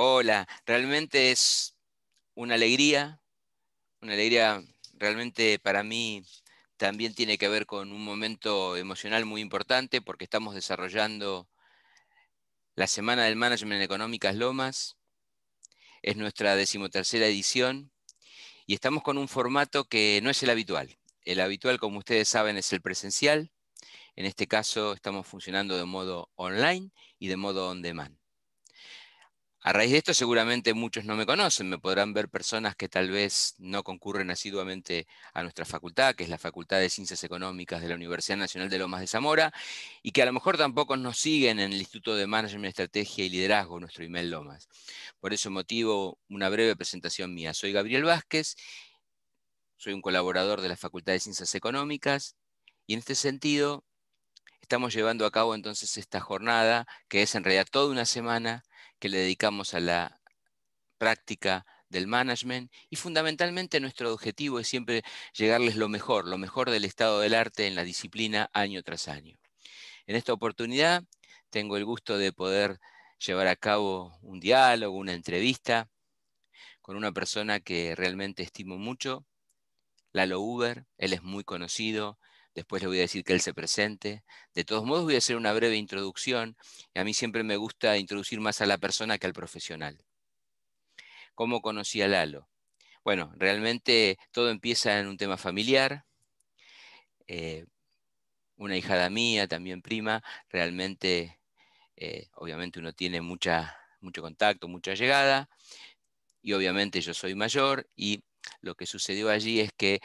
Hola, realmente es una alegría, una alegría realmente para mí también tiene que ver con un momento emocional muy importante porque estamos desarrollando la Semana del Management Económicas Lomas, es nuestra decimotercera edición y estamos con un formato que no es el habitual. El habitual, como ustedes saben, es el presencial. En este caso estamos funcionando de modo online y de modo on demand. A raíz de esto seguramente muchos no me conocen, me podrán ver personas que tal vez no concurren asiduamente a nuestra facultad, que es la Facultad de Ciencias Económicas de la Universidad Nacional de Lomas de Zamora, y que a lo mejor tampoco nos siguen en el Instituto de Management, Estrategia y Liderazgo, nuestro email Lomas. Por ese motivo, una breve presentación mía. Soy Gabriel Vázquez, soy un colaborador de la Facultad de Ciencias Económicas, y en este sentido estamos llevando a cabo entonces esta jornada, que es en realidad toda una semana que le dedicamos a la práctica del management y fundamentalmente nuestro objetivo es siempre llegarles lo mejor, lo mejor del estado del arte en la disciplina año tras año. En esta oportunidad tengo el gusto de poder llevar a cabo un diálogo, una entrevista con una persona que realmente estimo mucho, Lalo Uber, él es muy conocido, después le voy a decir que él se presente. De todos modos, voy a hacer una breve introducción. Y a mí siempre me gusta introducir más a la persona que al profesional. ¿Cómo conocí a Lalo? Bueno, realmente todo empieza en un tema familiar. Eh, una hijada mía, también prima, realmente, eh, obviamente uno tiene mucha, mucho contacto, mucha llegada, y obviamente yo soy mayor, y lo que sucedió allí es que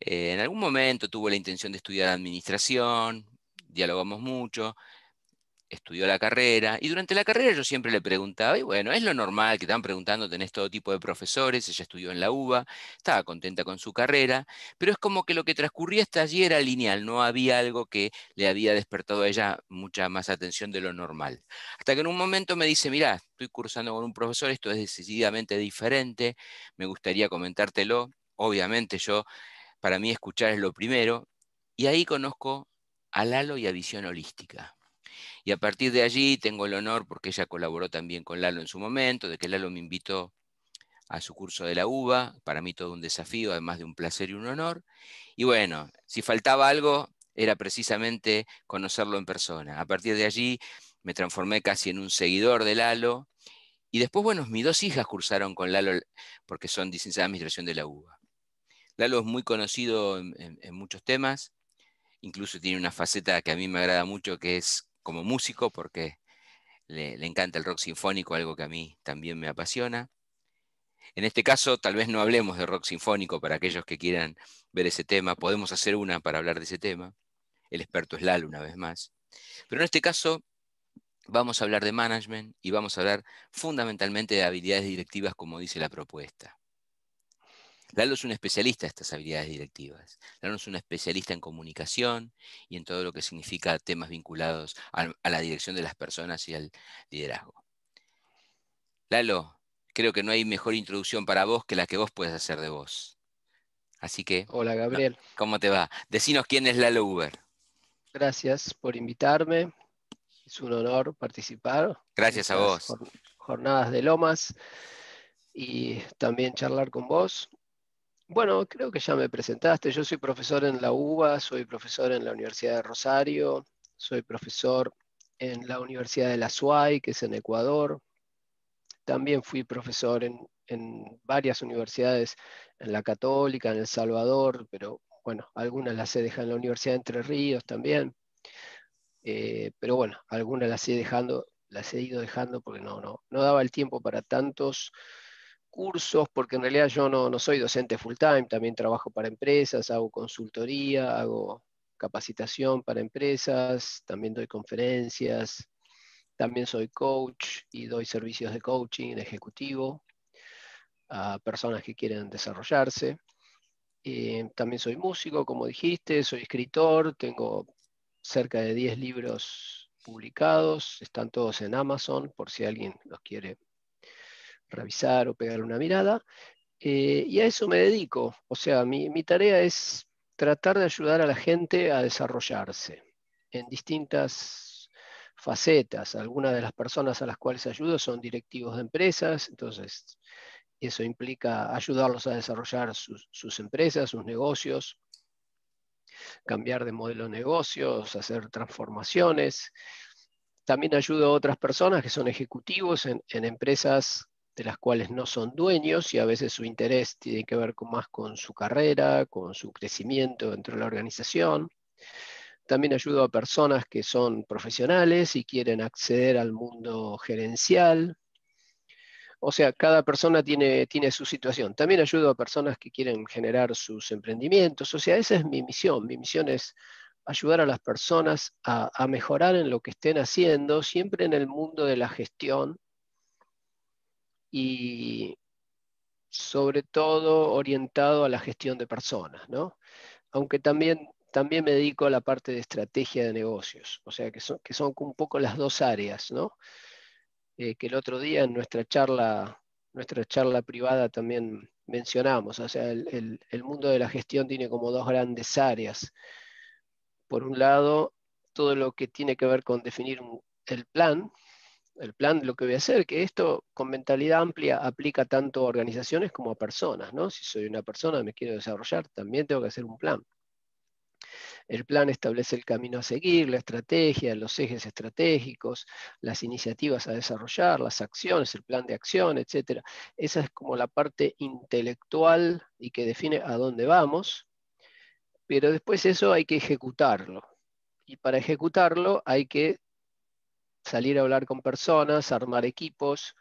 eh, en algún momento tuvo la intención de estudiar administración, dialogamos mucho, estudió la carrera y durante la carrera yo siempre le preguntaba, y bueno, es lo normal que están preguntando, tenés todo tipo de profesores, ella estudió en la UBA, estaba contenta con su carrera, pero es como que lo que transcurría hasta allí era lineal, no había algo que le había despertado a ella mucha más atención de lo normal. Hasta que en un momento me dice, mirá, estoy cursando con un profesor, esto es decididamente diferente, me gustaría comentártelo, obviamente yo para mí escuchar es lo primero, y ahí conozco a Lalo y a Visión Holística. Y a partir de allí tengo el honor, porque ella colaboró también con Lalo en su momento, de que Lalo me invitó a su curso de la UBA, para mí todo un desafío, además de un placer y un honor. Y bueno, si faltaba algo, era precisamente conocerlo en persona. A partir de allí me transformé casi en un seguidor de Lalo. Y después, bueno, mis dos hijas cursaron con Lalo, porque son licenciadas de administración de la UBA. Lalo es muy conocido en, muchos temas, incluso tiene una faceta que a mí me agrada mucho, que es como músico, porque le, le encanta el rock sinfónico, algo que a mí también me apasiona. En este caso, tal vez no hablemos de rock sinfónico para aquellos que quieran ver ese tema. Podemos hacer una para hablar de ese tema. El experto es Lalo, una vez más. Pero en este caso, vamos a hablar de management y vamos a hablar fundamentalmente de habilidades directivas, como dice la propuesta. Lalo es un especialista en estas habilidades directivas. Lalo es un especialista en comunicación y en todo lo que significa temas vinculados a, la dirección de las personas y al liderazgo. Lalo, creo que no hay mejor introducción para vos que la que vos puedes hacer de vos. Así que. Hola, Gabriel. ¿Cómo te va? Decinos quién es Lalo Uber. Gracias por invitarme. Es un honor participar. Gracias a vos. Jornadas de Lomas y también charlar con vos. Bueno, creo que ya me presentaste. Yo soy profesor en la UBA, soy profesor en la Universidad de Rosario, soy profesor en la Universidad de la SUAI, que es en Ecuador. También fui profesor en, varias universidades, en la Católica, en El Salvador, pero bueno, algunas las he dejado en la Universidad de Entre Ríos también. Eh, pero bueno, algunas las he dejando, las he ido dejando porque no, no, no daba el tiempo para tantos cursos, porque en realidad yo no, soy docente full time, también trabajo para empresas, hago consultoría, hago capacitación para empresas, también doy conferencias, también soy coach y doy servicios de coaching ejecutivo a personas que quieren desarrollarse. Eh, también soy músico, como dijiste, soy escritor, tengo cerca de 10 libros publicados, están todos en Amazon por si alguien los quiere revisar o pegar una mirada. Eh, y a eso me dedico. O sea, mi, tarea es tratar de ayudar a la gente a desarrollarse en distintas facetas. Algunas de las personas a las cuales ayudo son directivos de empresas, entonces eso implica ayudarlos a desarrollar sus, empresas, sus negocios, cambiar de modelo de negocios, hacer transformaciones. También ayudo a otras personas que son ejecutivos en empresas de las cuales no son dueños y a veces su interés tiene que ver con, más con su carrera, con su crecimiento dentro de la organización. También ayudo a personas que son profesionales y quieren acceder al mundo gerencial. O sea, cada persona tiene, tiene su situación. También ayudo a personas que quieren generar sus emprendimientos. O sea, esa es mi misión. Mi misión es ayudar a las personas a, a mejorar en lo que estén haciendo, siempre en el mundo de la gestión y sobre todo orientado a la gestión de personas, ¿no? Aunque también, también me dedico a la parte de estrategia de negocios, o sea, que son, que son un poco las dos áreas, ¿no? Eh, que el otro día en nuestra charla, nuestra charla privada también mencionamos, o sea, el, mundo de la gestión tiene como dos grandes áreas. Por un lado, todo lo que tiene que ver con definir el plan, el plan lo que voy a hacer, que esto con mentalidad amplia aplica tanto a organizaciones como a personas, ¿no? Si soy una persona, me quiero desarrollar, también tengo que hacer un plan. El plan establece el camino a seguir, la estrategia, los ejes estratégicos, las iniciativas a desarrollar, las acciones, el plan de acción, etc. Esa es como la parte intelectual y que define a dónde vamos, pero después eso hay que ejecutarlo. Y para ejecutarlo hay que salir a hablar con personas, armar equipos,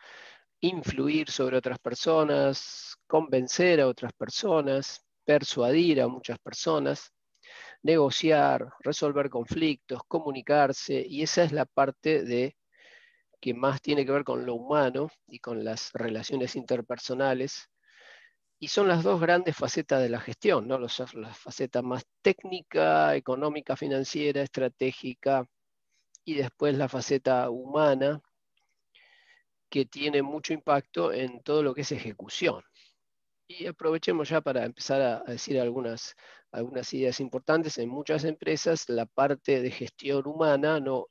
influir sobre otras personas, convencer a otras personas, persuadir a muchas personas, negociar, resolver conflictos, comunicarse, y esa es la parte de que más tiene que ver con lo humano y con las relaciones interpersonales. Y son las dos grandes facetas de la gestión, ¿no? facetas la más técnica, económica, financiera, estratégica, y después la faceta humana, que tiene mucho impacto en todo lo que es ejecución. Y aprovechemos ya para empezar a, decir algunas, algunas ideas importantes. En muchas empresas la parte de gestión humana no,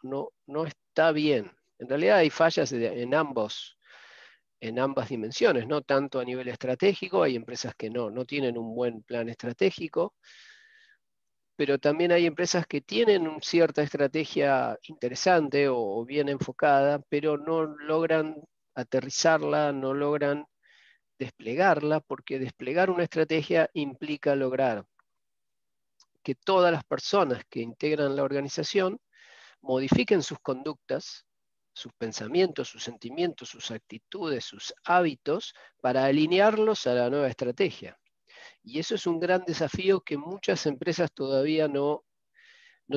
está bien. En realidad hay fallas en, ambos, en ambas dimensiones, no tanto a nivel estratégico, hay empresas que no tienen un buen plan estratégico, pero también hay empresas que tienen cierta estrategia interesante o, bien enfocada, pero no logran aterrizarla, no logran desplegarla, porque desplegar una estrategia implica lograr que todas las personas que integran la organización modifiquen sus conductas, sus pensamientos, sus sentimientos, sus actitudes, sus hábitos, para alinearlos a la nueva estrategia. Y eso es un gran desafío que muchas empresas todavía no,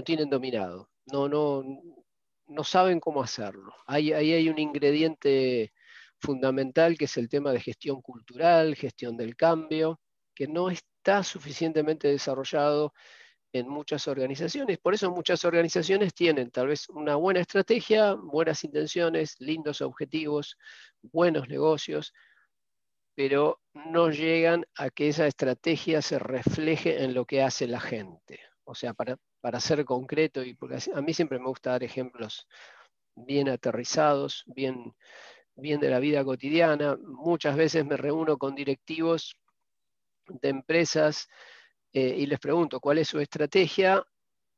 tienen dominado, no, saben cómo hacerlo. ahí hay un ingrediente fundamental que es el tema de gestión cultural, gestión del cambio, que no está suficientemente desarrollado en muchas organizaciones. Por eso muchas organizaciones tienen tal vez una buena estrategia, buenas intenciones, lindos objetivos, buenos negocios, pero no llegan a que esa estrategia se refleje en lo que hace la gente. O sea, para, ser concreto, y porque a mí siempre me gusta dar ejemplos bien aterrizados, bien, bien de la vida cotidiana, muchas veces me reúno con directivos de empresas eh, y les pregunto cuál es su estrategia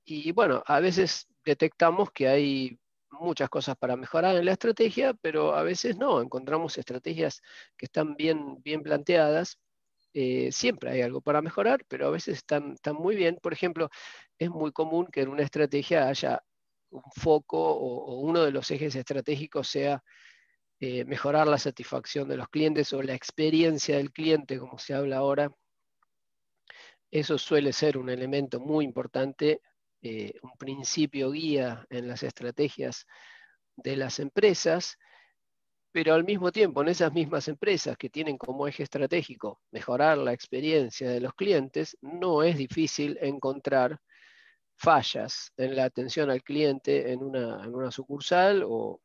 y bueno, a veces detectamos que hay muchas cosas para mejorar en la estrategia, pero a veces no, encontramos estrategias que están bien, bien planteadas. Eh, siempre hay algo para mejorar, pero a veces están, muy bien. Por ejemplo, es muy común que en una estrategia haya un foco o, uno de los ejes estratégicos sea eh, mejorar la satisfacción de los clientes o la experiencia del cliente, como se habla ahora. Eso suele ser un elemento muy importante eh, un principio guía en las estrategias de las empresas, pero al mismo tiempo en esas mismas empresas que tienen como eje estratégico mejorar la experiencia de los clientes, no es difícil encontrar fallas en la atención al cliente en una, sucursal o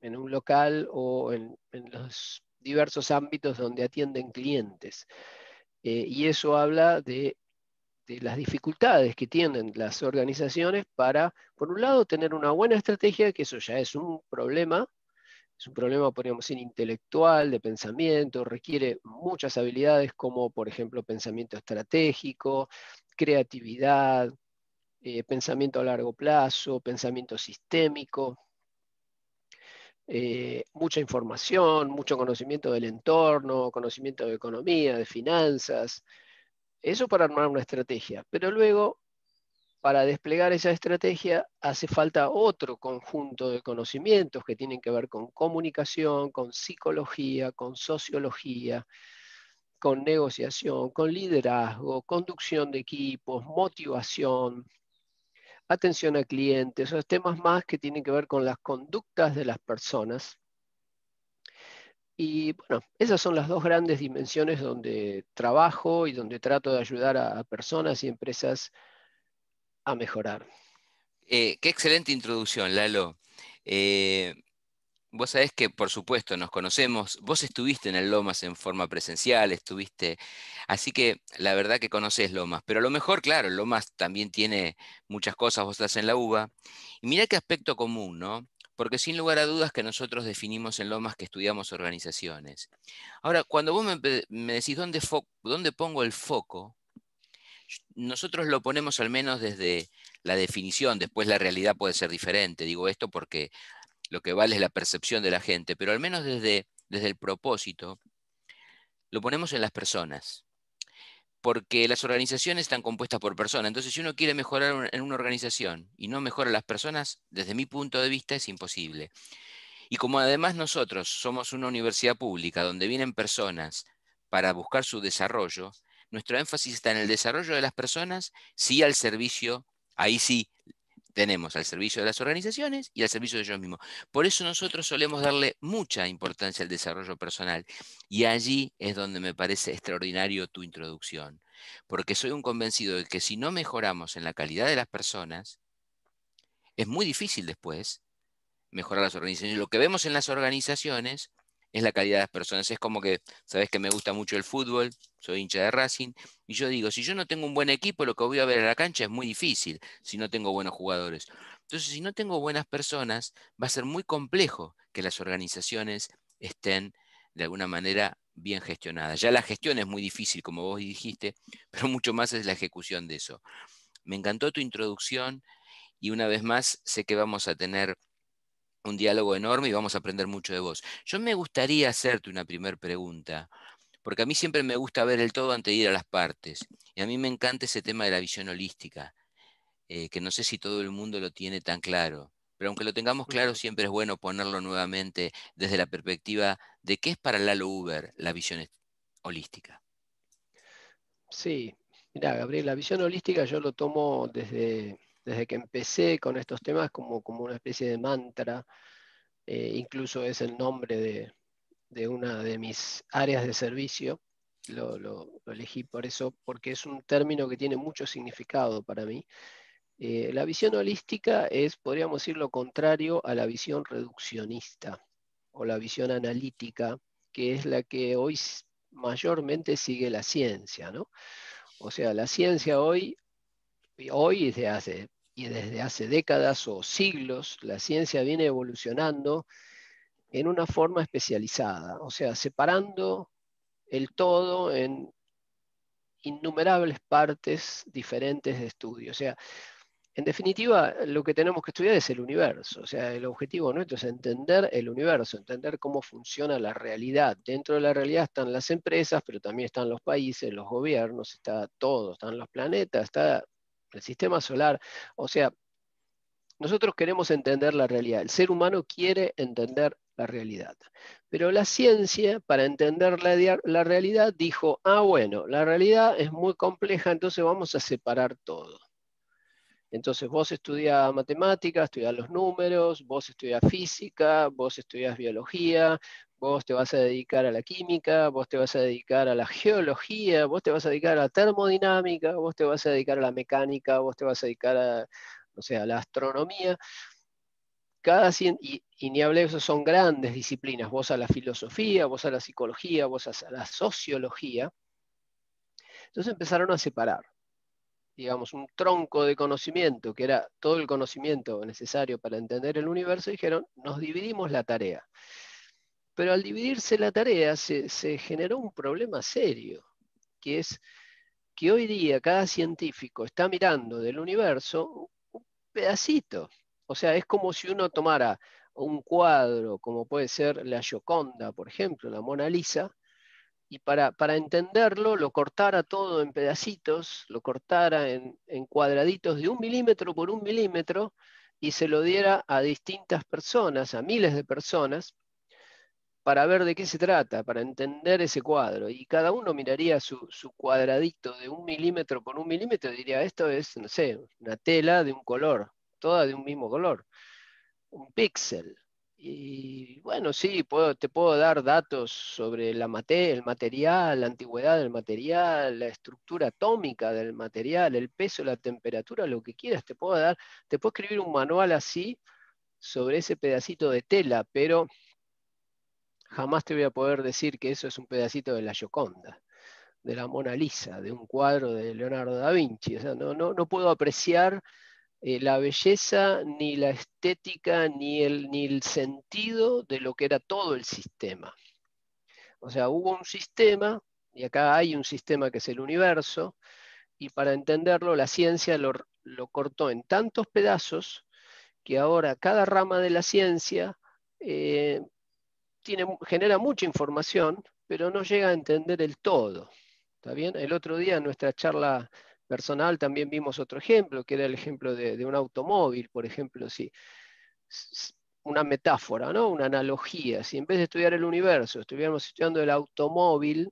en un local o en, los diversos ámbitos donde atienden clientes. Eh, y eso habla de este, las dificultades que tienen las organizaciones para, por un lado, tener una buena estrategia, que eso ya es un problema, es un problema, podríamos decir, intelectual, de pensamiento, requiere muchas habilidades como, por ejemplo, pensamiento estratégico, creatividad, eh, pensamiento a largo plazo, pensamiento sistémico, eh, mucha información, mucho conocimiento del entorno, conocimiento de economía, de finanzas, eso para armar una estrategia. Pero luego, para desplegar esa estrategia, hace falta otro conjunto de conocimientos que tienen que ver con comunicación, con psicología, con sociología, con negociación, con liderazgo, conducción de equipos, motivación, atención a clientes, esos temas más que tienen que ver con las conductas de las personas y bueno, esas son las dos grandes dimensiones donde trabajo y donde trato de ayudar a, personas y empresas a mejorar. Eh, qué excelente introducción, Lalo. Eh, vos sabés que, por supuesto, nos conocemos. Vos estuviste en el Lomas en forma presencial, estuviste. Así que la verdad que conoces Lomas. Pero a lo mejor, claro, Lomas también tiene muchas cosas, vos estás en la UBA. Y mirá qué aspecto común, ¿no? porque sin lugar a dudas que nosotros definimos en Lomas que estudiamos organizaciones. Ahora, cuando vos me, me decís dónde, dónde pongo el foco, nosotros lo ponemos al menos desde la definición, después la realidad puede ser diferente, digo esto porque lo que vale es la percepción de la gente, pero al menos desde, desde el propósito, lo ponemos en las personas porque las organizaciones están compuestas por personas. Entonces, si uno quiere mejorar en una organización y no mejora a las personas, desde mi punto de vista es imposible. Y como además nosotros somos una universidad pública donde vienen personas para buscar su desarrollo, nuestro énfasis está en el desarrollo de las personas, sí al servicio, ahí sí, tenemos al servicio de las organizaciones y al servicio de ellos mismos. Por eso nosotros solemos darle mucha importancia al desarrollo personal. Y allí es donde me parece extraordinario tu introducción. Porque soy un convencido de que si no mejoramos en la calidad de las personas, es muy difícil después mejorar las organizaciones. Lo que vemos en las organizaciones es la calidad de las personas. Es como que, sabes que me gusta mucho el fútbol, soy hincha de Racing, y yo digo, si yo no tengo un buen equipo, lo que voy a ver en la cancha es muy difícil si no tengo buenos jugadores. Entonces, si no tengo buenas personas, va a ser muy complejo que las organizaciones estén de alguna manera bien gestionadas. Ya la gestión es muy difícil, como vos dijiste, pero mucho más es la ejecución de eso. Me encantó tu introducción y una vez más sé que vamos a tener un diálogo enorme y vamos a aprender mucho de vos. Yo me gustaría hacerte una primera pregunta, porque a mí siempre me gusta ver el todo antes de ir a las partes. Y a mí me encanta ese tema de la visión holística, eh, que no sé si todo el mundo lo tiene tan claro. Pero aunque lo tengamos claro, siempre es bueno ponerlo nuevamente desde la perspectiva de qué es para Lalo Uber la visión holística. Sí, mira, Gabriel, la visión holística yo lo tomo desde desde que empecé con estos temas como, como una especie de mantra, eh, incluso es el nombre de, una de mis áreas de servicio, lo, elegí por eso, porque es un término que tiene mucho significado para mí. Eh, la visión holística es, podríamos decir, lo contrario a la visión reduccionista o la visión analítica, que es la que hoy mayormente sigue la ciencia, ¿no? O sea, la ciencia hoy, hoy desde hace y desde hace décadas o siglos la ciencia viene evolucionando en una forma especializada, o sea, separando el todo en innumerables partes diferentes de estudio. O sea, en definitiva, lo que tenemos que estudiar es el universo. O sea, el objetivo nuestro es entender el universo, entender cómo funciona la realidad. Dentro de la realidad están las empresas, pero también están los países, los gobiernos, está todo, están los planetas, está el sistema solar. O sea, nosotros queremos entender la realidad, el ser humano quiere entender la realidad. Pero la ciencia, para entender la, realidad, dijo, ah, bueno, la realidad es muy compleja, entonces vamos a separar todo. Entonces vos estudias matemáticas, estudias los números, vos estudias física, vos estudias biología, vos te vas a dedicar a la química, vos te vas a dedicar a la geología, vos te vas a dedicar a la termodinámica, vos te vas a dedicar a la mecánica, vos te vas a dedicar a, a la astronomía. Cada y, ni hablé, eso son grandes disciplinas, vos a la filosofía, vos a la psicología, vos a la sociología. Entonces empezaron a separar, digamos, un tronco de conocimiento, que era todo el conocimiento necesario para entender el universo, y dijeron, nos dividimos la tarea. Pero al dividirse la tarea se, generó un problema serio, que es que hoy día cada científico está mirando del universo un pedacito. O sea, es como si uno tomara un cuadro, como puede ser la Gioconda, por ejemplo, la Mona Lisa, y para, entenderlo lo cortara todo en pedacitos, lo cortara en, cuadraditos de un milímetro por un milímetro y se lo diera a distintas personas, a miles de personas, para ver de qué se trata, para entender ese cuadro. Y cada uno miraría su, cuadradito de un milímetro por un milímetro diría, esto es, no sé, una tela de un color, toda de un mismo color, un píxel. Y bueno, sí, te puedo dar datos sobre la el material, la antigüedad del material, la estructura atómica del material, el peso, la temperatura, lo que quieras, te puedo dar, te puedo escribir un manual así sobre ese pedacito de tela, pero jamás te voy a poder decir que eso es un pedacito de la Gioconda, de la Mona Lisa, de un cuadro de Leonardo da Vinci. no, no, no puedo apreciar eh, la belleza, ni la estética, ni el, ni el sentido de lo que era todo el sistema. O sea, hubo un sistema, y acá hay un sistema que es el universo, y para entenderlo la ciencia lo, cortó en tantos pedazos que ahora cada rama de la ciencia eh, genera mucha información, pero no llega a entender el todo. ¿Está El otro día en nuestra charla personal también vimos otro ejemplo, que era el ejemplo de, un automóvil, por ejemplo, si una metáfora, ¿no? una analogía. Si en vez de estudiar el universo, estuviéramos estudiando el automóvil,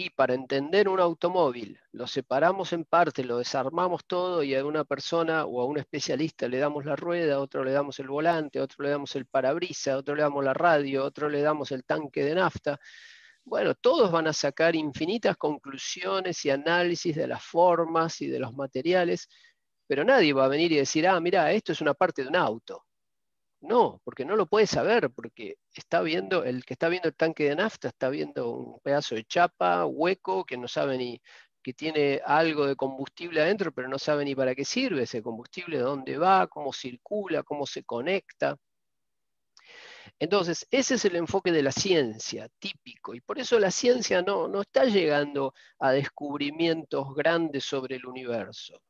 y para entender un automóvil, lo separamos en parte, lo desarmamos todo y a una persona o a un especialista le damos la rueda, a otro le damos el volante, a otro le damos el parabrisas, a otro le damos la radio, a otro le damos el tanque de nafta. Bueno, todos van a sacar infinitas conclusiones y análisis de las formas y de los materiales, pero nadie va a venir y decir, ah, mira, esto es una parte de un auto. No, porque no lo puede saber, porque está viendo, el que está viendo el tanque de nafta está viendo un pedazo de chapa hueco que no sabe ni que tiene algo de combustible adentro, pero no sabe ni para qué sirve ese combustible, dónde va, cómo circula, cómo se conecta. Entonces, ese es el enfoque de la ciencia típico, y por eso la ciencia no está llegando a descubrimientos grandes sobre el universo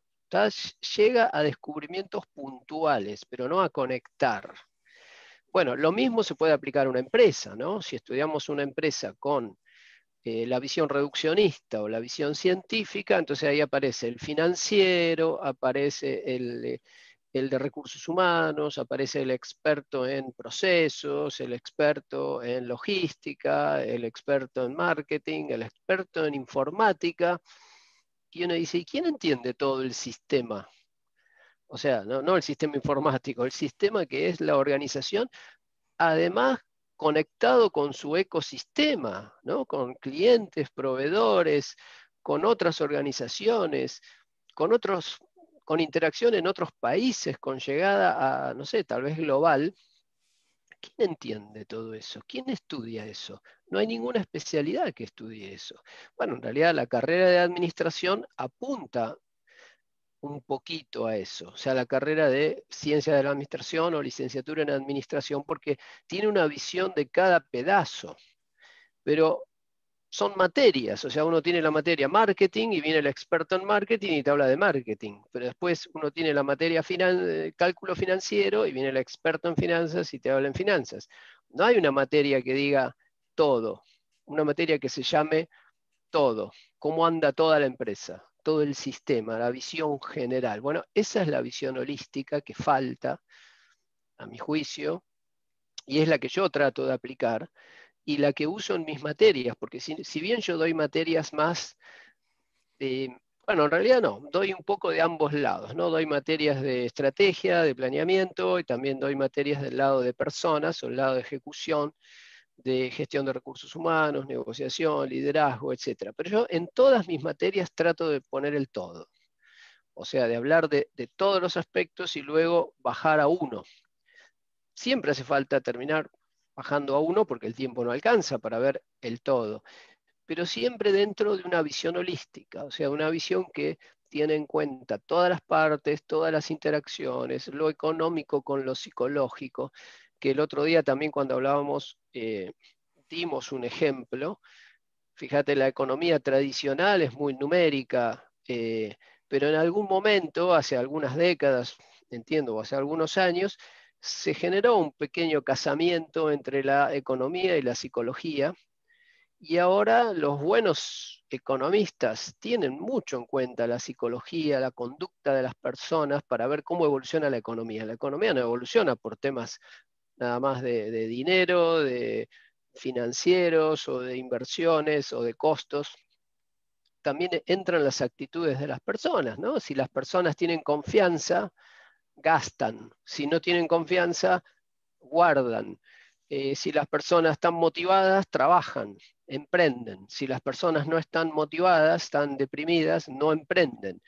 llega a descubrimientos puntuales, pero no a conectar. Bueno, lo mismo se puede aplicar a una empresa, ¿no? Si estudiamos una empresa con eh, la visión reduccionista o la visión científica, entonces ahí aparece el financiero, aparece el de recursos humanos, aparece el experto en procesos, el experto en logística, el experto en marketing, el experto en informática, y uno dice, ¿y quién entiende todo el sistema? O sea, no, el sistema informático, el sistema que es la organización, además conectado con su ecosistema, ¿no? con clientes, proveedores, con otras organizaciones, con interacción en otros países, con llegada a, no sé, tal vez global, ¿quién entiende todo eso? ¿Quién estudia eso? no hay ninguna especialidad que estudie eso. Bueno, en realidad la carrera de administración apunta un poquito a eso, o sea, la carrera de ciencia de la administración o licenciatura en administración, porque tiene una visión de cada pedazo, pero son materias, o sea, uno tiene la materia marketing y viene el experto en marketing y te habla de marketing, pero después uno tiene la materia eh, cálculo financiero y viene el experto en finanzas y te habla en finanzas. No hay una materia que diga, todo, una materia que se llame todo, cómo anda toda la empresa, todo el sistema, la visión general. Bueno, esa es la visión holística que falta, a mi juicio, y es la que yo trato de aplicar y la que uso en mis materias, porque si, bien yo doy materias más, bueno, en realidad no, doy un poco de ambos lados, ¿no? Doy materias de estrategia, de planeamiento, y también doy materias del lado de personas o el lado de ejecución, de gestión de recursos humanos, negociación, liderazgo, etc. Pero yo en todas mis materias trato de poner el todo. O sea, de hablar de, todos los aspectos y luego bajar a uno. Siempre hace falta terminar bajando a uno porque el tiempo no alcanza para ver el todo, pero siempre dentro de una visión holística, o sea, una visión que tiene en cuenta todas las partes, todas las interacciones, lo económico con lo psicológico, que el otro día también cuando hablábamos eh, dimos un ejemplo. Fíjate, la economía tradicional es muy numérica, eh, pero en algún momento, hace algunas décadas, entiendo, o hace algunos años, se generó un pequeño casamiento entre la economía y la psicología, y ahora los buenos economistas tienen mucho en cuenta la psicología, la conducta de las personas para ver cómo evoluciona la economía. La economía no evoluciona por temas nada más de, dinero, de financieros o de inversiones o de costos, también entran las actitudes de las personas, ¿no? Si las personas tienen confianza, gastan. Si no tienen confianza, guardan. Eh, si las personas están motivadas, trabajan, emprenden. Si las personas no están motivadas, están deprimidas, no emprenden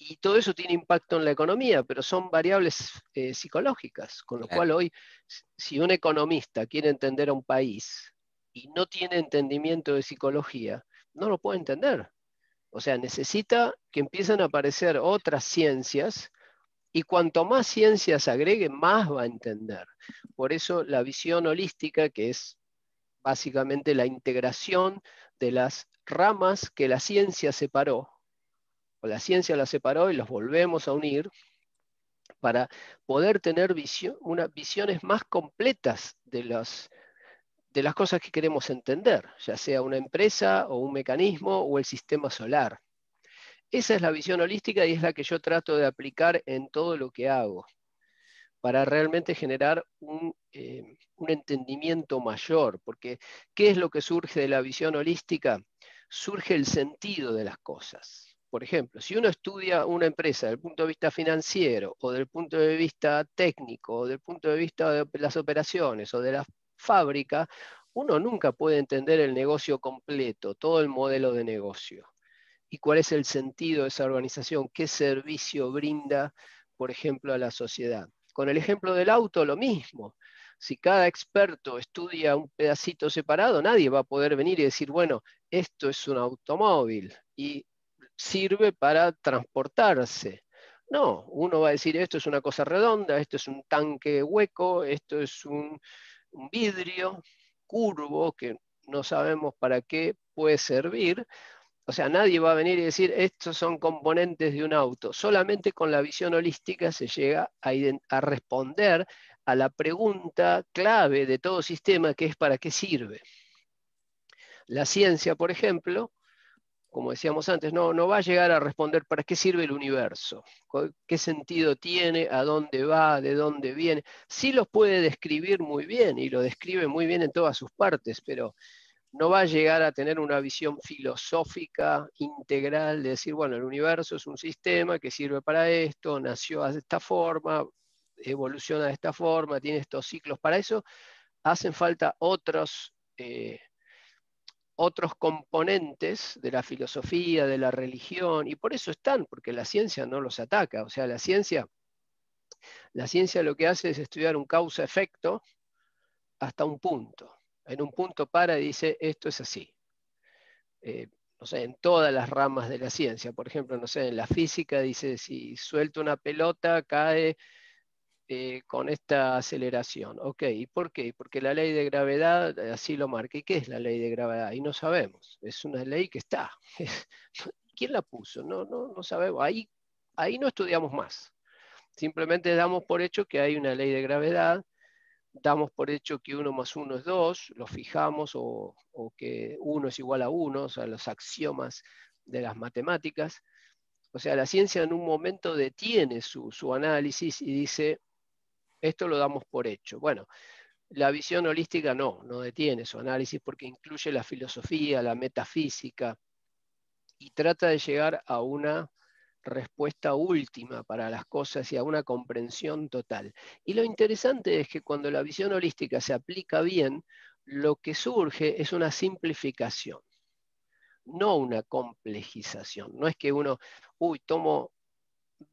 y todo eso tiene impacto en la economía, pero son variables eh, psicológicas, con lo cual hoy, si un economista quiere entender a un país y no tiene entendimiento de psicología, no lo puede entender. O sea, necesita que empiecen a aparecer otras ciencias y cuanto más ciencias agregue, más va a entender. Por eso la visión holística, que es básicamente la integración de las ramas que la ciencia separó o la ciencia la separó y los volvemos a unir para poder tener visiones más completas de las, cosas que queremos entender, ya sea una empresa o un mecanismo o el sistema solar. Esa es la visión holística y es la que yo trato de aplicar en todo lo que hago, para realmente generar un eh, entendimiento mayor, porque ¿qué es lo que surge de la visión holística? Surge el sentido de las cosas por ejemplo, si uno estudia una empresa del punto de vista financiero o del punto de vista técnico o del punto de vista de las operaciones o de la fábrica, uno nunca puede entender el negocio completo, todo el modelo de negocio y cuál es el sentido de esa organización, qué servicio brinda, por ejemplo, a la sociedad. Con el ejemplo del auto, lo mismo. Si cada experto estudia un pedacito separado, nadie va a poder venir y decir, bueno, esto es un automóvil y sirve para transportarse. No, uno va a decir esto es una cosa redonda, esto es un tanque hueco, esto es un, vidrio curvo que no sabemos para qué puede servir. O sea, nadie va a venir y decir estos son componentes de un auto. Solamente con la visión holística se llega a responder a la pregunta clave de todo sistema que es para qué sirve. La ciencia, por ejemplo, como decíamos antes, no, no va a llegar a responder para qué sirve el universo, qué sentido tiene, a dónde va, de dónde viene. Sí los puede describir muy bien y lo describe muy bien en todas sus partes, pero no va a llegar a tener una visión filosófica integral de decir, bueno, el universo es un sistema que sirve para esto, nació de esta forma, evoluciona de esta forma, tiene estos ciclos. Para eso hacen falta otros... Eh, otros componentes de la filosofía, de la religión, y por eso están, porque la ciencia no los ataca. O sea, la ciencia, la ciencia lo que hace es estudiar un causa-efecto hasta un punto. En un punto para y dice, esto es así. Eh, no sé, en todas las ramas de la ciencia. Por ejemplo, no sé, en la física dice, si suelto una pelota, cae eh, con esta aceleración. Ok, ¿y por qué? Porque la ley de gravedad eh, así lo marca. ¿Y qué es la ley de gravedad? Y no sabemos. Es una ley que está. ¿Quién la puso? No, no, no sabemos. Ahí, ahí no estudiamos más. Simplemente damos por hecho que hay una ley de gravedad, damos por hecho que 1 más 1 es 2, lo fijamos, o, que 1 es igual a 1, o sea, los axiomas de las matemáticas. O sea, la ciencia en un momento detiene su análisis y dice, esto lo damos por hecho. Bueno, la visión holística no, no detiene su análisis porque incluye la filosofía, la metafísica y trata de llegar a una respuesta última para las cosas y a una comprensión total. Y lo interesante es que cuando la visión holística se aplica bien, lo que surge es una simplificación, no una complejización. No es que uno, uy, tomo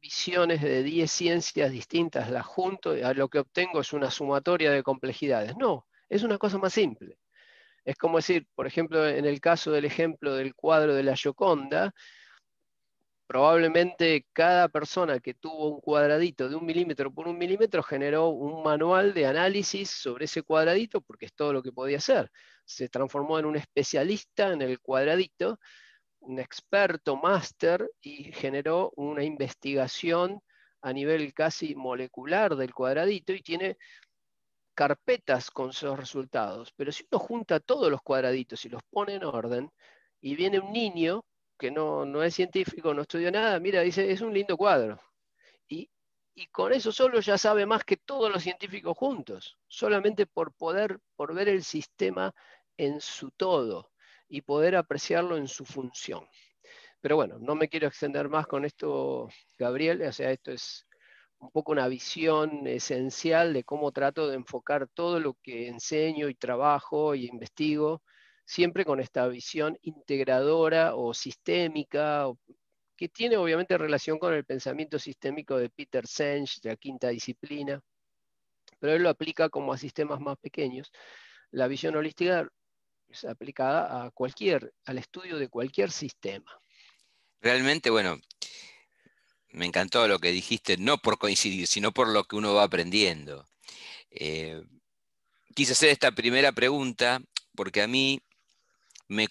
visiones de 10 ciencias distintas, las junto lo que obtengo es una sumatoria de complejidades. No, es una cosa más simple. Es como decir, por ejemplo, en el caso del ejemplo del cuadro de la Gioconda, probablemente cada persona que tuvo un cuadradito de un milímetro por un milímetro generó un manual de análisis sobre ese cuadradito porque es todo lo que podía hacer. Se transformó en un especialista en el cuadradito un experto máster y generó una investigación a nivel casi molecular del cuadradito y tiene carpetas con sus resultados. Pero si uno junta todos los cuadraditos y los pone en orden, y viene un niño que no, es científico, no estudió nada, mira, dice, es un lindo cuadro. Y, y, con eso solo ya sabe más que todos los científicos juntos, solamente por poder, por ver el sistema en su todo y poder apreciarlo en su función. Pero bueno, no me quiero extender más con esto, Gabriel, o sea, esto es un poco una visión esencial de cómo trato de enfocar todo lo que enseño y trabajo y investigo, siempre con esta visión integradora o sistémica, que tiene obviamente relación con el pensamiento sistémico de Peter Senge, de la quinta disciplina, pero él lo aplica como a sistemas más pequeños. La visión holística es aplicada a cualquier, al estudio de cualquier sistema. Realmente, bueno, me encantó lo que dijiste, no por coincidir, sino por lo que uno va aprendiendo. Eh, quise hacer esta primera pregunta porque a mí me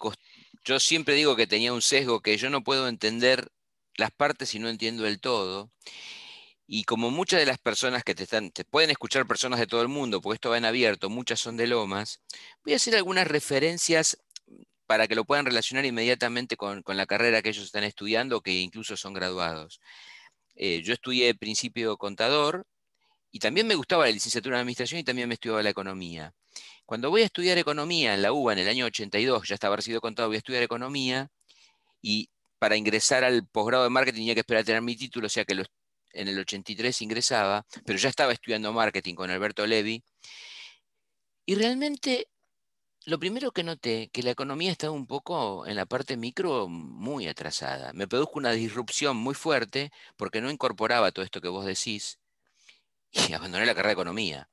yo siempre digo que tenía un sesgo que yo no puedo entender las partes si no entiendo el todo. Y como muchas de las personas que te están, te pueden escuchar personas de todo el mundo, porque esto va en abierto, muchas son de Lomas, voy a hacer algunas referencias mm, para que lo puedan relacionar inmediatamente con, la carrera que ellos están estudiando, que incluso son graduados. Eh, yo estudié principio contador y también me gustaba la licenciatura en administración y también me estudiaba la economía. Cuando voy a estudiar economía en la UBA en el año 82, ya estaba sido contado, voy a estudiar economía y para ingresar al posgrado de marketing tenía que esperar a tener mi título, o sea que los en el 83 ingresaba, pero ya estaba estudiando marketing con Alberto Levi, y realmente lo primero que noté, que la economía estaba un poco en la parte micro muy atrasada. Me produjo una disrupción muy fuerte porque no incorporaba todo esto que vos decís y abandoné la carrera de economía.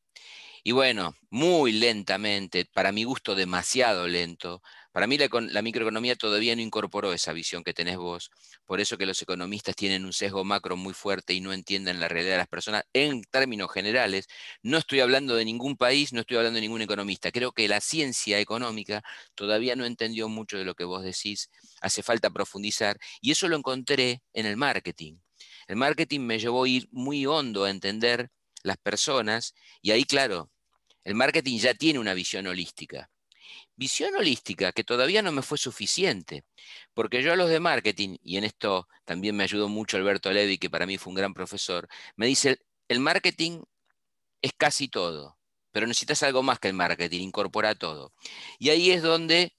Y bueno, muy lentamente, para mi gusto demasiado lento, para mí la, microeconomía todavía no incorporó esa visión que tenés vos, por eso que los economistas tienen un sesgo macro muy fuerte y no entienden la realidad de las personas en términos generales. No estoy hablando de ningún país, no estoy hablando de ningún economista. Creo que la ciencia económica todavía no entendió mucho de lo que vos decís, hace falta profundizar y eso lo encontré en el marketing. El marketing me llevó a ir muy hondo a entender las personas y ahí, claro, el marketing ya tiene una visión holística. Visión holística, que todavía no me fue suficiente, porque yo a los de marketing, y en esto también me ayudó mucho Alberto Levi, que para mí fue un gran profesor, me dice, el marketing es casi todo, pero necesitas algo más que el marketing, incorpora todo. Y ahí es donde,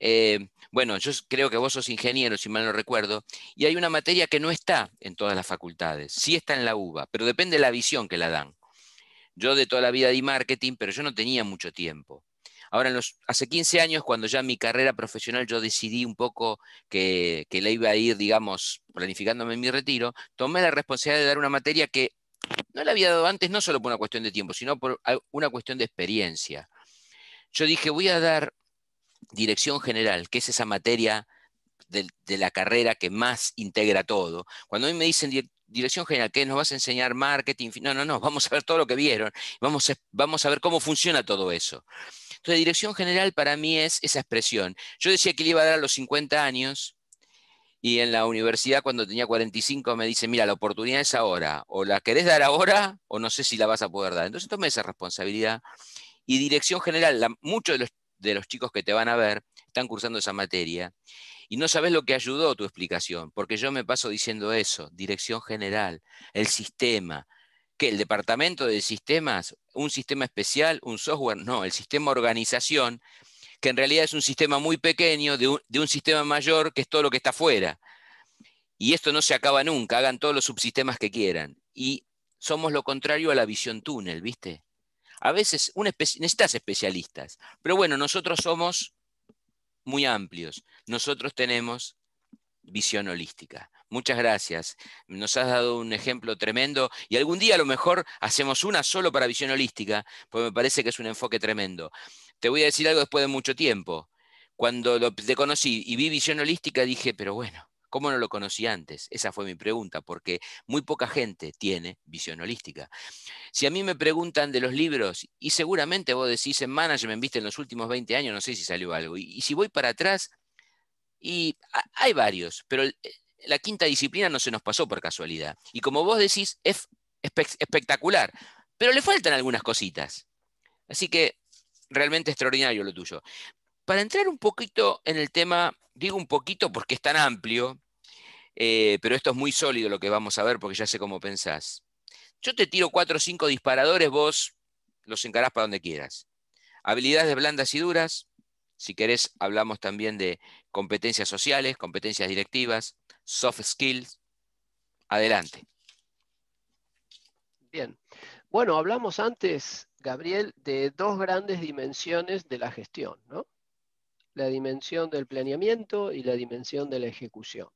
eh, bueno, yo creo que vos sos ingeniero, si mal no recuerdo, y hay una materia que no está en todas las facultades, sí está en la UBA, pero depende de la visión que la dan. Yo de toda la vida di marketing, pero yo no tenía mucho tiempo. Ahora, hace 15 años, cuando ya mi carrera profesional yo decidí un poco que, la le iba a ir, digamos, planificándome mi retiro, tomé la responsabilidad de dar una materia que no la había dado antes, no solo por una cuestión de tiempo, sino por una cuestión de experiencia. Yo dije, voy a dar dirección general, que es esa materia de, la carrera que más integra todo. Cuando a mí me dicen dirección general, que nos vas a enseñar marketing, no, no, no, vamos a ver todo lo que vieron, vamos a ver cómo funciona todo eso. Entonces, dirección general para mí es esa expresión. Yo decía que le iba a dar a los 50 años y en la universidad cuando tenía 45 me dice, mira, la oportunidad es ahora, o la querés dar ahora o no sé si la vas a poder dar. Entonces tomé esa responsabilidad. Y dirección general, muchos de los, de los chicos que te van a ver están cursando esa materia y no sabes lo que ayudó tu explicación, porque yo me paso diciendo eso, dirección general, el sistema, que el departamento de sistemas, un sistema especial, un software, no, el sistema organización, que en realidad es un sistema muy pequeño de un, sistema mayor que es todo lo que está afuera. Y esto no se acaba nunca, hagan todos los subsistemas que quieran. Y somos lo contrario a la visión túnel, ¿viste? A veces necesitas especialistas, pero bueno, nosotros somos muy amplios. Nosotros tenemos visión holística. Muchas gracias. Nos has dado un ejemplo tremendo y algún día a lo mejor hacemos una solo para visión holística, porque me parece que es un enfoque tremendo. Te voy a decir algo después de mucho tiempo. Cuando lo, te conocí y vi visión holística dije, pero bueno, ¿Cómo no lo conocí antes? Esa fue mi pregunta, porque muy poca gente tiene visión holística. Si a mí me preguntan de los libros, y seguramente vos decís en management, viste, en los últimos 20 años, no sé si salió algo. Y, si voy para atrás, y hay varios, pero la quinta disciplina no se nos pasó por casualidad. Y como vos decís, es espectacular, pero le faltan algunas cositas. Así que realmente extraordinario lo tuyo. Para entrar un poquito en el tema, digo un poquito porque es tan amplio, eh, pero esto es muy sólido lo que vamos a ver porque ya sé cómo pensás. Yo te tiro cuatro o cinco disparadores, vos los encarás para donde quieras. Habilidades blandas y duras, si querés, hablamos también de competencias sociales, competencias directivas, soft skills. Adelante. Bien. Bueno, hablamos antes, Gabriel, de dos grandes dimensiones de la gestión, ¿no? La dimensión del planeamiento y la dimensión de la ejecución.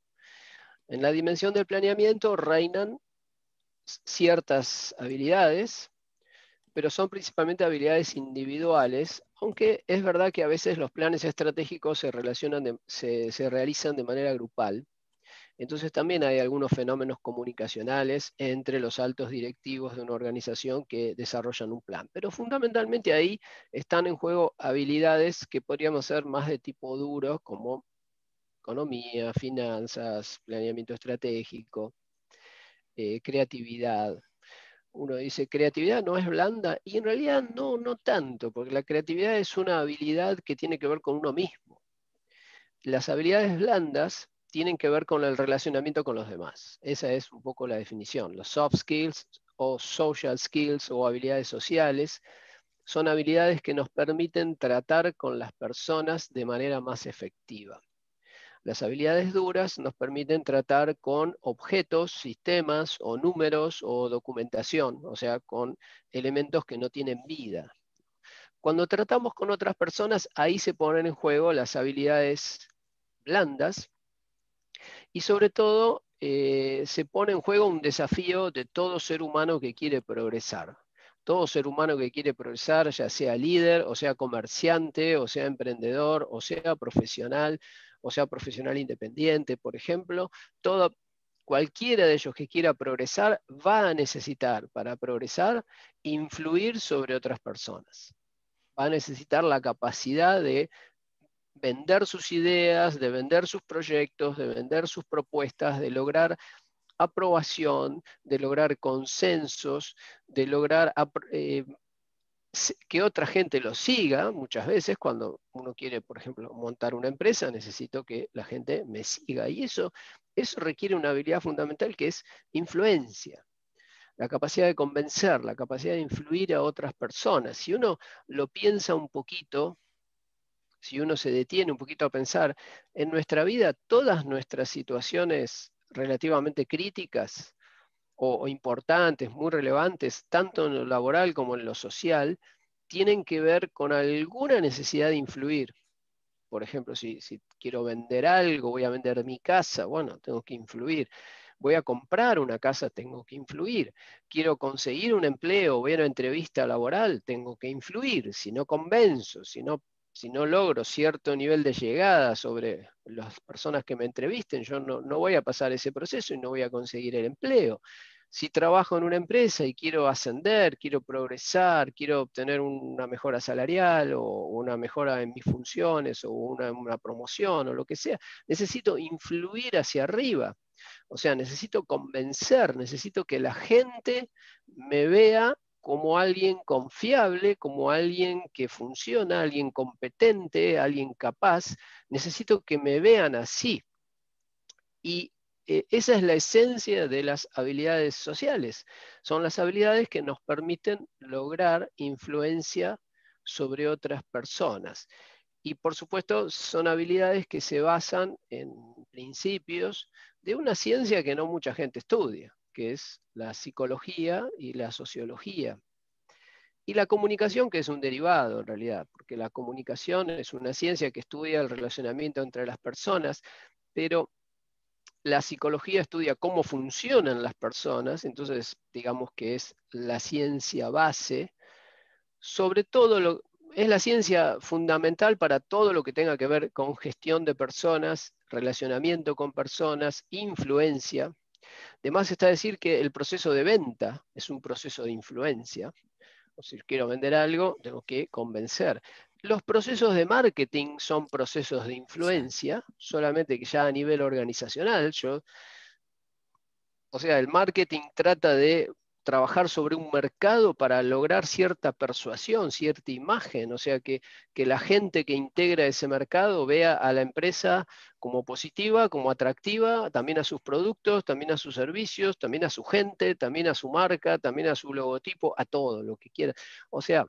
En la dimensión del planeamiento reinan ciertas habilidades pero son principalmente habilidades individuales, aunque es verdad que a veces los planes estratégicos se, relacionan se, realizan de manera grupal. Entonces también hay algunos fenómenos comunicacionales entre los altos directivos de una organización que desarrollan un plan. Pero fundamentalmente ahí están en juego habilidades que podríamos ser más de tipo duro, como economía, finanzas, planeamiento estratégico, eh, creatividad, uno dice, creatividad no es blanda, y en realidad no, no tanto, porque la creatividad es una habilidad que tiene que ver con uno mismo. Las habilidades blandas tienen que ver con el relacionamiento con los demás. Esa es un poco la definición. Los soft skills o social skills o habilidades sociales son habilidades que nos permiten tratar con las personas de manera más efectiva. Las habilidades duras nos permiten tratar con objetos, sistemas o números o documentación, o sea, con elementos que no tienen vida. Cuando tratamos con otras personas, ahí se ponen en juego las habilidades blandas y sobre todo eh, se pone en juego un desafío de todo ser humano que quiere progresar. Todo ser humano que quiere progresar, ya sea líder, o sea comerciante, o sea emprendedor, o sea profesional, o sea profesional independiente, por ejemplo, todo, cualquiera de ellos que quiera progresar va a necesitar para progresar influir sobre otras personas. Va a necesitar la capacidad de vender sus ideas, de vender sus proyectos, de vender sus propuestas, de lograr aprobación, de lograr consensos, de lograr eh, que otra gente lo siga, muchas veces cuando uno quiere, por ejemplo, montar una empresa, necesito que la gente me siga. Y eso, eso requiere una habilidad fundamental que es influencia, la capacidad de convencer, la capacidad de influir a otras personas. Si uno lo piensa un poquito, si uno se detiene un poquito a pensar, en nuestra vida todas nuestras situaciones relativamente críticas, o, importantes, muy relevantes, tanto en lo laboral como en lo social, tienen que ver con alguna necesidad de influir. Por ejemplo, si, quiero vender algo, voy a vender mi casa, bueno, tengo que influir voy a comprar una casa, tengo que influir. Quiero conseguir un empleo, voy a una entrevista laboral, tengo que influir. Si no convenzo, si no, si no logro cierto nivel de llegada sobre las personas que me entrevisten, yo no, no voy a pasar ese proceso y no voy a conseguir el empleo si trabajo en una empresa y quiero ascender, quiero progresar, quiero obtener una mejora salarial o una mejora en mis funciones o una, promoción o lo que sea, necesito influir hacia arriba. O sea, necesito convencer, necesito que la gente me vea como alguien confiable, como alguien que funciona, alguien competente, alguien capaz. Necesito que me vean así. Y eh, esa es la esencia de las habilidades sociales. Son las habilidades que nos permiten lograr influencia sobre otras personas. Y por supuesto, son habilidades que se basan en principios de una ciencia que no mucha gente estudia, que es la psicología y la sociología. Y la comunicación, que es un derivado en realidad, porque la comunicación es una ciencia que estudia el relacionamiento entre las personas, pero la psicología estudia cómo funcionan las personas, entonces digamos que es la ciencia base, sobre todo es la ciencia fundamental para todo lo que tenga que ver con gestión de personas, relacionamiento con personas, influencia. Además está decir que el proceso de venta es un proceso de influencia. O si quiero vender algo, tengo que convencer. Los procesos de marketing son procesos de influencia, solamente que ya a nivel organizacional, o sea, el marketing trata de trabajar sobre un mercado para lograr cierta persuasión, cierta imagen, o sea, que, que, la gente que integra ese mercado vea a la empresa como positiva, como atractiva, también a sus productos, también a sus servicios, también a su gente, también a su marca, también a su logotipo, a todo lo que quiera. O sea,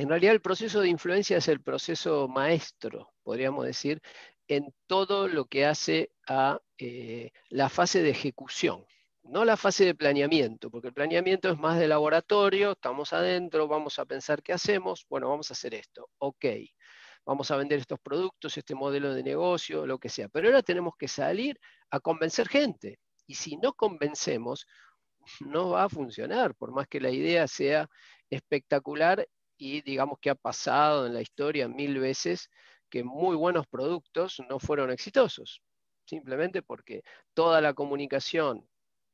en realidad el proceso de influencia es el proceso maestro, podríamos decir, en todo lo que hace a eh, la fase de ejecución, no la fase de planeamiento, porque el planeamiento es más de laboratorio, estamos adentro, vamos a pensar qué hacemos, bueno, vamos a hacer esto, ok, vamos a vender estos productos, este modelo de negocio, lo que sea, pero ahora tenemos que salir a convencer gente, y si no convencemos, no va a funcionar, por más que la idea sea espectacular y digamos que ha pasado en la historia mil veces que muy buenos productos no fueron exitosos, simplemente porque toda la comunicación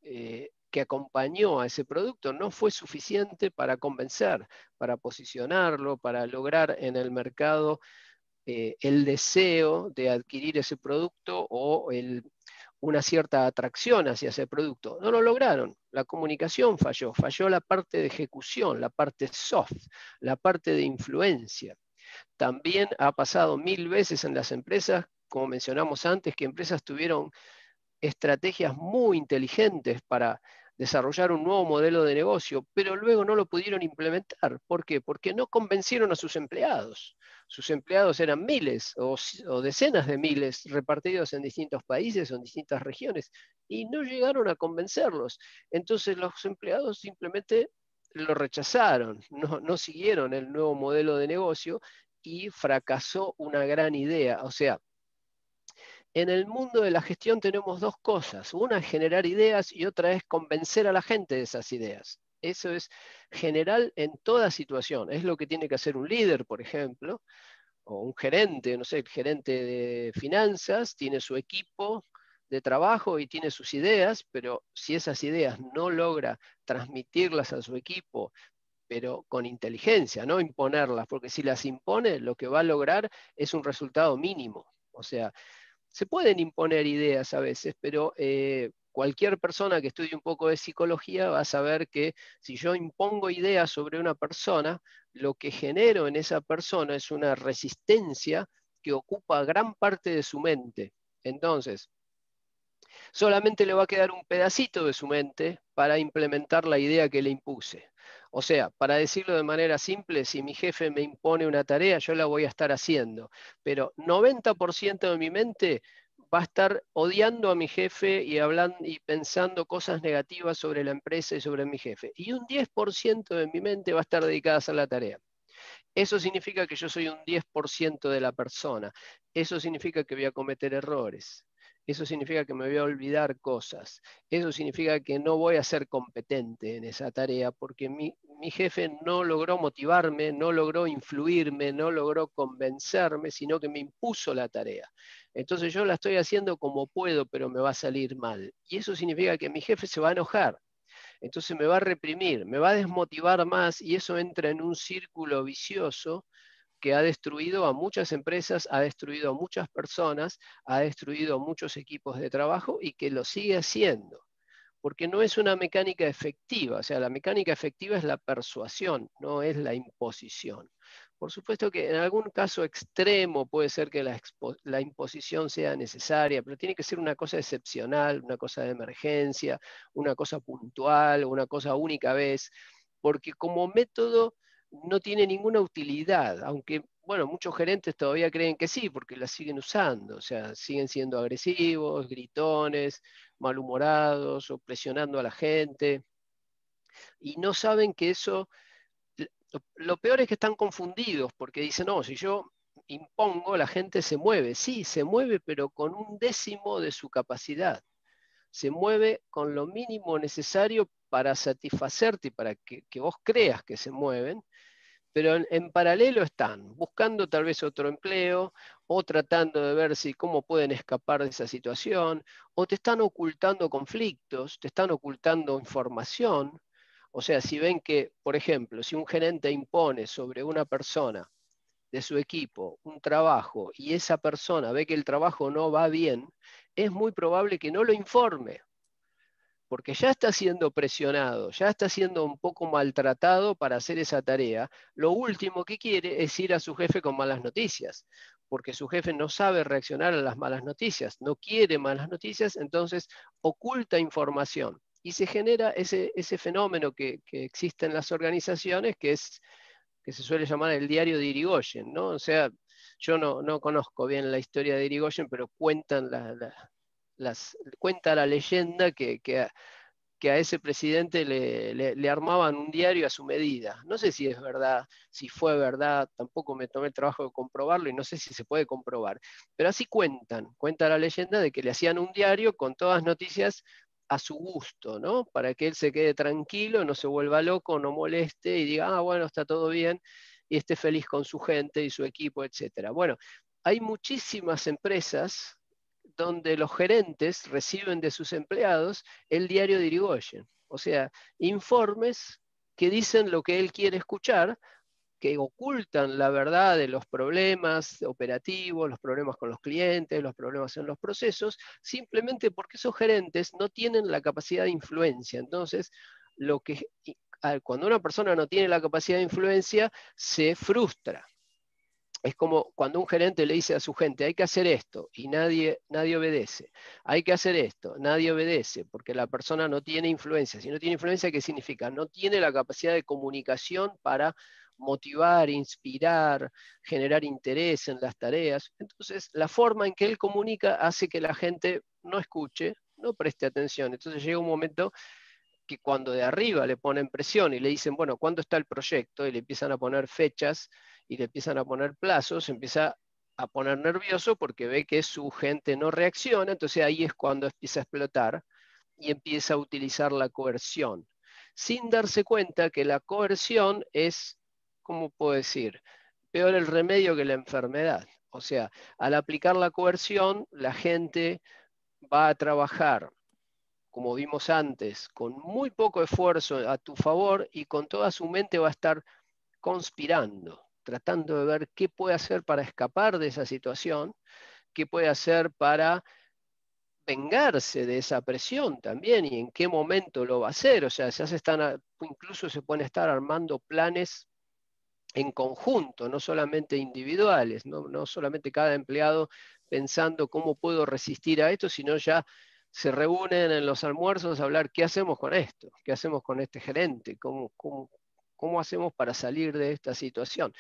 eh, que acompañó a ese producto no fue suficiente para convencer, para posicionarlo, para lograr en el mercado eh, el deseo de adquirir ese producto o el, una cierta atracción hacia ese producto. No lo lograron, la comunicación falló, falló la parte de ejecución, la parte soft, la parte de influencia. También ha pasado mil veces en las empresas, como mencionamos antes, que empresas tuvieron estrategias muy inteligentes para desarrollar un nuevo modelo de negocio, pero luego no lo pudieron implementar. ¿Por qué? Porque no convencieron a sus empleados. Sus empleados eran miles o, decenas de miles repartidos en distintos países o en distintas regiones y no llegaron a convencerlos. Entonces los empleados simplemente lo rechazaron, no siguieron el nuevo modelo de negocio y fracasó una gran idea. O sea, en el mundo de la gestión tenemos dos cosas. Una es generar ideas y otra es convencer a la gente de esas ideas. Eso es general en toda situación. Es lo que tiene que hacer un líder, por ejemplo, o un gerente, no sé, el gerente de finanzas tiene su equipo de trabajo y tiene sus ideas, pero si esas ideas no logra transmitirlas a su equipo, pero con inteligencia, no imponerlas, porque si las impone, lo que va a lograr es un resultado mínimo. O sea, se pueden imponer ideas a veces, pero eh, cualquier persona que estudie un poco de psicología va a saber que si yo impongo ideas sobre una persona, lo que genero en esa persona es una resistencia que ocupa gran parte de su mente. Entonces, solamente le va a quedar un pedacito de su mente para implementar la idea que le impuse. O sea, para decirlo de manera simple, si mi jefe me impone una tarea, yo la voy a estar haciendo, pero 90% de mi mente va a estar odiando a mi jefe y, hablando, y pensando cosas negativas sobre la empresa y sobre mi jefe. Y un 10% de mi mente va a estar dedicada a hacer la tarea. Eso significa que yo soy un 10% de la persona. Eso significa que voy a cometer errores. Eso significa que me voy a olvidar cosas. Eso significa que no voy a ser competente en esa tarea porque mi, jefe no logró motivarme, no logró influirme, no logró convencerme, sino que me impuso la tarea. Entonces yo la estoy haciendo como puedo, pero me va a salir mal. Y eso significa que mi jefe se va a enojar. Entonces me va a reprimir, me va a desmotivar más y eso entra en un círculo vicioso que ha destruido a muchas empresas, ha destruido a muchas personas, ha destruido a muchos equipos de trabajo y que lo sigue haciendo porque no es una mecánica efectiva, o sea, la mecánica efectiva es la persuasión, no es la imposición. Por supuesto que en algún caso extremo puede ser que la, la, imposición sea necesaria, pero tiene que ser una cosa excepcional, una cosa de emergencia, una cosa puntual, una cosa única vez, porque como método no tiene ninguna utilidad, aunque, bueno, muchos gerentes todavía creen que sí, porque la siguen usando, o sea, siguen siendo agresivos, gritones, malhumorados o presionando a la gente, y no saben que eso, lo peor es que están confundidos, porque dicen, no, si yo impongo, la gente se mueve, sí, se mueve, pero con un décimo de su capacidad se mueve con lo mínimo necesario para satisfacerte y para que, que, vos creas que se mueven, pero en, paralelo están buscando tal vez otro empleo o tratando de ver si cómo pueden escapar de esa situación o te están ocultando conflictos, te están ocultando información. O sea, si ven que, por ejemplo, si un gerente impone sobre una persona de su equipo un trabajo y esa persona ve que el trabajo no va bien, es muy probable que no lo informe porque ya está siendo presionado, ya está siendo un poco maltratado para hacer esa tarea, lo último que quiere es ir a su jefe con malas noticias, porque su jefe no sabe reaccionar a las malas noticias, no quiere malas noticias, entonces oculta información y se genera ese, ese fenómeno que, existe en las organizaciones que es que se suele llamar el diario de Irigoyen, ¿no? O sea, yo no, conozco bien la historia de Irigoyen, pero cuentan la, la cuenta la leyenda que, que, a, ese presidente le, armaban un diario a su medida. No sé si es verdad, si fue verdad, tampoco me tomé el trabajo de comprobarlo y no sé si se puede comprobar. Pero así cuentan, cuenta la leyenda de que le hacían un diario con todas noticias a su gusto, ¿no? Para que él se quede tranquilo, no se vuelva loco, no moleste y diga, ah, bueno, está todo bien y esté feliz con su gente y su equipo, etc. Bueno, hay muchísimas empresas donde los gerentes reciben de sus empleados el diario de O sea, informes que dicen lo que él quiere escuchar, que ocultan la verdad de los problemas operativos, los problemas con los clientes, los problemas en los procesos, simplemente porque esos gerentes no tienen la capacidad de influencia. Entonces, lo que, cuando una persona no tiene la capacidad de influencia, se frustra. Es como cuando un gerente le dice a su gente, hay que hacer esto y nadie, obedece. Hay que hacer esto, nadie obedece, porque la persona no tiene influencia. Si no tiene influencia, ¿qué significa? No tiene la capacidad de comunicación para motivar, inspirar, generar interés en las tareas. Entonces, la forma en que él comunica hace que la gente no escuche, no preste atención. Entonces llega un momento que cuando de arriba le ponen presión y le dicen, bueno, ¿cuándo está el proyecto? Y le empiezan a poner fechas y le empiezan a poner plazos, empieza a poner nervioso porque ve que su gente no reacciona, entonces ahí es cuando empieza a explotar y empieza a utilizar la coerción, sin darse cuenta que la coerción es, ¿cómo puedo decir? Peor el remedio que la enfermedad. O sea, al aplicar la coerción, la gente va a trabajar, como vimos antes, con muy poco esfuerzo a tu favor y con toda su mente va a estar conspirando tratando de ver qué puede hacer para escapar de esa situación, qué puede hacer para vengarse de esa presión también y en qué momento lo va a hacer. O sea, se incluso se pueden estar armando planes en conjunto, no solamente individuales, no, no solamente cada empleado pensando cómo puedo resistir a esto, sino ya se reúnen en los almuerzos a hablar qué hacemos con esto, qué hacemos con este gerente, cómo, ¿Cómo hacemos para salir de esta situación?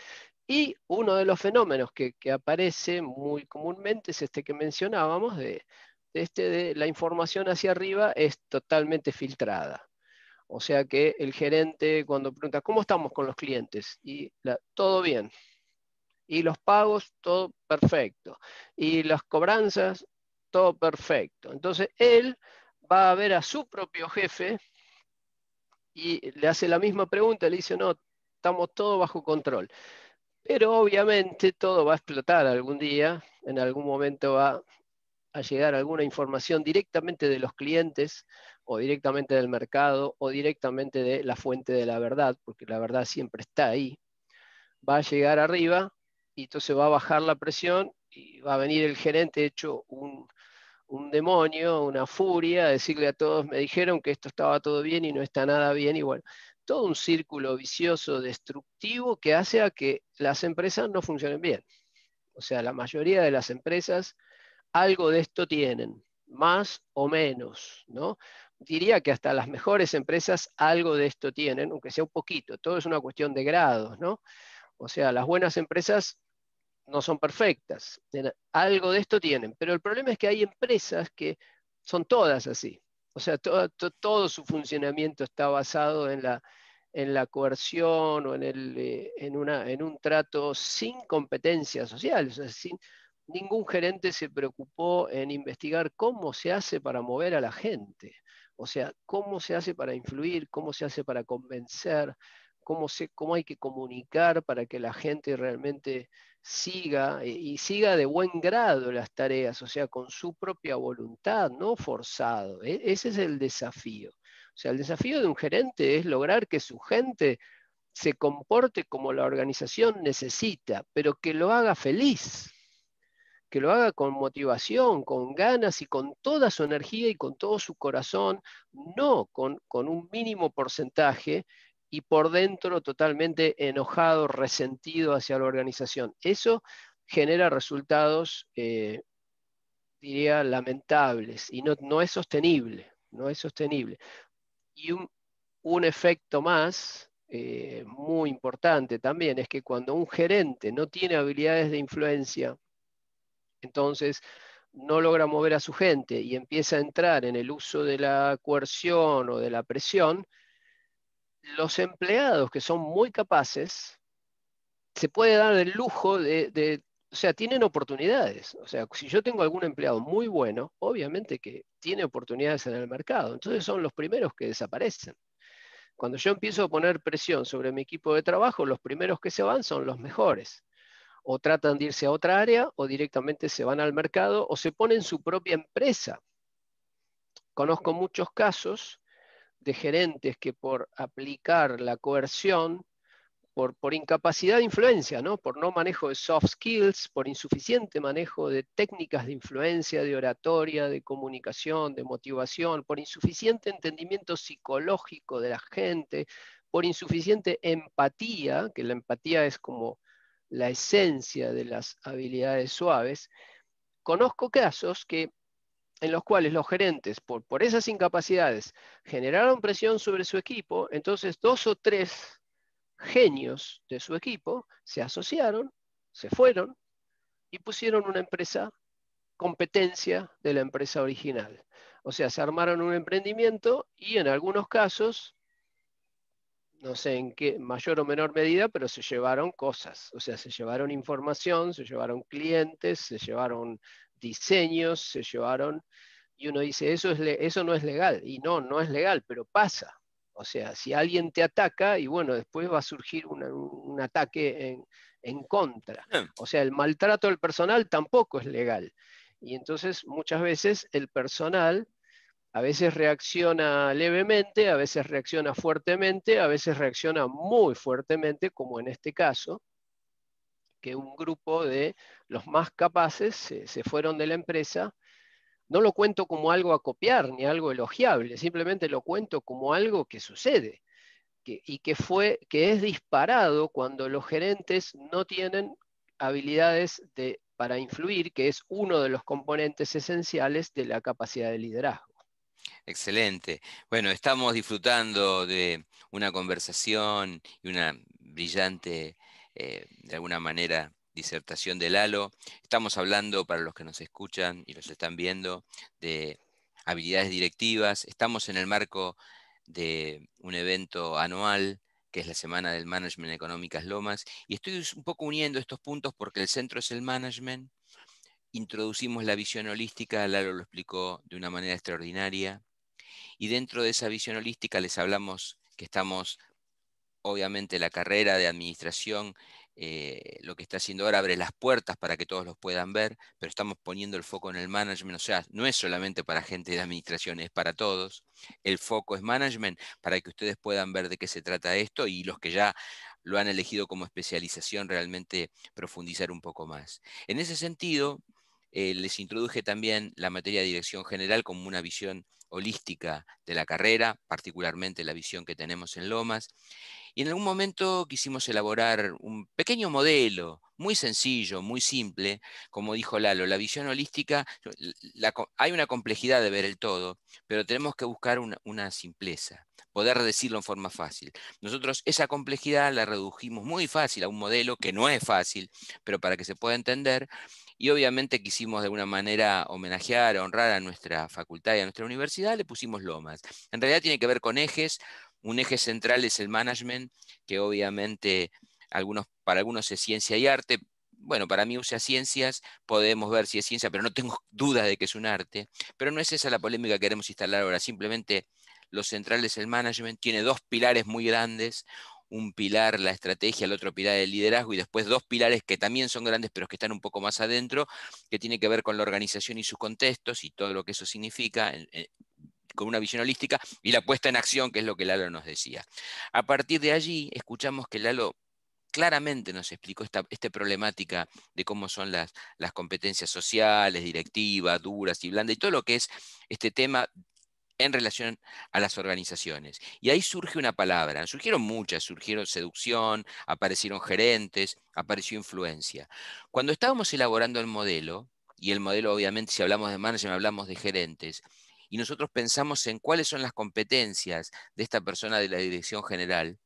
Y uno de los fenómenos que, aparece muy comúnmente es este que mencionábamos, de, este de la información hacia arriba es totalmente filtrada. O sea que el gerente cuando pregunta, ¿cómo estamos con los clientes? Y todo bien. Y los pagos, todo perfecto. Y las cobranzas, todo perfecto. Entonces él va a ver a su propio jefe y le hace la misma pregunta, le dice, no, estamos todos bajo control. Pero obviamente todo va a explotar algún día, en algún momento va a llegar alguna información directamente de los clientes o directamente del mercado o directamente de la fuente de la verdad, porque la verdad siempre está ahí, va a llegar arriba y entonces va a bajar la presión y va a venir el gerente hecho un, un demonio, una furia, decirle a todos, me dijeron que esto estaba todo bien y no está nada bien, y bueno, todo un círculo vicioso, destructivo, que hace a que las empresas no funcionen bien. O sea, la mayoría de las empresas algo de esto tienen, más o menos, ¿no? Diría que hasta las mejores empresas algo de esto tienen, aunque sea un poquito, todo es una cuestión de grados, ¿no? O sea, las buenas empresas no son perfectas. Algo de esto tienen, pero el problema es que hay empresas que son todas así. O sea, todo, todo su funcionamiento está basado en la, en la coerción o en, el, eh, una, en un trato sin competencia social. sin, ningún gerente se preocupó en investigar cómo se hace para mover a la gente. O sea, cómo se hace para influir, cómo se hace para convencer, cómo, cómo hay que comunicar para que la gente realmente siga eh, y siga de buen grado las tareas, o sea, con su propia voluntad, no forzado. E-, ese es el desafío. O sea, el desafío de un gerente es lograr que su gente se comporte como la organización necesita, pero que lo haga feliz, que lo haga con motivación, con ganas y con toda su energía y con todo su corazón, no con, con un mínimo porcentaje y por dentro totalmente enojado, resentido hacia la organización. Eso genera resultados, eh, diría, lamentables y no, es sostenible, no es sostenible. Y un, efecto más, eh, muy importante también, es que cuando un gerente no tiene habilidades de influencia, entonces no logra mover a su gente y empieza a entrar en el uso de la coerción o de la presión, los empleados que son muy capaces, se puede dar el lujo de, o sea, tienen oportunidades. O sea, si yo tengo algún empleado muy bueno, obviamente que tiene oportunidades en el mercado. Entonces son los primeros que desaparecen. Cuando yo empiezo a poner presión sobre mi equipo de trabajo, los primeros que se van son los mejores. O tratan de irse a otra área, o directamente se van al mercado, o se ponen su propia empresa. Conozco muchos casos de gerentes que por aplicar la coerción, por, por, incapacidad de influencia, ¿no? por no manejo de soft skills, por insuficiente manejo de técnicas de influencia, de oratoria, de comunicación, de motivación, por insuficiente entendimiento psicológico de la gente, por insuficiente empatía, que la empatía es como la esencia de las habilidades suaves. Conozco casos que en los cuales los gerentes, por, por esas incapacidades, generaron presión sobre su equipo, entonces dos o tres genios de su equipo se asociaron, se fueron y pusieron una empresa competencia de la empresa original. O sea, se armaron un emprendimiento y en algunos casos, no sé en qué mayor o menor medida, pero se llevaron cosas. O sea, se llevaron información, se llevaron clientes, se llevaron diseños se llevaron y uno dice, eso, es eso no es legal. Y no, no es legal, pero pasa. O sea, si alguien te ataca y bueno, después va a surgir un ataque en, en contra. O sea, el maltrato del personal tampoco es legal. Y entonces muchas veces el personal a veces reacciona levemente, a veces reacciona fuertemente, a veces reacciona muy fuertemente, como en este caso que un grupo de los más capaces se, fueron de la empresa, no lo cuento como algo a copiar ni algo elogiable, simplemente lo cuento como algo que sucede y que, fue, que es disparado cuando los gerentes no tienen habilidades de, para influir, que es uno de los componentes esenciales de la capacidad de liderazgo. Excelente. Bueno, estamos disfrutando de una conversación y una brillante eh, de alguna manera disertación de Lalo. Estamos hablando, para los que nos escuchan y los están viendo, de habilidades directivas. Estamos en el marco de un evento anual que es la Semana del Management Económicas Lomas, y estoy un poco uniendo estos puntos porque el centro es el management, introducimos la visión holística, Lalo lo explicó de una manera extraordinaria, y dentro de esa visión holística les hablamos que estamos obviamente la carrera de administración, eh, lo que está haciendo ahora abre las puertas para que todos los puedan ver, pero estamos poniendo el foco en el management, o sea, no es solamente para gente de administración, es para todos. El foco es management para que ustedes puedan ver de qué se trata esto y los que ya lo han elegido como especialización realmente profundizar un poco más. En ese sentido, eh, les introduje también la materia de dirección general como una visión holística de la carrera, particularmente la visión que tenemos en Lomas. Y en algún momento quisimos elaborar un pequeño modelo, muy sencillo, muy simple, como dijo Lalo, la visión holística, hay una complejidad de ver el todo, pero tenemos que buscar una simpleza, poder decirlo en forma fácil. Nosotros esa complejidad la redujimos muy fácil a un modelo que no es fácil, pero para que se pueda entender, y obviamente quisimos de alguna manera homenajear, honrar a nuestra facultad y a nuestra universidad, le pusimos Lomas. En realidad tiene que ver con ejes. Un eje central es el management, que obviamente algunos, para algunos es ciencia y arte, bueno, para mí usa ciencias, podemos ver si es ciencia, pero no tengo dudas de que es un arte. Pero no es esa la polémica que queremos instalar ahora, simplemente lo central es el management, tiene dos pilares muy grandes un pilar la estrategia, el otro pilar el liderazgo y después dos pilares que también son grandes pero que están un poco más adentro, que tiene que ver con la organización y sus contextos y todo lo que eso significa. con una visión holística y la puesta en acción, que es lo que Lalo nos decía. A partir de allí, escuchamos que Lalo claramente nos explicó esta, problemática de cómo son las, las competencias sociales, directivas, duras y blandas, y todo lo que es este tema en relación a las organizaciones. Y ahí surge una palabra, surgieron muchas, surgieron seducción, aparecieron gerentes, apareció influencia. Cuando estábamos elaborando el modelo, y el modelo obviamente si hablamos de management hablamos de gerentes, y nosotros pensamos en cuáles son las competencias de esta persona de la dirección general,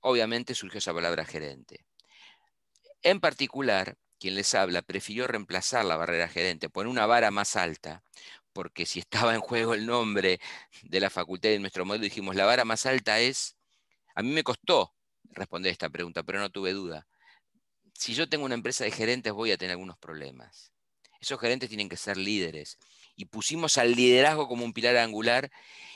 obviamente surgió esa palabra gerente. En particular, quien les habla prefirió reemplazar la barrera gerente, por una vara más alta, porque si estaba en juego el nombre de la facultad y de nuestro modelo, dijimos, la vara más alta es, a mí me costó responder esta pregunta, pero no tuve duda. Si yo tengo una empresa de gerentes voy a tener algunos problemas. Esos gerentes tienen que ser líderes. Y pusimos al liderazgo como un pilar angular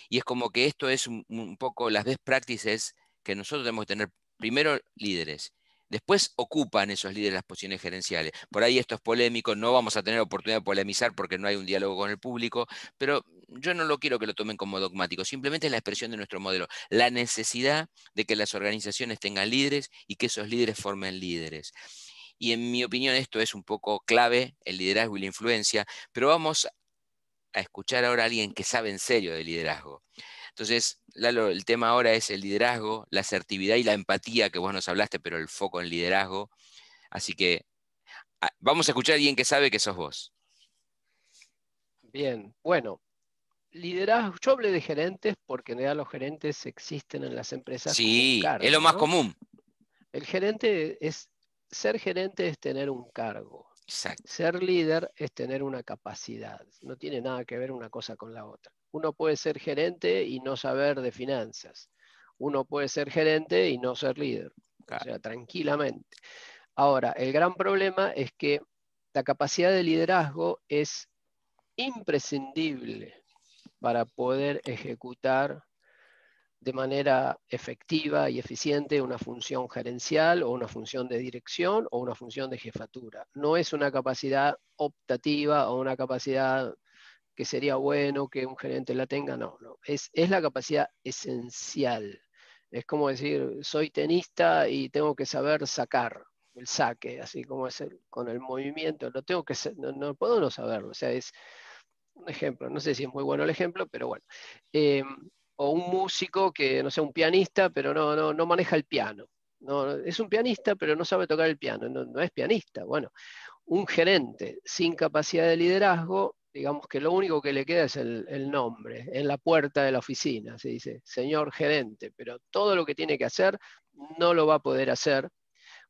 y es como que esto es un, poco las best practices que nosotros tenemos que tener primero líderes después ocupan esos líderes las posiciones gerenciales. Por ahí esto es polémico, no vamos a tener oportunidad de polemizar porque no hay un diálogo con el público, pero yo no lo quiero que lo tomen como dogmático, simplemente es la expresión de nuestro modelo, la necesidad de que las organizaciones tengan líderes y que esos líderes formen líderes. Y en mi opinión esto es un poco clave, el liderazgo y la influencia, pero vamos a escuchar ahora a alguien que sabe en serio de liderazgo. Entonces, Lalo, el tema ahora es el liderazgo, la asertividad y la empatía, que vos nos hablaste, pero el foco en liderazgo. Así que ah, vamos a escuchar a alguien que sabe que sos vos. Bien, bueno, liderazgo, yo hablé de gerentes porque en realidad los gerentes existen en las empresas. Sí, es lo más común. El gerente es, ser gerente es tener un cargo. Ser líder es tener una capacidad, no tiene nada que ver una cosa con la otra. Uno puede ser gerente y no saber de finanzas. Uno puede ser gerente y no ser líder. O sea, tranquilamente. Ahora, el gran problema es que la capacidad de liderazgo es imprescindible para poder ejecutar de manera efectiva y eficiente una función gerencial o una función de dirección o una función de jefatura. No es una capacidad optativa o una capacidad que sería bueno que un gerente la tenga, no, no. Es, es la capacidad esencial. Es como decir, soy tenista y tengo que saber sacar el saque, así como es el, con el movimiento, lo tengo que no, puedo no saberlo, o sea, es un ejemplo, no sé si es muy bueno el ejemplo, pero bueno. Em, o un músico que, no sé, un pianista, pero no, no, maneja el piano. No, es un pianista, pero no sabe tocar el piano, no, es pianista. Bueno, un gerente sin capacidad de liderazgo, digamos que lo único que le queda es el, el nombre, en la puerta de la oficina se dice, señor gerente, pero todo lo que tiene que hacer no lo va a poder hacer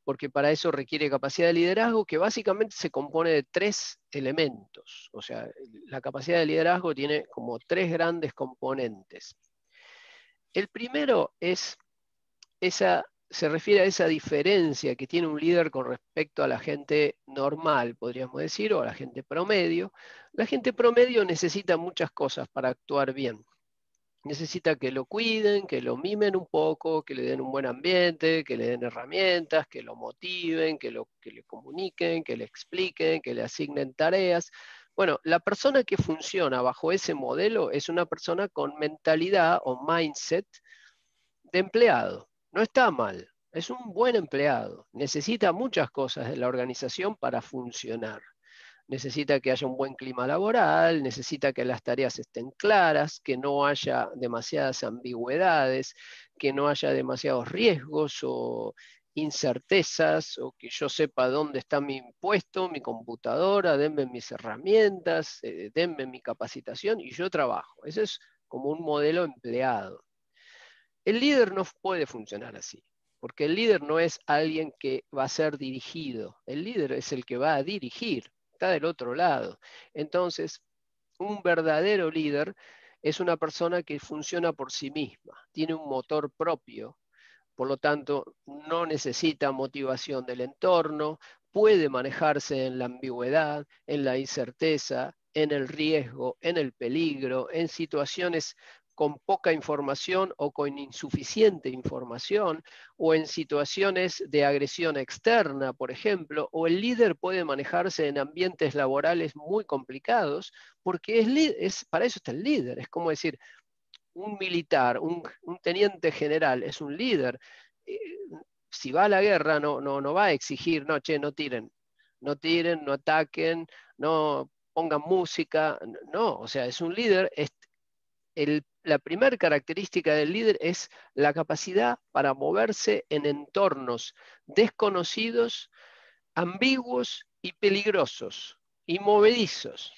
porque para eso requiere capacidad de liderazgo que básicamente se compone de tres elementos. O sea, la capacidad de liderazgo tiene como tres grandes componentes. El primero es esa, se refiere a esa diferencia que tiene un líder con respecto a la gente normal, podríamos decir, o a la gente promedio. La gente promedio necesita muchas cosas para actuar bien. Necesita que lo cuiden, que lo mimen un poco, que le den un buen ambiente, que le den herramientas, que lo motiven, que, lo, que le comuniquen, que le expliquen, que le asignen tareas. Bueno, la persona que funciona bajo ese modelo es una persona con mentalidad o mindset de empleado. No está mal, es un buen empleado. Necesita muchas cosas de la organización para funcionar. Necesita que haya un buen clima laboral, necesita que las tareas estén claras, que no haya demasiadas ambigüedades, que no haya demasiados riesgos o incertezas o que yo sepa dónde está mi impuesto, mi computadora, denme mis herramientas, eh, denme mi capacitación y yo trabajo. Ese es como un modelo empleado. El líder no puede funcionar así, porque el líder no es alguien que va a ser dirigido, el líder es el que va a dirigir, está del otro lado. Entonces, un verdadero líder es una persona que funciona por sí misma, tiene un motor propio, por lo tanto no necesita motivación del entorno, puede manejarse en la ambigüedad, en la incerteza, en el riesgo, en el peligro, en situaciones con poca información o con insuficiente información, o en situaciones de agresión externa, por ejemplo, o el líder puede manejarse en ambientes laborales muy complicados, porque es, es para eso está el líder, es como decir, un militar, un, teniente general, es un líder. Eh, si va a la guerra, no, no, va a exigir, no, che, no tiren, no tiren, no ataquen, no pongan música. No, o sea, es un líder. Es, la primera característica del líder es la capacidad para moverse en entornos desconocidos, ambiguos y peligrosos y movedizos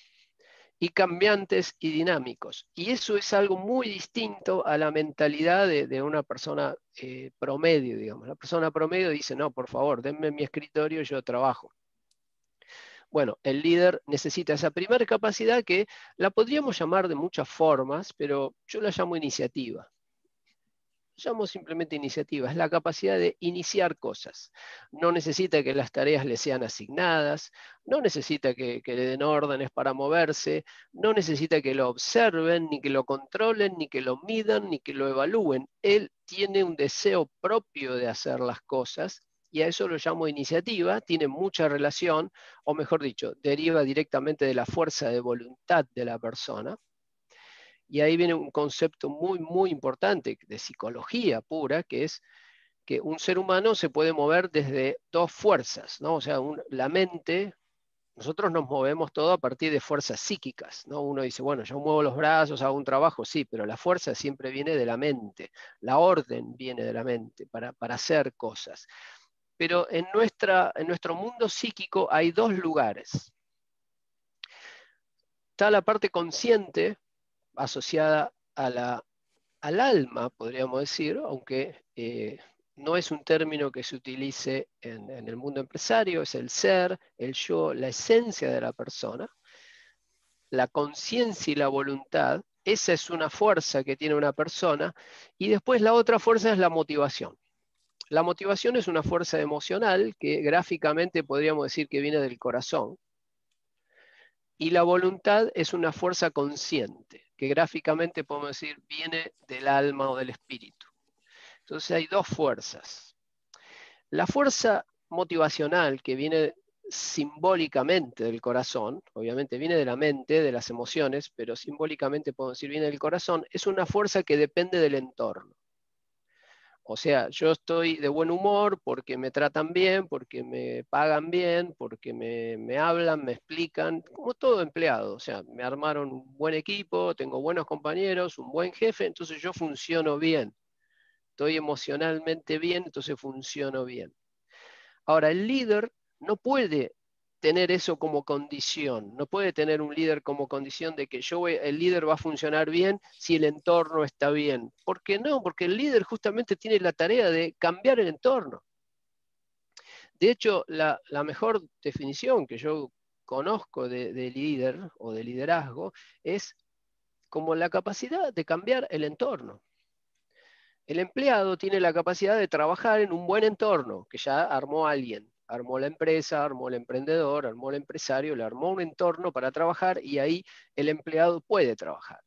y cambiantes y dinámicos. Y eso es algo muy distinto a la mentalidad de, una persona eh, promedio, digamos. La persona promedio dice, no, por favor, denme mi escritorio, yo trabajo. Bueno, el líder necesita esa primera capacidad que la podríamos llamar de muchas formas, pero yo la llamo iniciativa llamo simplemente iniciativa, es la capacidad de iniciar cosas. No necesita que las tareas le sean asignadas, no necesita que, que, le den órdenes para moverse, no necesita que lo observen, ni que lo controlen, ni que lo midan, ni que lo evalúen. Él tiene un deseo propio de hacer las cosas. Y a eso lo llamo iniciativa, tiene mucha relación, o mejor dicho, deriva directamente de la fuerza de voluntad de la persona y ahí viene un concepto muy, muy importante de psicología pura, que es que un ser humano se puede mover desde dos fuerzas, ¿no? O sea, la mente, nosotros nos movemos todo a partir de fuerzas psíquicas, ¿no? Uno dice, bueno, yo muevo los brazos, hago un trabajo, sí, pero la fuerza siempre viene de la mente, la orden viene de la mente para, hacer cosas. Pero en, nuestra, en nuestro mundo psíquico hay dos lugares. Está la parte consciente, asociada a la, al alma, podríamos decir, aunque eh, no es un término que se utilice en, en el mundo empresario, es el ser, el yo, la esencia de la persona, la conciencia y la voluntad, esa es una fuerza que tiene una persona, y después la otra fuerza es la motivación. La motivación es una fuerza emocional que gráficamente podríamos decir que viene del corazón, y la voluntad es una fuerza consciente que gráficamente podemos decir viene del alma o del espíritu. Entonces hay dos fuerzas. La fuerza motivacional que viene simbólicamente del corazón, obviamente viene de la mente, de las emociones, pero simbólicamente podemos decir viene del corazón, es una fuerza que depende del entorno. O sea, yo estoy de buen humor porque me tratan bien, porque me pagan bien, porque me, hablan, me explican, como todo empleado. O sea, me armaron un buen equipo, tengo buenos compañeros, un buen jefe, entonces yo funciono bien. Estoy emocionalmente bien, entonces funciono bien. Ahora, el líder no puede tener eso como condición, no puede tener un líder como condición de que yo el líder va a funcionar bien si el entorno está bien. ¿Por qué no? Porque el líder justamente tiene la tarea de cambiar el entorno. De hecho, la, mejor definición que yo conozco de líder o de liderazgo es como la capacidad de cambiar el entorno. El empleado tiene la capacidad de trabajar en un buen entorno que ya armó alguien armó la empresa, armó el emprendedor, armó el empresario, le armó un entorno para trabajar y ahí el empleado puede trabajar.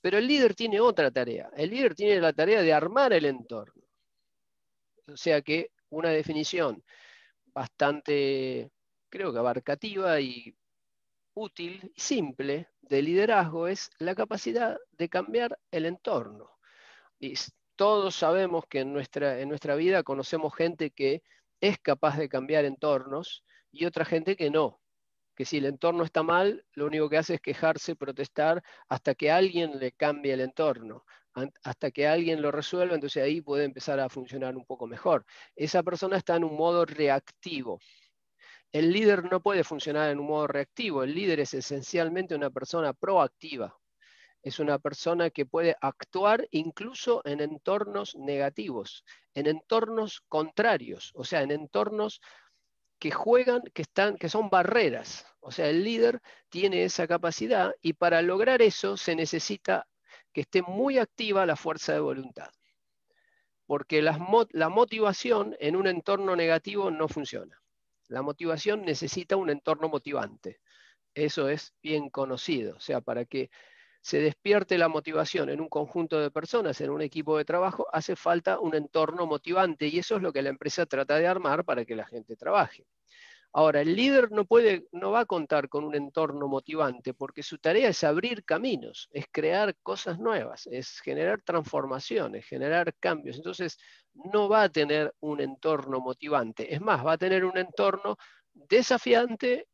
Pero el líder tiene otra tarea. El líder tiene la tarea de armar el entorno. O sea que una definición bastante, creo que abarcativa y útil y simple de liderazgo es la capacidad de cambiar el entorno. Y todos sabemos que en nuestra, en nuestra vida conocemos gente que es capaz de cambiar entornos y otra gente que no, que si el entorno está mal, lo único que hace es quejarse, protestar, hasta que alguien le cambie el entorno, hasta que alguien lo resuelva, entonces ahí puede empezar a funcionar un poco mejor. Esa persona está en un modo reactivo. El líder no puede funcionar en un modo reactivo, el líder es esencialmente una persona proactiva. Es una persona que puede actuar incluso en entornos negativos, en entornos contrarios, o sea, en entornos que juegan, que, están, que son barreras. O sea, el líder tiene esa capacidad y para lograr eso se necesita que esté muy activa la fuerza de voluntad. Porque la, la motivación en un entorno negativo no funciona. La motivación necesita un entorno motivante. Eso es bien conocido. O sea, para que se despierte la motivación en un conjunto de personas, en un equipo de trabajo, hace falta un entorno motivante y eso es lo que la empresa trata de armar para que la gente trabaje. Ahora, el líder no, puede, no va a contar con un entorno motivante porque su tarea es abrir caminos, es crear cosas nuevas, es generar transformaciones, generar cambios. Entonces, no va a tener un entorno motivante. Es más, va a tener un entorno desafiante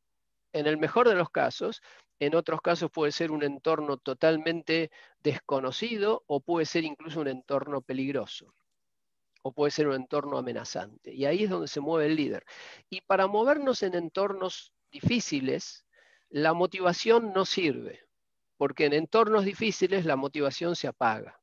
en el mejor de los casos, en otros casos puede ser un entorno totalmente desconocido o puede ser incluso un entorno peligroso o puede ser un entorno amenazante. Y ahí es donde se mueve el líder. Y para movernos en entornos difíciles, la motivación no sirve, porque en entornos difíciles la motivación se apaga.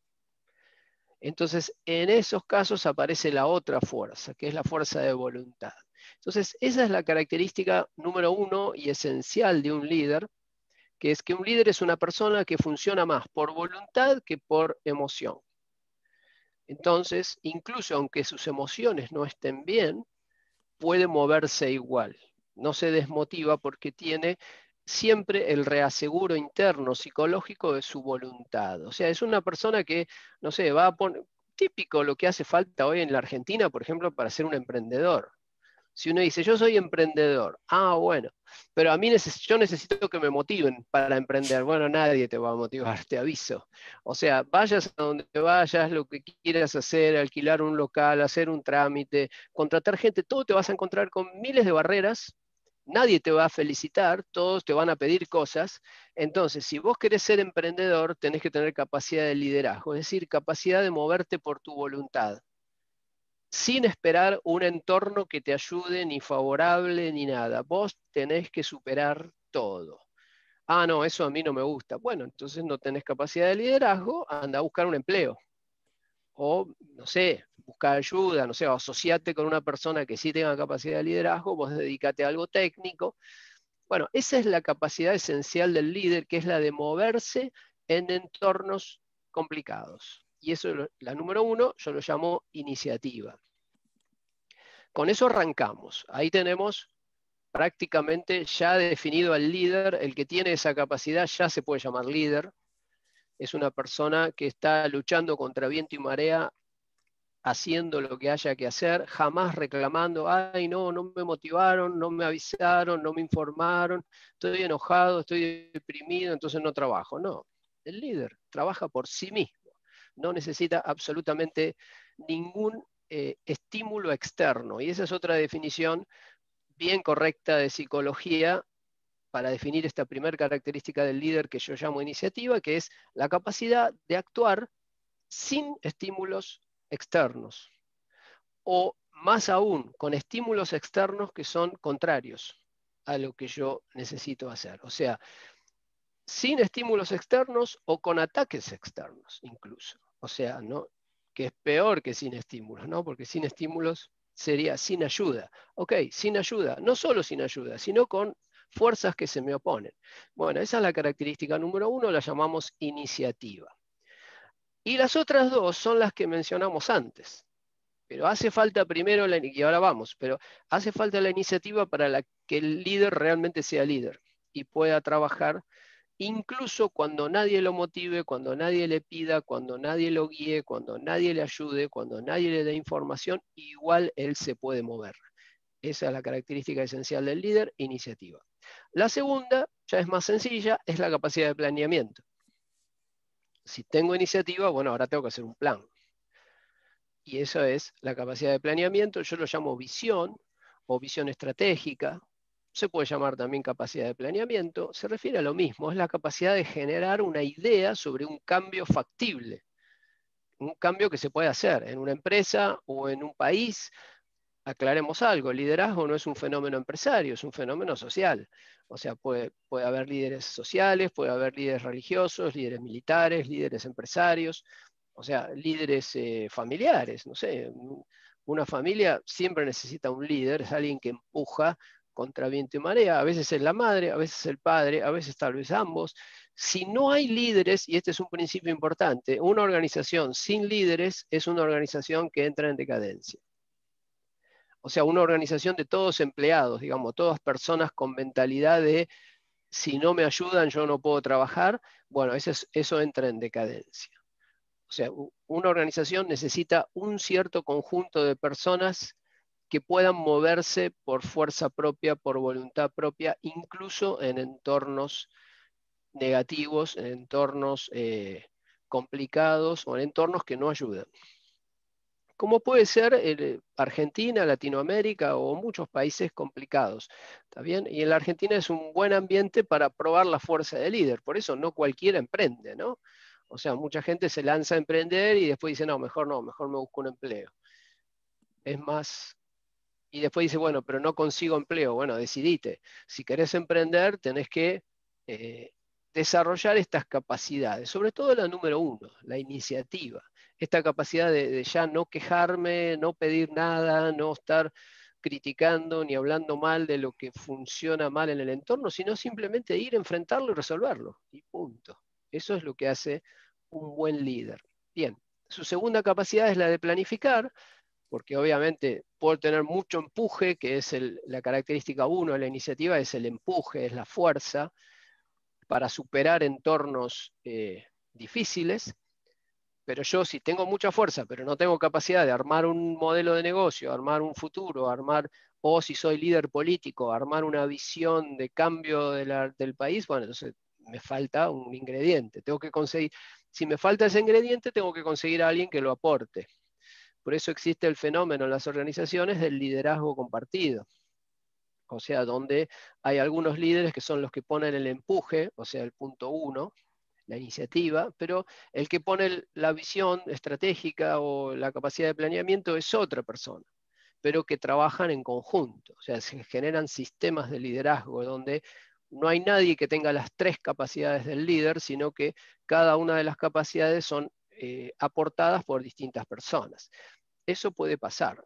Entonces, en esos casos aparece la otra fuerza, que es la fuerza de voluntad. Entonces, esa es la característica número uno y esencial de un líder, que es que un líder es una persona que funciona más por voluntad que por emoción. Entonces, incluso aunque sus emociones no estén bien, puede moverse igual. No se desmotiva porque tiene siempre el reaseguro interno psicológico de su voluntad. O sea, es una persona que, no sé, va a poner, típico lo que hace falta hoy en la Argentina, por ejemplo, para ser un emprendedor. Si uno dice, yo soy emprendedor, ah, bueno, pero a mí yo necesito que me motiven para emprender. Bueno, nadie te va a motivar, te aviso. O sea, vayas a donde vayas, lo que quieras hacer, alquilar un local, hacer un trámite, contratar gente, todo te vas a encontrar con miles de barreras. Nadie te va a felicitar, todos te van a pedir cosas. Entonces, si vos querés ser emprendedor, tenés que tener capacidad de liderazgo, es decir, capacidad de moverte por tu voluntad sin esperar un entorno que te ayude, ni favorable, ni nada. Vos tenés que superar todo. Ah, no, eso a mí no me gusta. Bueno, entonces no tenés capacidad de liderazgo, anda a buscar un empleo. O, no sé, busca ayuda, no sé, o asociate con una persona que sí tenga capacidad de liderazgo, vos dedícate a algo técnico. Bueno, esa es la capacidad esencial del líder, que es la de moverse en entornos complicados y eso, la número uno, yo lo llamo iniciativa. Con eso arrancamos. Ahí tenemos prácticamente ya definido al líder. El que tiene esa capacidad ya se puede llamar líder. Es una persona que está luchando contra viento y marea, haciendo lo que haya que hacer, jamás reclamando, ay, no, no me motivaron, no me avisaron, no me informaron, estoy enojado, estoy deprimido, entonces no trabajo. No, el líder trabaja por sí mismo no necesita absolutamente ningún eh, estímulo externo. Y esa es otra definición bien correcta de psicología para definir esta primera característica del líder que yo llamo iniciativa, que es la capacidad de actuar sin estímulos externos, o más aún, con estímulos externos que son contrarios a lo que yo necesito hacer. O sea, sin estímulos externos o con ataques externos incluso o sea, que es peor que sin estímulos, ¿no? porque sin estímulos sería sin ayuda. Ok, sin ayuda, no solo sin ayuda, sino con fuerzas que se me oponen. Bueno, esa es la característica número uno, la llamamos iniciativa. Y las otras dos son las que mencionamos antes. Pero hace falta primero, la, y ahora vamos, pero hace falta la iniciativa para la que el líder realmente sea líder y pueda trabajar incluso cuando nadie lo motive, cuando nadie le pida, cuando nadie lo guíe, cuando nadie le ayude, cuando nadie le dé información, igual él se puede mover. Esa es la característica esencial del líder, iniciativa. La segunda, ya es más sencilla, es la capacidad de planeamiento. Si tengo iniciativa, bueno, ahora tengo que hacer un plan. Y esa es la capacidad de planeamiento, yo lo llamo visión o visión estratégica, se puede llamar también capacidad de planeamiento, se refiere a lo mismo, es la capacidad de generar una idea sobre un cambio factible, un cambio que se puede hacer en una empresa o en un país. Aclaremos algo, el liderazgo no es un fenómeno empresario, es un fenómeno social. O sea, puede, puede haber líderes sociales, puede haber líderes religiosos, líderes militares, líderes empresarios, o sea, líderes eh, familiares, no sé. Una familia siempre necesita un líder, es alguien que empuja contra viento y marea, a veces es la madre, a veces el padre, a veces tal vez ambos. Si no hay líderes, y este es un principio importante, una organización sin líderes es una organización que entra en decadencia. O sea, una organización de todos empleados, digamos, todas personas con mentalidad de si no me ayudan yo no puedo trabajar, bueno, eso, eso entra en decadencia. O sea, una organización necesita un cierto conjunto de personas que puedan moverse por fuerza propia, por voluntad propia, incluso en entornos negativos, en entornos eh, complicados o en entornos que no ayudan. Como puede ser eh, Argentina, Latinoamérica o muchos países complicados. ¿Está Y en la Argentina es un buen ambiente para probar la fuerza del líder, por eso no cualquiera emprende, ¿no? O sea, mucha gente se lanza a emprender y después dice, no, mejor no, mejor me busco un empleo. Es más y después dice, bueno, pero no consigo empleo. Bueno, decidite. Si querés emprender, tenés que eh, desarrollar estas capacidades, sobre todo la número uno, la iniciativa. Esta capacidad de, de, ya no quejarme, no pedir nada, no estar criticando ni hablando mal de lo que funciona mal en el entorno, sino simplemente ir, enfrentarlo y resolverlo. Y punto. Eso es lo que hace un buen líder. Bien, su segunda capacidad es la de planificar, porque obviamente puedo tener mucho empuje, que es la característica uno de la iniciativa, es el empuje, es la fuerza para superar entornos eh, difíciles, pero yo si tengo mucha fuerza, pero no tengo capacidad de armar un modelo de negocio, armar un futuro, armar, o si soy líder político, armar una visión de cambio del país, bueno, entonces me falta un ingrediente, tengo que conseguir, si me falta ese ingrediente, tengo que conseguir a alguien que lo aporte. Por eso existe el fenómeno en las organizaciones del liderazgo compartido. O sea, donde hay algunos líderes que son los que ponen el empuje, o sea, el punto uno, la iniciativa, pero el que pone la visión estratégica o la capacidad de planeamiento es otra persona pero que trabajan en conjunto. O sea, se generan sistemas de liderazgo donde no hay nadie que tenga las tres capacidades del líder, sino que cada una de las capacidades son eh, aportadas por distintas personas. Eso puede pasar.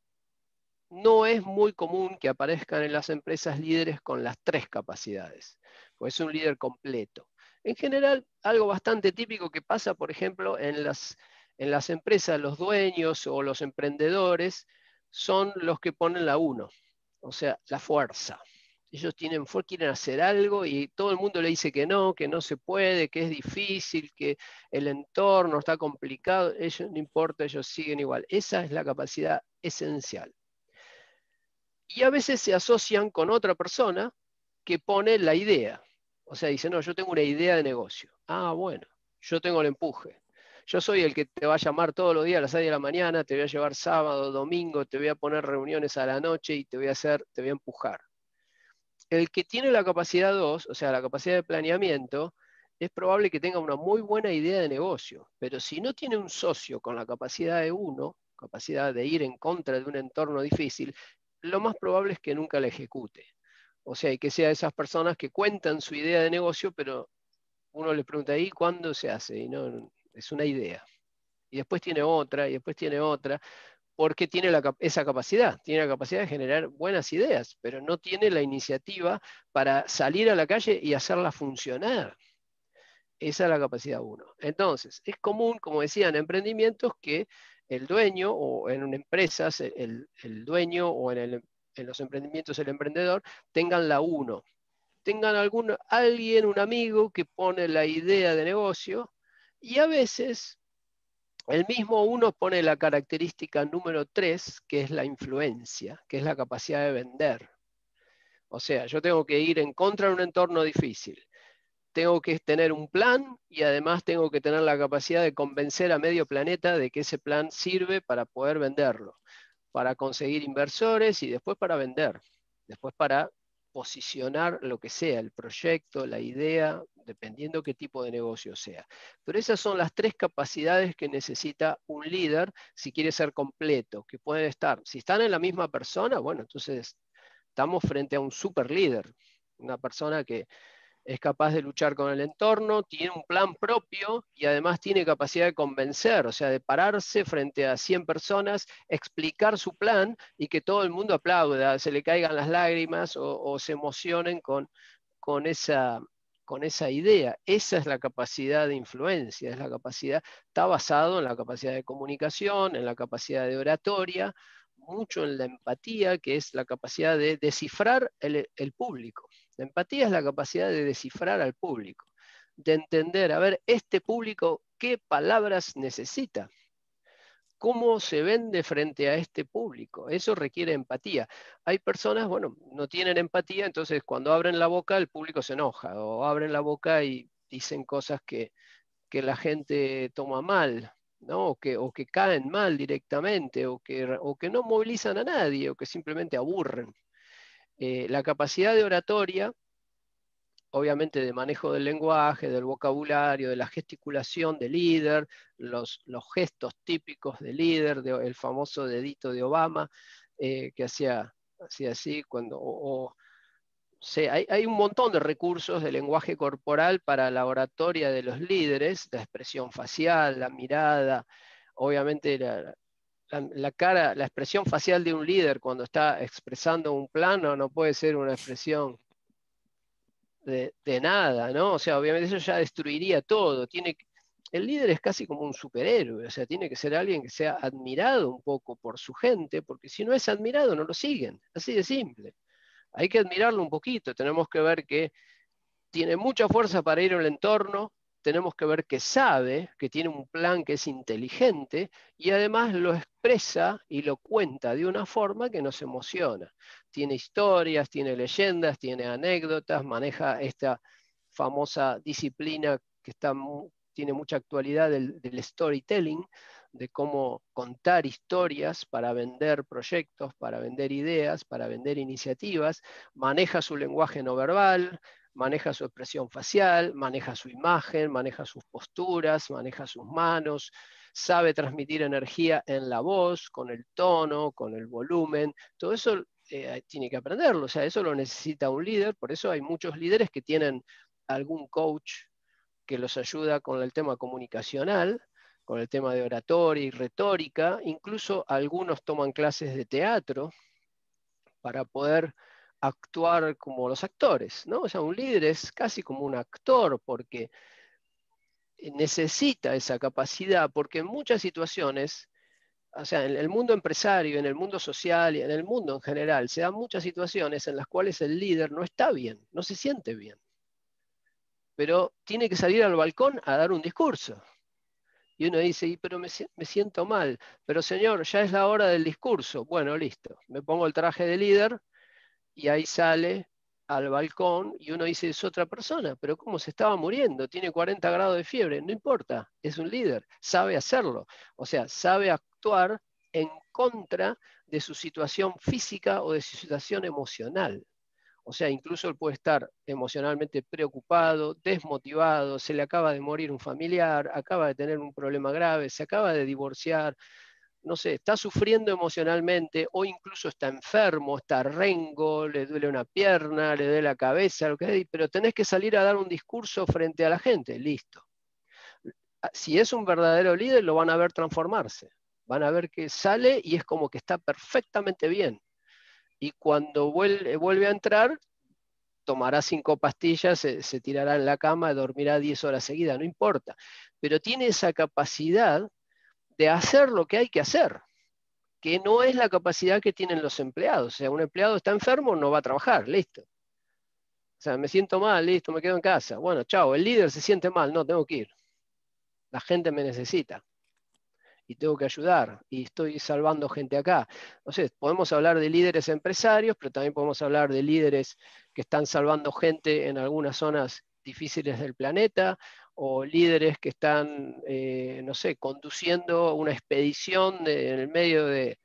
No es muy común que aparezcan en las empresas líderes con las tres capacidades, pues es un líder completo. En general, algo bastante típico que pasa, por ejemplo, en las, en las empresas, los dueños o los emprendedores son los que ponen la uno, o sea, la fuerza ellos tienen quieren hacer algo y todo el mundo le dice que no, que no se puede, que es difícil, que el entorno está complicado, ellos no importa, ellos siguen igual. Esa es la capacidad esencial. Y a veces se asocian con otra persona que pone la idea. O sea, dice, no, yo tengo una idea de negocio. Ah, bueno, yo tengo el empuje. Yo soy el que te va a llamar todos los días a las 6 de la mañana, te voy a llevar sábado, domingo, te voy a poner reuniones a la noche y te voy a hacer, te voy a empujar el que tiene la capacidad 2, o sea, la capacidad de planeamiento, es probable que tenga una muy buena idea de negocio, pero si no tiene un socio con la capacidad de uno, capacidad de ir en contra de un entorno difícil, lo más probable es que nunca la ejecute. O sea, hay que sea esas personas que cuentan su idea de negocio, pero uno les pregunta ahí cuándo se hace, y no, es una idea. Y después tiene otra, y después tiene otra porque tiene esa capacidad, tiene la capacidad de generar buenas ideas, pero no tiene la iniciativa para salir a la calle y hacerla funcionar. Esa es la capacidad uno. Entonces, es común, como decían, en emprendimientos que el dueño o en una empresa, el, dueño o en, los emprendimientos el emprendedor, tengan la uno. Tengan algún, alguien, un amigo que pone la idea de negocio y a veces el mismo uno pone la característica número 3, que es la influencia, que es la capacidad de vender. O sea, yo tengo que ir en contra de un entorno difícil. Tengo que tener un plan y además tengo que tener la capacidad de convencer a medio planeta de que ese plan sirve para poder venderlo, para conseguir inversores y después para vender, después para posicionar lo que sea, el proyecto, la idea, dependiendo qué tipo de negocio sea. Pero esas son las tres capacidades que necesita un líder si quiere ser completo, que pueden estar. Si están en la misma persona, bueno, entonces estamos frente a un super líder, una persona que es capaz de luchar con el entorno, tiene un plan propio y además tiene capacidad de convencer, o sea, de pararse frente a 100 personas, explicar su plan y que todo el mundo aplauda, se le caigan las lágrimas o, se emocionen con, esa, idea. Esa es la capacidad de influencia, es la capacidad, está basado en la capacidad de comunicación, en la capacidad de oratoria, mucho en la empatía, que es la capacidad de descifrar el público. La empatía es la capacidad de descifrar al público, de entender, a ver, este público, ¿qué palabras necesita? ¿Cómo se vende frente a este público? Eso requiere empatía. Hay personas, bueno, no tienen empatía, entonces cuando abren la boca el público se enoja, o abren la boca y dicen cosas que, la gente toma mal, O, que, caen mal directamente, o que, o que no movilizan a nadie, o que simplemente aburren. Eh, la capacidad de oratoria, obviamente de manejo del lenguaje, del vocabulario, de la gesticulación del líder, los, gestos típicos del líder, el famoso dedito de Obama, eh, que hacía, así cuando... hay, hay, un montón de recursos de lenguaje corporal para la oratoria de los líderes, la expresión facial, la mirada, obviamente la, la, cara, la expresión facial de un líder cuando está expresando un plano no puede ser una expresión de, nada, ¿no? O sea, obviamente eso ya destruiría todo. Tiene, el líder es casi como un superhéroe, o sea, tiene que ser alguien que sea admirado un poco por su gente, porque si no es admirado no lo siguen, así de simple. Hay que admirarlo un poquito, tenemos que ver que tiene mucha fuerza para ir al entorno, tenemos que ver que sabe, que tiene un plan que es inteligente y además lo, es y lo cuenta de una forma que nos emociona. Tiene historias, tiene leyendas, tiene anécdotas, maneja esta famosa disciplina que tiene mucha actualidad del, del storytelling, de cómo contar historias para vender proyectos, para vender ideas, para vender iniciativas, maneja su lenguaje no verbal, maneja su expresión facial, maneja su imagen, maneja sus posturas, maneja sus manos, sabe transmitir energía en la voz, con el tono, con el volumen, todo eso eh, tiene que aprenderlo, o sea, eso lo necesita un líder, por eso hay muchos líderes que tienen algún coach que los ayuda con el tema comunicacional, con el tema de oratoria y retórica, incluso algunos toman clases de teatro para poder actuar como los actores, ¿no? O sea, un líder es casi como un actor porque eh, necesita esa capacidad porque en muchas situaciones, o sea, en el mundo empresario, en el mundo social y en el mundo en general, se dan muchas situaciones en las cuales el líder no está bien, no se siente bien, pero tiene que salir al balcón a dar un discurso. Y uno dice, pero me, me siento mal, pero señor, ya es la hora del discurso. Bueno, listo, me pongo el traje de líder y ahí sale al balcón y uno dice, es otra persona, pero ¿cómo se estaba muriendo? Tiene 40 grados de fiebre, no importa, es un líder, sabe hacerlo, o sea, sabe actuar en contra de su situación física o de su situación emocional. O sea, incluso él puede estar emocionalmente preocupado, desmotivado, se le acaba de morir un familiar, acaba de tener un problema grave, se acaba de divorciar, no sé, está sufriendo emocionalmente o incluso está enfermo, está rengo, le duele una pierna, le duele la cabeza, lo que pero tenés que salir a dar un discurso frente a la gente, listo. Ah, si es un verdadero líder, lo van a ver transformarse, van a ver que sale y es como que está perfectamente bien. Y cuando eh, vuelve, a entrar, tomará cinco pastillas, se, tirará en la cama, dormirá diez horas seguidas, no importa. Pero tiene esa capacidad de hacer lo que hay que hacer, que no es la capacidad que tienen los empleados. O sea, un empleado está enfermo, no va a trabajar, listo. O sea, me siento mal, listo, me quedo en casa. Bueno, chao, el líder se siente mal, no, tengo que ir. La gente me necesita y tengo que ayudar y estoy salvando gente acá. Entonces, podemos hablar de líderes empresarios, pero también podemos hablar de líderes que están salvando gente en algunas zonas difíciles del planeta o líderes que están, eh, no sé, conduciendo una expedición en el medio de,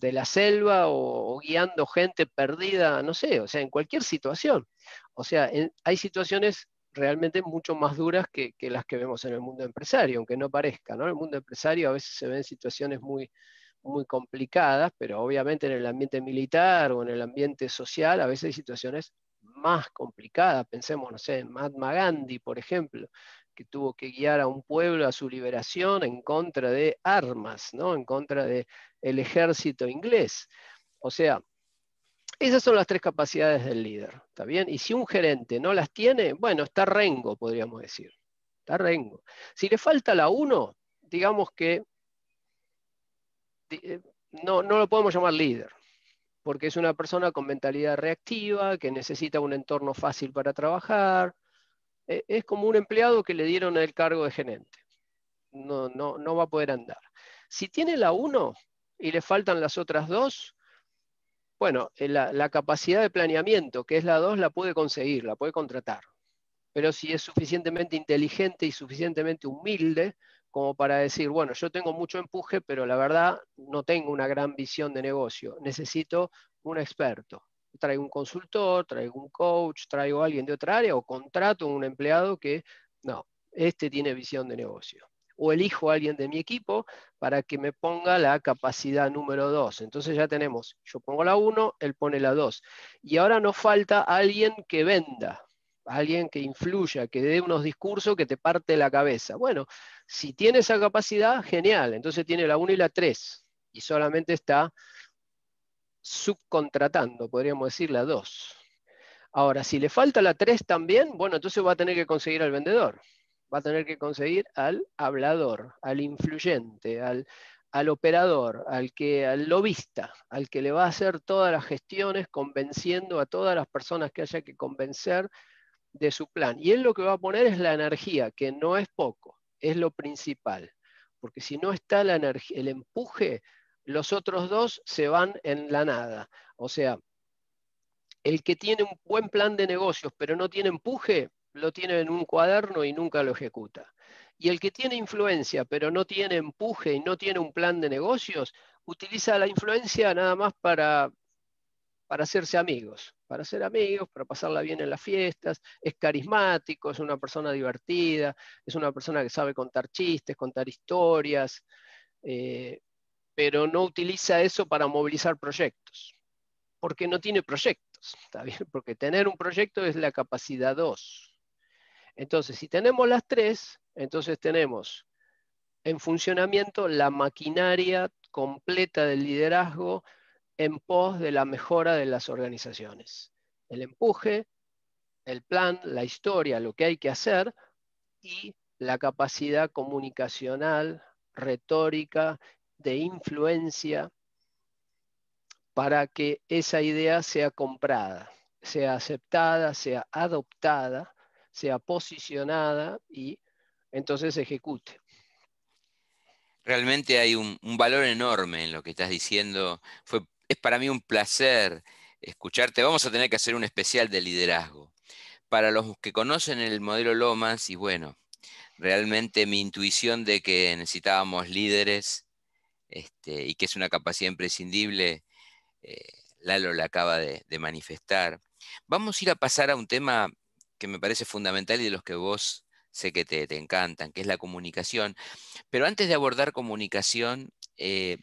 la selva o, guiando gente perdida, no sé, o sea, en cualquier situación. O sea, hay situaciones realmente mucho más duras que, las que vemos en el mundo empresario, aunque no parezca, ¿no? En el mundo empresario a veces se ven situaciones muy, muy complicadas, pero obviamente en el ambiente militar o en el ambiente social a veces hay situaciones más complicada. Pensemos, no sé, en Mahatma Gandhi, por ejemplo, que tuvo que guiar a un pueblo a su liberación en contra de armas, ¿no? en contra del ejército inglés. O sea, esas son las tres capacidades del líder, ¿está bien? Y si un gerente no las tiene, bueno, está rengo, podríamos decir. Está rengo. Si le falta la uno, digamos que eh, no, no lo podemos llamar líder, porque es una persona con mentalidad reactiva, que necesita un entorno fácil para trabajar. Eh, es como un empleado que le dieron el cargo de gerente. No, va a poder andar. Si tiene la 1 y le faltan las otras dos, bueno, eh, la, la capacidad de planeamiento, que es la 2, la puede conseguir, la puede contratar. Pero si es suficientemente inteligente y suficientemente humilde, como para decir, bueno, yo tengo mucho empuje, pero la verdad no tengo una gran visión de negocio, necesito un experto. Traigo un consultor, traigo un coach, traigo alguien de otra área o contrato un empleado que, no, este tiene visión de negocio. O elijo a alguien de mi equipo para que me ponga la capacidad número dos, Entonces ya tenemos, yo pongo la uno, él pone la dos, Y ahora nos falta alguien que venda, alguien que influya, que dé unos discursos que te parte la cabeza. Bueno, si tiene esa capacidad, genial. Entonces tiene la 1 y la 3 y solamente está subcontratando, podríamos decir la 2. Ahora, si le falta la 3 también, bueno, entonces va a tener que conseguir al vendedor, va a tener que conseguir al hablador, al influyente, al, operador, al que al lobista, al que le va a hacer todas las gestiones convenciendo a todas las personas que haya que convencer de su plan. Y él lo que va a poner es la energía, que no es poco es lo principal, porque si no está la el empuje, los otros dos se van en la nada. O sea, el que tiene un buen plan de negocios pero no tiene empuje, lo tiene en un cuaderno y nunca lo ejecuta. Y el que tiene influencia pero no tiene empuje y no tiene un plan de negocios, utiliza la influencia nada más para hacerse amigos para ser amigos, para pasarla bien en las fiestas, es carismático, es una persona divertida, es una persona que sabe contar chistes, contar historias, eh, pero no utiliza eso para movilizar proyectos, porque no tiene proyectos, Porque tener un proyecto es la capacidad dos. Entonces, si tenemos las tres, entonces tenemos en funcionamiento la maquinaria completa del liderazgo, en pos de la mejora de las organizaciones. El empuje, el plan, la historia, lo que hay que hacer y la capacidad comunicacional, retórica, de influencia para que esa idea sea comprada, sea aceptada, sea adoptada, sea posicionada y entonces ejecute. Realmente hay un, valor enorme en lo que estás diciendo. Fue es para mí un placer escucharte. Vamos a tener que hacer un especial de liderazgo. Para los que conocen el modelo Lomas, y bueno, realmente mi intuición de que necesitábamos líderes este, y que es una capacidad imprescindible, eh, Lalo la acaba de, manifestar. Vamos a ir a pasar a un tema que me parece fundamental y de los que vos sé que te, te encantan, que es la comunicación. Pero antes de abordar comunicación, eh,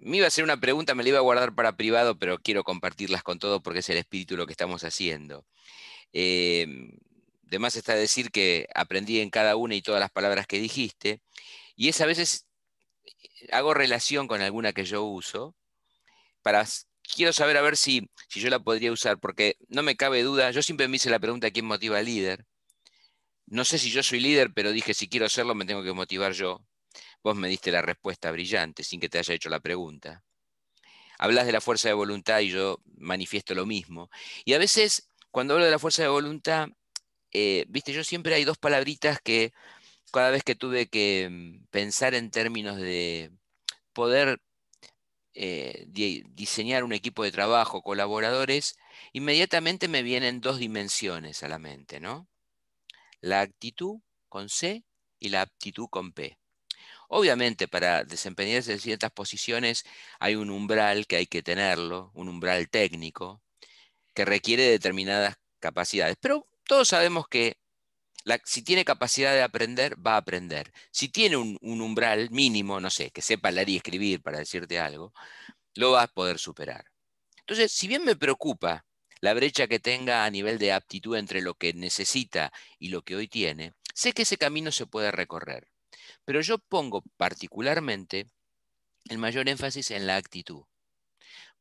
me iba a hacer una pregunta, me la iba a guardar para privado, pero quiero compartirlas con todos porque es el espíritu lo que estamos haciendo. Eh, de está decir que aprendí en cada una y todas las palabras que dijiste, y es a veces eh, hago relación con alguna que yo uso, para, quiero saber a ver si, si yo la podría usar, porque no me cabe duda, yo siempre me hice la pregunta quién motiva al líder. No sé si yo soy líder, pero dije, si quiero serlo, me tengo que motivar yo. Vos me diste la respuesta brillante sin que te haya hecho la pregunta. Hablas de la fuerza de voluntad y yo manifiesto lo mismo. Y a veces, cuando hablo de la fuerza de voluntad, eh, viste, yo siempre hay dos palabritas que cada vez que tuve que mm, pensar en términos de poder eh, diseñar un equipo de trabajo, colaboradores, inmediatamente me vienen dos dimensiones a la mente, ¿no? La actitud con C y la aptitud con P. Obviamente, para desempeñarse en ciertas posiciones hay un umbral que hay que tenerlo, un umbral técnico, que requiere determinadas capacidades. Pero todos sabemos que si tiene capacidad de aprender, va a aprender. Si tiene un, un umbral mínimo, no sé, que sepa leer y escribir, para decirte algo, lo va a poder superar. Entonces, si bien me preocupa la brecha que tenga a nivel de aptitud entre lo que necesita y lo que hoy tiene, sé que ese camino se puede recorrer. Pero yo pongo particularmente el mayor énfasis en la actitud.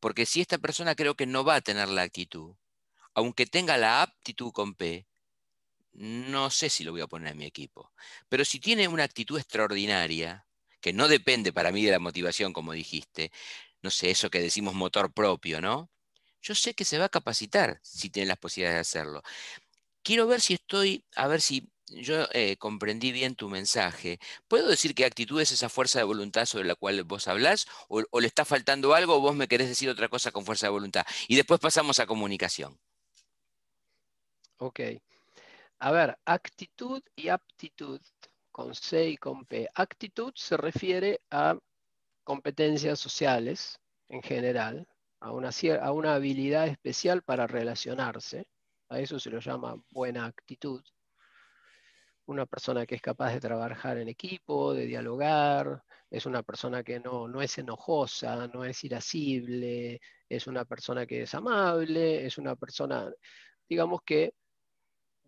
Porque si esta persona creo que no va a tener la actitud, aunque tenga la aptitud con P, no sé si lo voy a poner en mi equipo. Pero si tiene una actitud extraordinaria, que no depende para mí de la motivación, como dijiste, no sé, eso que decimos motor propio, ¿no? Yo sé que se va a capacitar si tiene las posibilidades de hacerlo. Quiero ver si estoy, a ver si yo eh, comprendí bien tu mensaje. ¿Puedo decir que actitud es esa fuerza de voluntad sobre la cual vos hablás? ¿O, le está faltando algo o vos me querés decir otra cosa con fuerza de voluntad? Y después pasamos a comunicación. Ok. A ver, actitud y aptitud, con C y con P. Actitud se refiere a competencias sociales en general, a una, a una habilidad especial para relacionarse. A eso se lo llama buena actitud una persona que es capaz de trabajar en equipo, de dialogar, es una persona que no, es enojosa, no es irascible, es una persona que es amable, es una persona, digamos que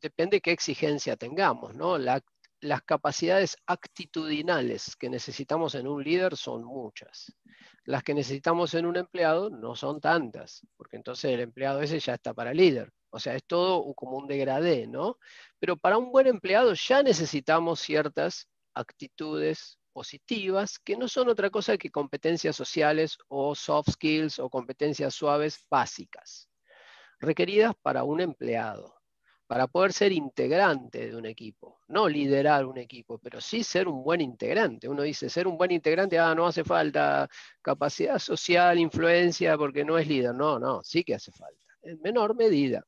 depende qué exigencia tengamos, ¿no? las capacidades actitudinales que necesitamos en un líder son muchas. Las que necesitamos en un empleado no son tantas, porque entonces el empleado ese ya está para líder. O sea, es todo como un degradé, ¿no? Pero para un buen empleado ya necesitamos ciertas actitudes positivas, que no son otra cosa que competencias sociales o soft skills o competencias suaves básicas, requeridas para un empleado, para poder ser integrante de un equipo, no liderar un equipo, pero sí ser un buen integrante. Uno dice, ser un buen integrante, ah, no hace falta capacidad social, influencia, porque no es líder. No, no, sí que hace falta, en menor medida.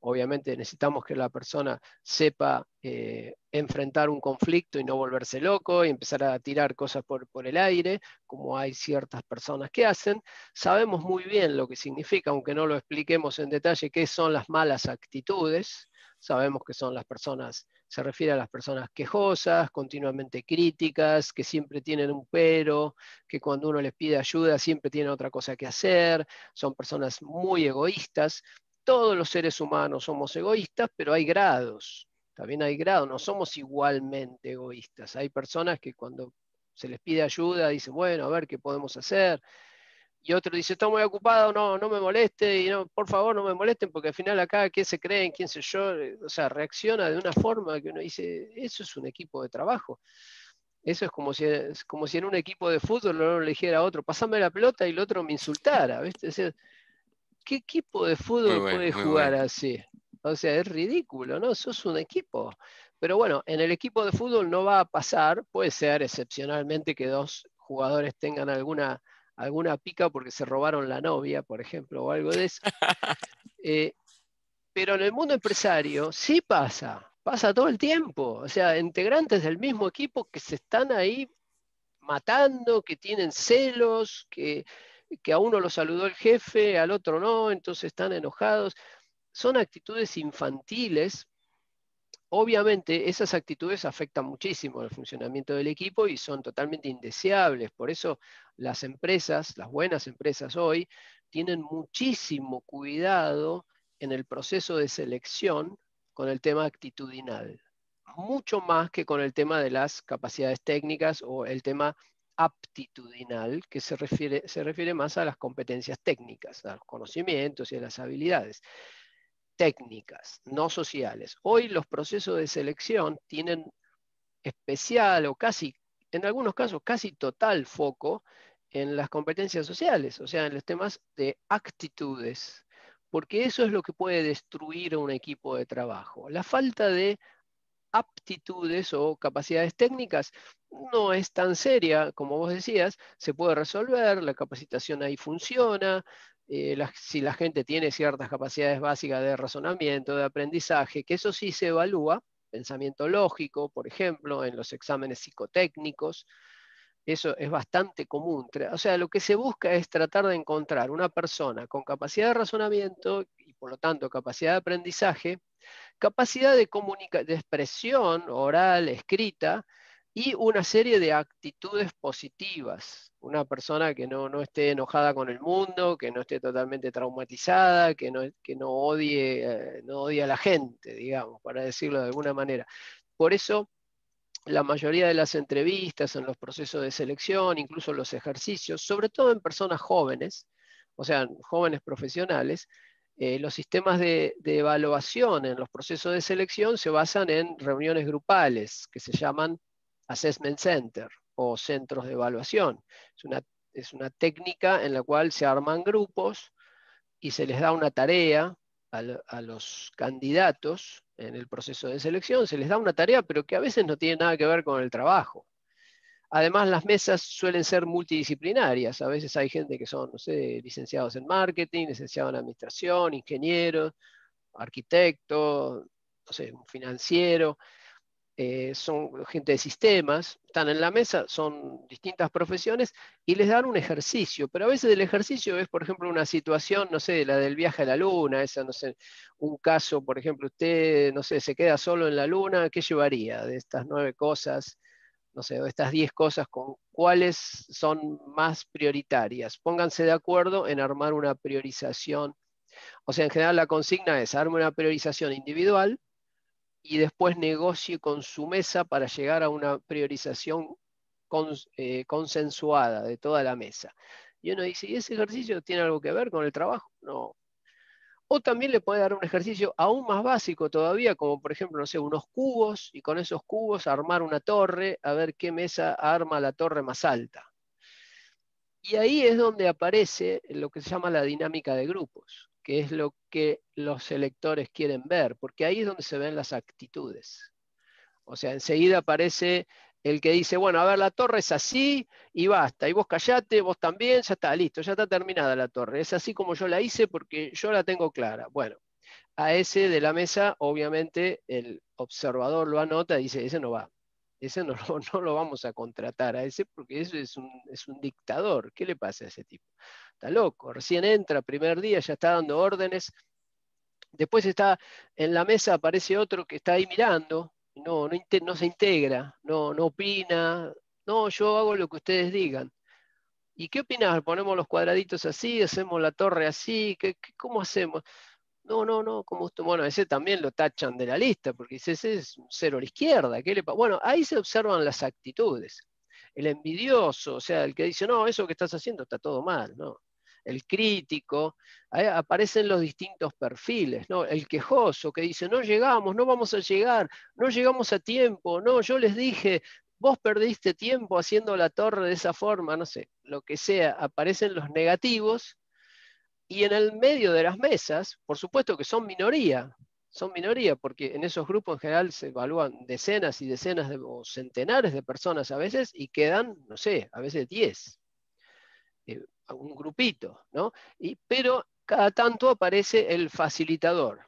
Obviamente necesitamos que la persona sepa eh, enfrentar un conflicto y no volverse loco y empezar a tirar cosas por, por, el aire, como hay ciertas personas que hacen. Sabemos muy bien lo que significa, aunque no lo expliquemos en detalle, qué son las malas actitudes. Sabemos que son las personas, se refiere a las personas quejosas, continuamente críticas, que siempre tienen un pero, que cuando uno les pide ayuda siempre tienen otra cosa que hacer, son personas muy egoístas todos los seres humanos somos egoístas, pero hay grados. También hay grados, no somos igualmente egoístas. Hay personas que cuando se les pide ayuda dicen, bueno, a ver qué podemos hacer. Y otro dice, estoy muy ocupado, no, no me moleste, y no, por favor no me molesten, porque al final acá, ¿qué se creen? ¿Quién sé yo? O sea, reacciona de una forma que uno dice, eso es un equipo de trabajo. Eso es como si, como si en un equipo de fútbol uno le dijera a otro, pasame la pelota y el otro me insultara. ¿viste? ¿Qué equipo de fútbol puede jugar así? O sea, es ridículo, ¿no? Eso es un equipo. Pero bueno, en el equipo de fútbol no va a pasar, puede ser excepcionalmente que dos jugadores tengan alguna, alguna pica porque se robaron la novia, por ejemplo, o algo de eso. Eh, pero en el mundo empresario sí pasa, pasa todo el tiempo. O sea, integrantes del mismo equipo que se están ahí matando, que tienen celos, que, que a uno lo saludó el jefe, al otro no, entonces están enojados. Son actitudes infantiles. Obviamente esas actitudes afectan muchísimo el funcionamiento del equipo y son totalmente indeseables. Por eso las empresas, las buenas empresas hoy, tienen muchísimo cuidado en el proceso de selección con el tema actitudinal, mucho más que con el tema de las capacidades técnicas o el tema aptitudinal, que se refiere, más a las competencias técnicas, a los conocimientos y a las habilidades técnicas, no sociales. Hoy los procesos de selección tienen especial o casi, en algunos casos, casi total foco en las competencias sociales, o sea, en los temas de actitudes, porque eso es lo que puede destruir a un equipo de trabajo. La falta de aptitudes o capacidades técnicas no es tan seria, como vos decías, se puede resolver, la capacitación ahí funciona, eh, si la gente tiene ciertas capacidades básicas de razonamiento, de aprendizaje, que eso sí se evalúa, pensamiento lógico, por ejemplo, en los exámenes psicotécnicos, eso es bastante común. O sea, lo que se busca es tratar de encontrar una persona con capacidad de razonamiento y por lo tanto capacidad de aprendizaje, capacidad de, de expresión oral, escrita, y una serie de actitudes positivas. Una persona que no, esté enojada con el mundo, que no esté totalmente traumatizada, que no, que no odie, eh, no odie a la gente, digamos, para decirlo de alguna manera. Por eso, la mayoría de las entrevistas, en los procesos de selección, incluso los ejercicios, sobre todo en personas jóvenes, o sea, jóvenes profesionales, eh, los sistemas de, de evaluación en los procesos de selección se basan en reuniones grupales, que se llaman assessment center o centros de evaluación. Es una, técnica en la cual se arman grupos y se les da una tarea a, los candidatos en el proceso de selección, se les da una tarea, pero que a veces no tiene nada que ver con el trabajo. Además, las mesas suelen ser multidisciplinarias. A veces hay gente que son, no sé, licenciados en marketing, licenciados en administración, ingeniero, arquitecto, no sé, financiero. Eh, son gente de sistemas, están en la mesa, son distintas profesiones y les dan un ejercicio, pero a veces el ejercicio es, por ejemplo, una situación, no sé, la del viaje a la luna, no sé, un caso, por ejemplo, usted, no sé, se queda solo en la luna, ¿qué llevaría de estas nueve cosas? no sé, estas diez cosas, con cuáles son más prioritarias. Pónganse de acuerdo en armar una priorización. O sea, en general la consigna es arme una priorización individual y después negocie con su mesa para llegar a una priorización eh, consensuada de toda la mesa. Y uno dice, ¿y ese ejercicio tiene algo que ver con el trabajo? No. O también le puede dar un ejercicio aún más básico todavía, como por ejemplo, no sé, unos cubos, y con esos cubos armar una torre, a ver qué mesa arma la torre más alta. Y ahí es donde aparece lo que se llama la dinámica de grupos que es lo que los electores quieren ver, porque ahí es donde se ven las actitudes. O sea, enseguida aparece el que dice, bueno, a ver, la torre es así y basta, y vos callate, vos también, ya está, listo, ya está terminada la torre, es así como yo la hice porque yo la tengo clara. Bueno, a ese de la mesa, obviamente, el observador lo anota y dice, ese no va, ese no, no lo vamos a contratar a ese porque ese es un, es un dictador, ¿qué le pasa a ese tipo? está loco, recién entra, primer día, ya está dando órdenes. Después está en la mesa, aparece otro que está ahí mirando, no, no, se integra, no, no opina, no, yo hago lo que ustedes digan. ¿Y qué opinas? ¿Ponemos los cuadraditos así? ¿Hacemos la torre así? ¿Qué, cómo hacemos? No, no, no, como usted, bueno, ese también lo tachan de la lista, porque dice, ese es cero a la izquierda. ¿qué le bueno, ahí se observan las actitudes. El envidioso, o sea, el que dice, no, eso que estás haciendo está todo mal, ¿no? el crítico, aparecen los distintos perfiles, ¿no? El quejoso que dice, no llegamos, no vamos a llegar, no llegamos a tiempo, no, yo les dije, vos perdiste tiempo haciendo la torre de esa forma, no sé, lo que sea, aparecen los negativos y en el medio de las mesas, por supuesto que son minoría, son minoría porque en esos grupos en general se evalúan decenas y decenas de, o centenares de personas a veces y quedan, no sé, a veces 10 un grupito, ¿no? Y, pero cada tanto aparece el facilitador.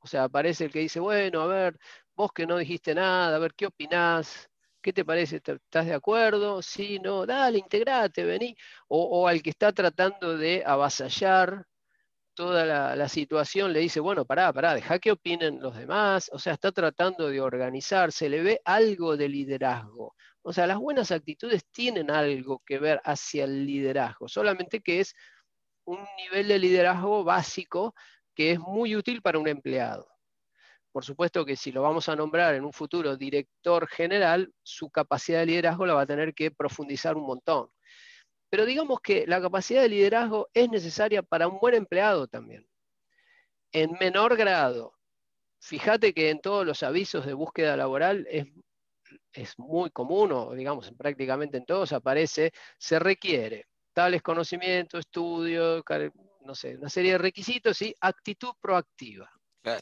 O sea, aparece el que dice, bueno, a ver, vos que no dijiste nada, a ver, ¿qué opinás? ¿Qué te parece? ¿Estás de acuerdo? Sí, no, dale, integrate, vení. O, o al que está tratando de avasallar toda la, situación, le dice, bueno, pará, pará, deja que opinen los demás, o sea, está tratando de organizarse, le ve algo de liderazgo. O sea, las buenas actitudes tienen algo que ver hacia el liderazgo, solamente que es un nivel de liderazgo básico que es muy útil para un empleado. Por supuesto que si lo vamos a nombrar en un futuro director general, su capacidad de liderazgo la va a tener que profundizar un montón pero digamos que la capacidad de liderazgo es necesaria para un buen empleado también. En menor grado, fíjate que en todos los avisos de búsqueda laboral es, es muy común, o digamos, prácticamente en todos aparece, se requiere tales conocimientos, estudios, no sé, una serie de requisitos y actitud proactiva. Claro.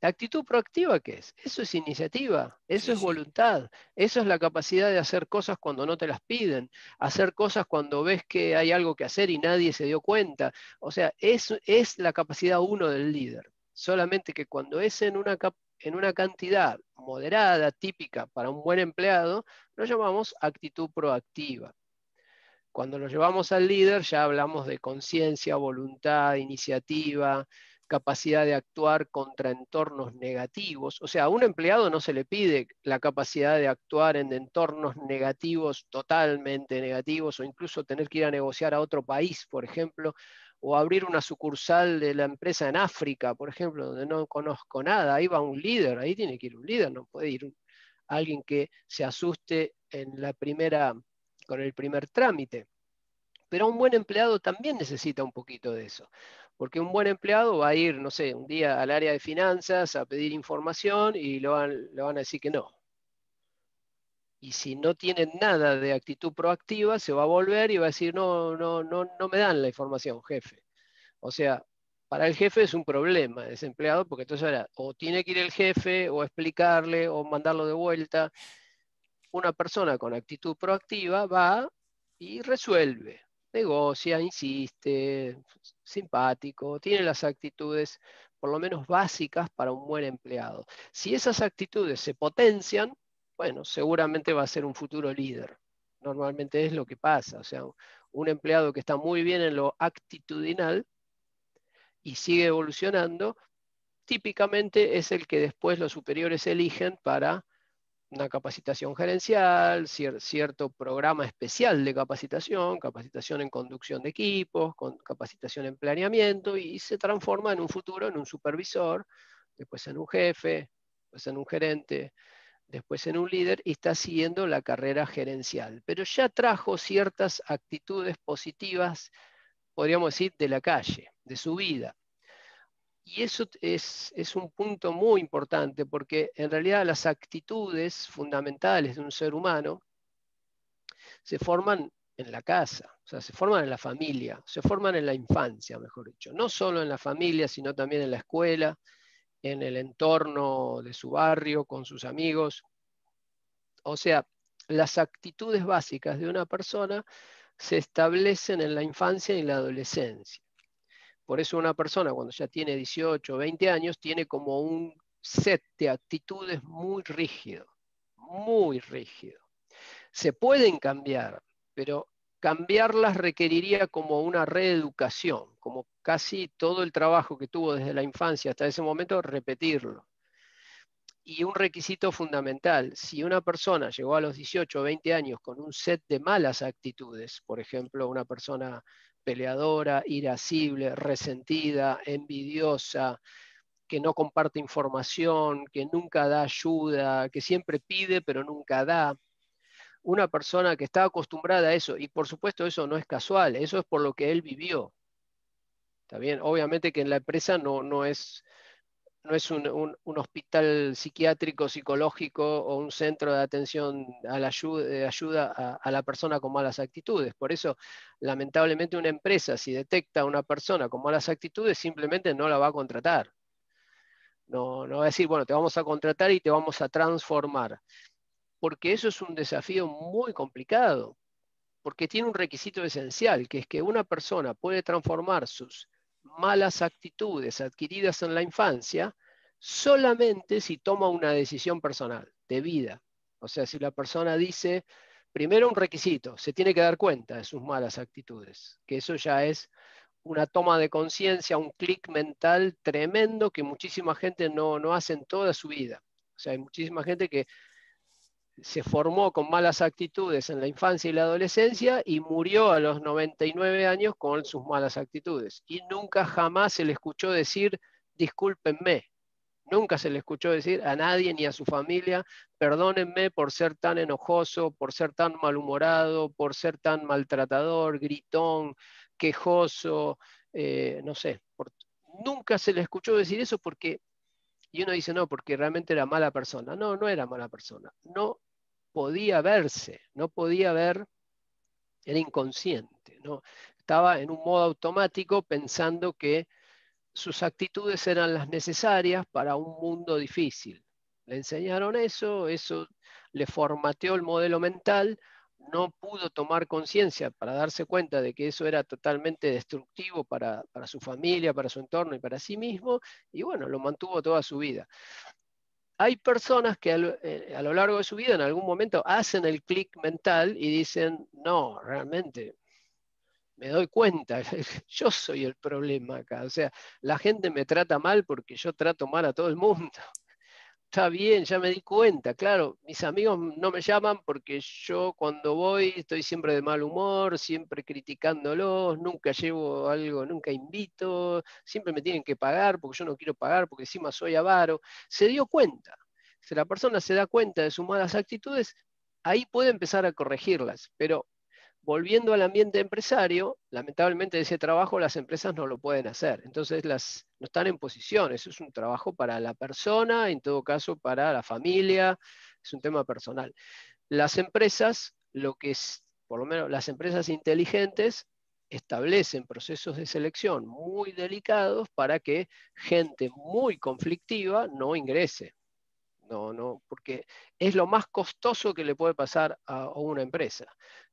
La actitud proactiva, ¿qué es? Eso es iniciativa, eso es voluntad, eso es la capacidad de hacer cosas cuando no te las piden, hacer cosas cuando ves que hay algo que hacer y nadie se dio cuenta. O sea, es, es la capacidad uno del líder. Solamente que cuando es en una, en una cantidad moderada, típica para un buen empleado, lo llamamos actitud proactiva. Cuando lo llevamos al líder ya hablamos de conciencia, voluntad, iniciativa, capacidad de actuar contra entornos negativos. O sea, a un empleado no se le pide la capacidad de actuar en entornos negativos, totalmente negativos, o incluso tener que ir a negociar a otro país, por ejemplo, o abrir una sucursal de la empresa en África, por ejemplo, donde no conozco nada. Ahí va un líder, ahí tiene que ir un líder, no puede ir alguien que se asuste en la primera, con el primer trámite pero un buen empleado también necesita un poquito de eso. Porque un buen empleado va a ir, no sé, un día al área de finanzas a pedir información y le van, a decir que no. Y si no tiene nada de actitud proactiva, se va a volver y va a decir, no, no, no, no me dan la información, jefe. O sea, para el jefe es un problema ese empleado, porque entonces ahora o tiene que ir el jefe, o explicarle, o mandarlo de vuelta. Una persona con actitud proactiva va y resuelve negocia, insiste, simpático, tiene las actitudes por lo menos básicas para un buen empleado. Si esas actitudes se potencian, bueno, seguramente va a ser un futuro líder. Normalmente es lo que pasa. O sea, un empleado que está muy bien en lo actitudinal y sigue evolucionando, típicamente es el que después los superiores eligen para una capacitación gerencial, cierto programa especial de capacitación, capacitación en conducción de equipos, capacitación en planeamiento, y se transforma en un futuro en un supervisor, después en un jefe, después en un gerente, después en un líder, y está siguiendo la carrera gerencial. Pero ya trajo ciertas actitudes positivas, podríamos decir, de la calle, de su vida. Y eso es, un punto muy importante porque en realidad las actitudes fundamentales de un ser humano se forman en la casa, o sea, se forman en la familia, se forman en la infancia, mejor dicho. No solo en la familia, sino también en la escuela, en el entorno de su barrio, con sus amigos. O sea, las actitudes básicas de una persona se establecen en la infancia y la adolescencia. Por eso una persona cuando ya tiene 18 o 20 años tiene como un set de actitudes muy rígido, muy rígido. Se pueden cambiar, pero cambiarlas requeriría como una reeducación, como casi todo el trabajo que tuvo desde la infancia hasta ese momento, repetirlo. Y un requisito fundamental, si una persona llegó a los 18 o 20 años con un set de malas actitudes, por ejemplo, una persona peleadora, irascible, resentida, envidiosa, que no comparte información, que nunca da ayuda, que siempre pide pero nunca da. Una persona que está acostumbrada a eso, y por supuesto eso no es casual, eso es por lo que él vivió. Está bien, obviamente que en la empresa no, no es no es un, hospital psiquiátrico, psicológico o un centro de atención a la de eh, ayuda a, la persona con malas actitudes. Por eso, lamentablemente, una empresa, si detecta a una persona con malas actitudes, simplemente no la va a contratar. No, no va a decir, bueno, te vamos a contratar y te vamos a transformar. Porque eso es un desafío muy complicado, porque tiene un requisito esencial, que es que una persona puede transformar sus malas actitudes adquiridas en la infancia solamente si toma una decisión personal, de vida. O sea, si la persona dice, primero un requisito, se tiene que dar cuenta de sus malas actitudes, que eso ya es una toma de conciencia, un clic mental tremendo que muchísima gente no, no hace en toda su vida. O sea, hay muchísima gente que se formó con malas actitudes en la infancia y la adolescencia y murió a los 99 años con sus malas actitudes. Y nunca jamás se le escuchó decir, discúlpenme. Nunca se le escuchó decir a nadie ni a su familia, perdónenme por ser tan enojoso, por ser tan malhumorado, por ser tan maltratador, gritón, quejoso, eh, no sé. nunca se le escuchó decir eso porque y uno dice, no, porque realmente era mala persona. No, no era mala persona. No podía verse, no podía ver, era inconsciente, ¿no? estaba en un modo automático pensando que sus actitudes eran las necesarias para un mundo difícil. Le enseñaron eso, eso le formateó el modelo mental, no pudo tomar conciencia para darse cuenta de que eso era totalmente destructivo para, para, su familia, para su entorno y para sí mismo, y bueno, lo mantuvo toda su vida hay personas que eh, a lo largo de su vida en algún momento hacen el clic mental y dicen, no, realmente me doy cuenta, yo soy el problema acá. O sea, la gente me trata mal porque yo trato mal a todo el mundo está bien, ya me di cuenta, claro, mis amigos no me llaman porque yo cuando voy estoy siempre de mal humor, siempre criticándolos, nunca llevo algo, nunca invito, siempre me tienen que pagar porque yo no quiero pagar porque encima soy avaro. Se dio cuenta. Si la persona se da cuenta de sus malas actitudes, ahí puede empezar a corregirlas, pero volviendo al ambiente empresario, lamentablemente ese trabajo las empresas no lo pueden hacer. Entonces las, no están en posición. Eso es un trabajo para la persona, en todo caso para la familia, es un tema personal. Las empresas, lo que es, por lo menos las empresas inteligentes, establecen procesos de selección muy delicados para que gente muy conflictiva no ingrese. No, no, porque es lo más costoso que le puede pasar a una empresa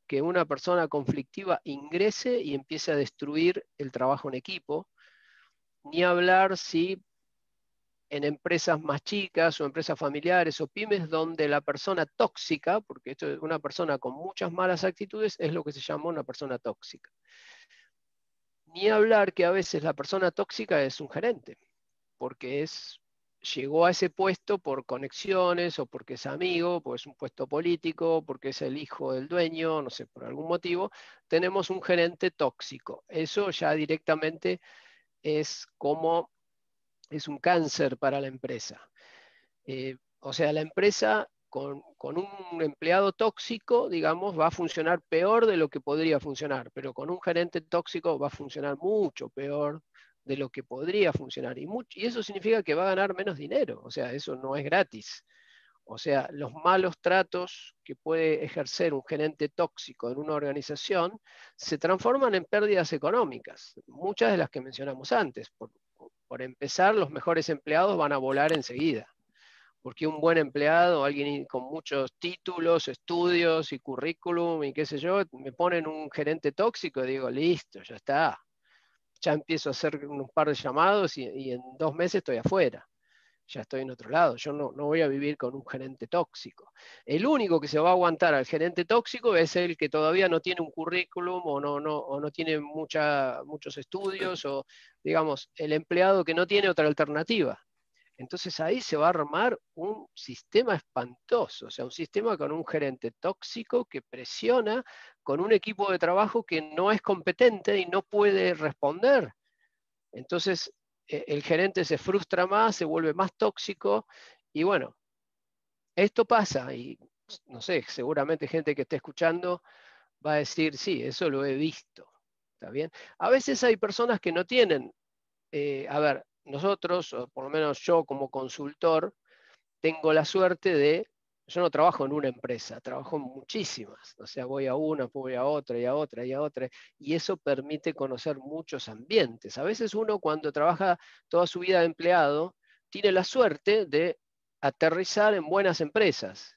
que una persona conflictiva ingrese y empiece a destruir el trabajo en equipo, ni hablar si en empresas más chicas o empresas familiares o pymes donde la persona tóxica, porque esto es una persona con muchas malas actitudes, es lo que se llama una persona tóxica. Ni hablar que a veces la persona tóxica es un gerente, porque es llegó a ese puesto por conexiones o porque es amigo, porque es un puesto político, porque es el hijo del dueño, no sé, por algún motivo, tenemos un gerente tóxico. Eso ya directamente es como es un cáncer para la empresa. Eh, o sea, la empresa con, con, un empleado tóxico, digamos, va a funcionar peor de lo que podría funcionar, pero con un gerente tóxico va a funcionar mucho peor de lo que podría funcionar. Y, mucho, y eso significa que va a ganar menos dinero, o sea, eso no es gratis. O sea, los malos tratos que puede ejercer un gerente tóxico en una organización se transforman en pérdidas económicas, muchas de las que mencionamos antes. Por, por empezar, los mejores empleados van a volar enseguida, porque un buen empleado, alguien con muchos títulos, estudios y currículum y qué sé yo, me ponen un gerente tóxico y digo, listo, ya está, ya empiezo a hacer un par de llamados y, en dos meses estoy afuera. Ya estoy en otro lado. Yo no, voy a vivir con un gerente tóxico. El único que se va a aguantar al gerente tóxico es el que todavía no tiene un currículum o no, no, no tiene muchos estudios o, digamos, el empleado que no tiene otra alternativa. Entonces ahí se va a armar un sistema espantoso, o sea, un sistema con un gerente tóxico que presiona con un equipo de trabajo que no es competente y no puede responder. Entonces e-, el gerente se frustra más, se vuelve más tóxico y bueno, esto pasa y no sé, seguramente gente que esté escuchando va a decir, sí, eso lo he visto. ¿Está bien? A veces hay personas que no tienen, eh, a ver, nosotros, o por lo menos yo como consultor, tengo la suerte de, yo no trabajo en una empresa, trabajo en muchísimas, o sea, voy a una, voy a otra y a otra y a otra, y eso permite conocer muchos ambientes. A veces uno cuando trabaja toda su vida de empleado, tiene la suerte de aterrizar en buenas empresas,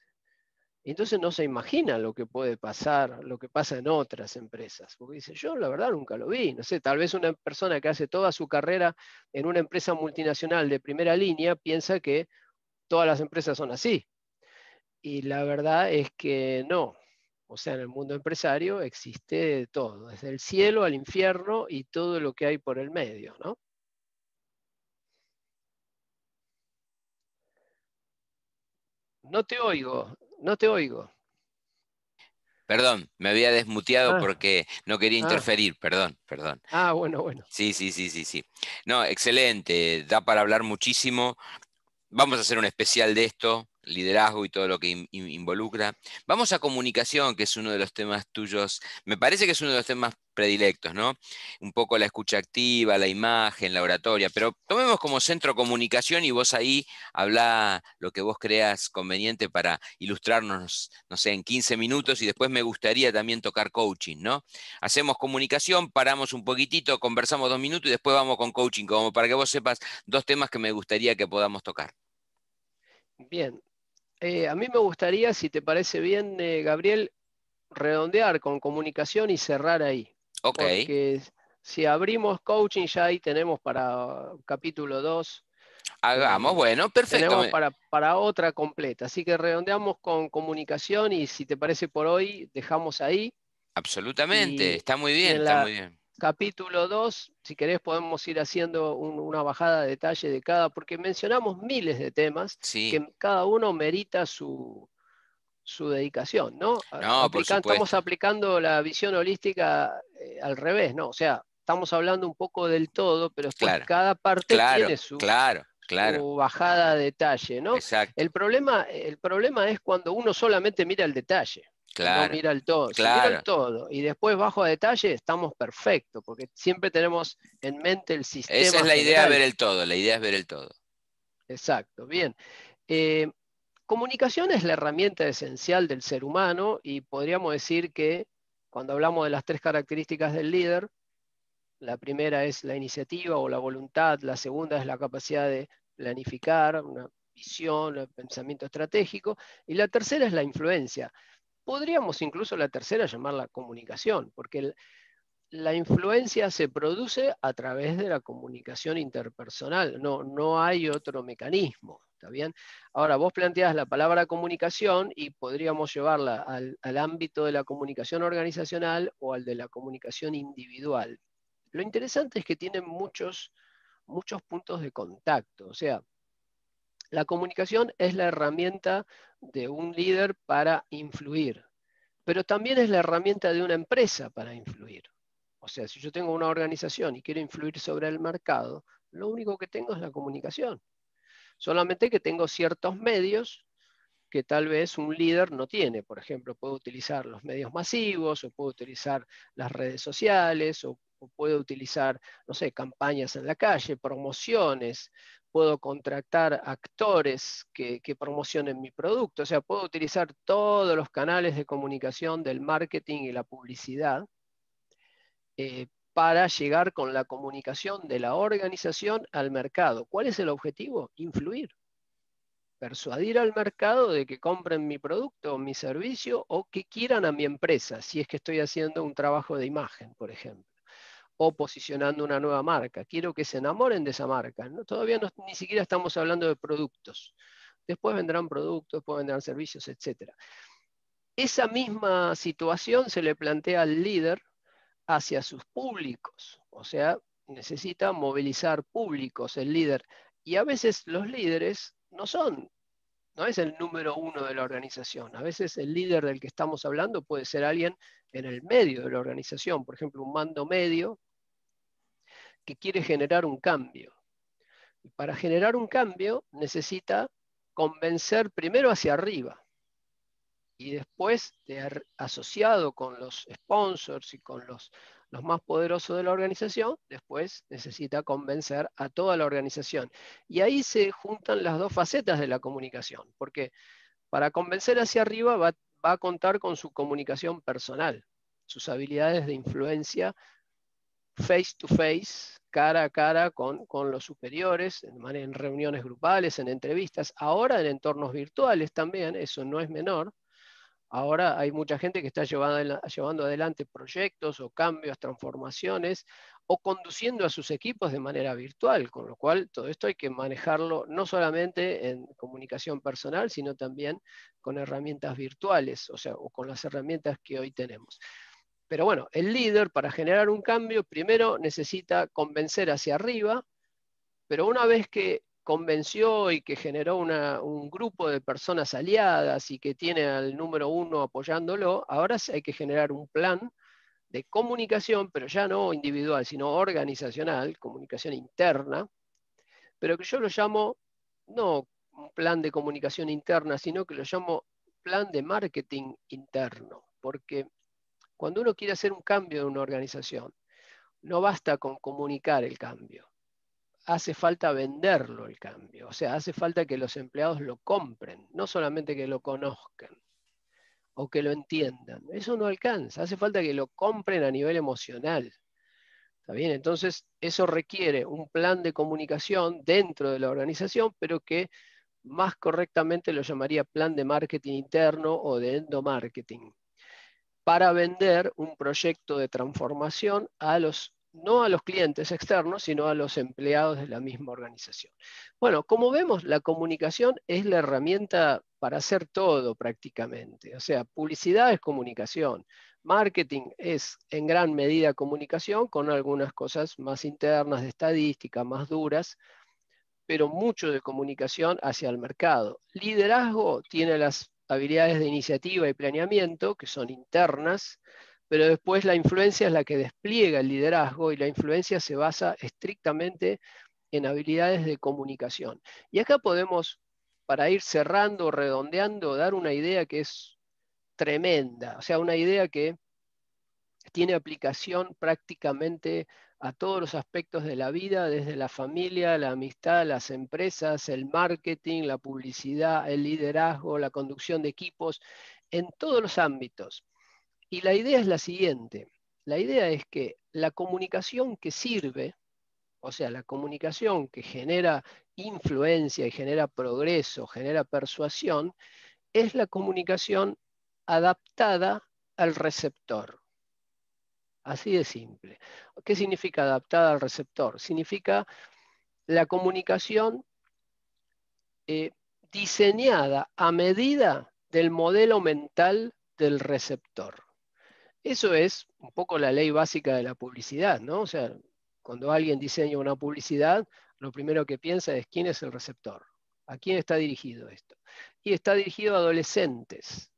entonces no se imagina lo que puede pasar, lo que pasa en otras empresas. Porque dice, yo la verdad nunca lo vi. No sé, tal vez una persona que hace toda su carrera en una empresa multinacional de primera línea piensa que todas las empresas son así. Y la verdad es que no. O sea, en el mundo empresario existe todo, desde el cielo al infierno y todo lo que hay por el medio, ¿no? No te oigo. No te oigo. Perdón, me había desmuteado ah. porque no quería ah. interferir, perdón, perdón. Ah, bueno, bueno. Sí, sí, sí, sí, sí. No, excelente, da para hablar muchísimo. Vamos a hacer un especial de esto, liderazgo y todo lo que involucra. Vamos a comunicación, que es uno de los temas tuyos, me parece que es uno de los temas predilectos, ¿no? Un poco la escucha activa, la imagen, la oratoria, pero tomemos como centro comunicación y vos ahí habla lo que vos creas conveniente para ilustrarnos, no sé, en 15 minutos y después me gustaría también tocar coaching, ¿no? Hacemos comunicación, paramos un poquitito, conversamos dos minutos y después vamos con coaching, como para que vos sepas dos temas que me gustaría que podamos tocar. Bien, eh, a mí me gustaría, si te parece bien, eh, Gabriel, redondear con comunicación y cerrar ahí. Ok. Porque si abrimos coaching ya ahí tenemos para uh, capítulo 2. Hagamos, bueno, perfecto. Tenemos para, para, otra completa. Así que redondeamos con comunicación y si te parece por hoy, dejamos ahí. Absolutamente, está muy bien, está muy bien capítulo 2, si querés podemos ir haciendo una bajada de detalle de cada, porque mencionamos miles de temas que cada uno merita su, dedicación, ¿no? no estamos aplicando la visión holística eh, al revés, ¿no? O sea, estamos hablando un poco del todo, pero cada parte tiene su, claro, su, bajada de detalle, ¿no? Exacto. El problema, el problema es cuando uno solamente mira el detalle. Claro. mira el todo. todo y después bajo a detalle, estamos perfectos, porque siempre tenemos en mente el sistema. Esa es la idea, ver el todo. La idea es ver el todo. Exacto, bien. Eh, comunicación es la herramienta esencial del ser humano y podríamos decir que cuando hablamos de las tres características del líder, la primera es la iniciativa o la voluntad, la segunda es la capacidad de planificar, una visión, un pensamiento estratégico, y la tercera es la influencia. Podríamos incluso la tercera llamarla comunicación, porque la influencia se produce a través de la comunicación interpersonal, no, no hay otro mecanismo. ¿Está bien? Ahora, vos planteás la palabra comunicación y podríamos llevarla al, al ámbito de la comunicación organizacional o al de la comunicación individual. Lo interesante es que tienen muchos, muchos puntos de contacto. O sea, la comunicación es la herramienta de un líder para influir, pero también es la herramienta de una empresa para influir. O sea, si yo tengo una organización y quiero influir sobre el mercado, lo único que tengo es la comunicación. Solamente que tengo ciertos medios que tal vez un líder no tiene. Por ejemplo, puedo utilizar los medios masivos, o puedo utilizar las redes sociales, o, puedo utilizar, no sé, campañas en la calle, promociones, puedo contratar actores que, promocionen mi producto, o sea, puedo utilizar todos los canales de comunicación del marketing y la publicidad eh, para llegar con la comunicación de la organización al mercado. ¿Cuál es el objetivo? Influir. Persuadir al mercado de que compren mi producto o mi servicio o que quieran a mi empresa, si es que estoy haciendo un trabajo de imagen, por ejemplo o posicionando una nueva marca. Quiero que se enamoren de esa marca. ¿no? Todavía ni siquiera estamos hablando de productos. Después vendrán productos, después vendrán servicios, etc. Esa misma situación se le plantea al líder hacia sus públicos. O sea, necesita movilizar públicos el líder. Y a veces los líderes no son, no es el número uno de la organización. A veces el líder del que estamos hablando puede ser alguien en el medio de la organización, por ejemplo, un mando medio que quiere generar un cambio. Y para generar un cambio necesita convencer primero hacia arriba y después, de, asociado con los sponsors y con los, los más poderosos de la organización, después necesita convencer a toda la organización. Y ahí se juntan las dos facetas de la comunicación, porque para convencer hacia arriba va, va a contar con su comunicación personal, sus habilidades de influencia face to face, cara a cara con, los superiores, en, en, reuniones grupales, en entrevistas, ahora en entornos virtuales también, eso no es menor. Ahora hay mucha gente que está llevando, llevando adelante proyectos o cambios, transformaciones, o conduciendo a sus equipos de manera virtual, con lo cual todo esto hay que manejarlo no solamente en comunicación personal, sino también con herramientas virtuales, o sea, o con las herramientas que hoy tenemos. Pero bueno, el líder para generar un cambio primero necesita convencer hacia arriba, pero una vez que convenció y que generó un grupo de personas aliadas y que tiene al número uno apoyándolo, ahora hay que generar un plan de comunicación, pero ya no individual, sino organizacional, comunicación interna, pero que yo lo llamo no un plan de comunicación interna, sino que lo llamo plan de marketing interno, porque cuando uno quiere hacer un cambio en una organización, no basta con comunicar el cambio. Hace falta venderlo el cambio. O sea, hace falta que los empleados lo compren, no solamente que lo conozcan o que lo entiendan. Eso no alcanza. Hace falta que lo compren a nivel emocional. ¿Está bien? Entonces, eso requiere un plan de comunicación dentro de la organización, pero que más correctamente lo llamaría plan de marketing interno o de endomarketing para vender un proyecto de transformación a los no a los clientes externos, sino a los empleados de la misma organización. Bueno, como vemos, la comunicación es la herramienta para hacer todo prácticamente. O sea, publicidad es comunicación, marketing es en gran medida comunicación con algunas cosas más internas de estadística, más duras, pero mucho de comunicación hacia el mercado. Liderazgo tiene las habilidades de iniciativa y planeamiento, que son internas, pero después la influencia es la que despliega el liderazgo y la influencia se basa estrictamente en habilidades de comunicación. Y acá podemos, para ir cerrando, redondeando, dar una idea que es tremenda, o sea, una idea que tiene aplicación prácticamente a todos los aspectos de la vida, desde la familia, la amistad, las empresas, el marketing, la publicidad, el liderazgo, la conducción de equipos, en todos los ámbitos. Y la idea es la siguiente. La idea es que la comunicación que sirve, o sea, la comunicación que genera influencia y genera progreso, genera persuasión, es la comunicación adaptada al receptor. Así de simple. ¿Qué significa adaptada al receptor? Significa la comunicación eh, diseñada a medida del modelo mental del receptor. Eso es un poco la ley básica de la publicidad, ¿no? O sea, cuando alguien diseña una publicidad, lo primero que piensa es quién es el receptor, a quién está dirigido esto. Y está dirigido a adolescentes.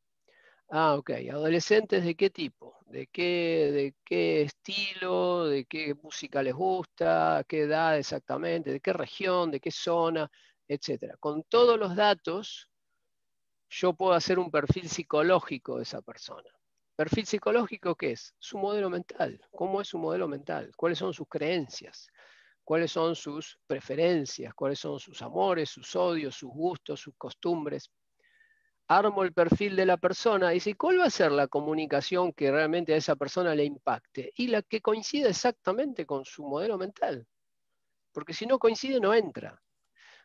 Ah, ok. ¿Adolescentes de qué tipo? ¿De qué, de qué estilo? ¿De qué música les gusta? qué edad exactamente? ¿De qué región? ¿De qué zona? Etcétera. Con todos los datos, yo puedo hacer un perfil psicológico de esa persona. ¿Perfil psicológico qué es? Su modelo mental. ¿Cómo es su modelo mental? ¿Cuáles son sus creencias? cuáles son sus preferencias, cuáles son sus amores, sus odios, sus gustos, sus costumbres, armo el perfil de la persona y si cuál va a ser la comunicación que realmente a esa persona le impacte y la que coincida exactamente con su modelo mental. Porque si no coincide, no entra.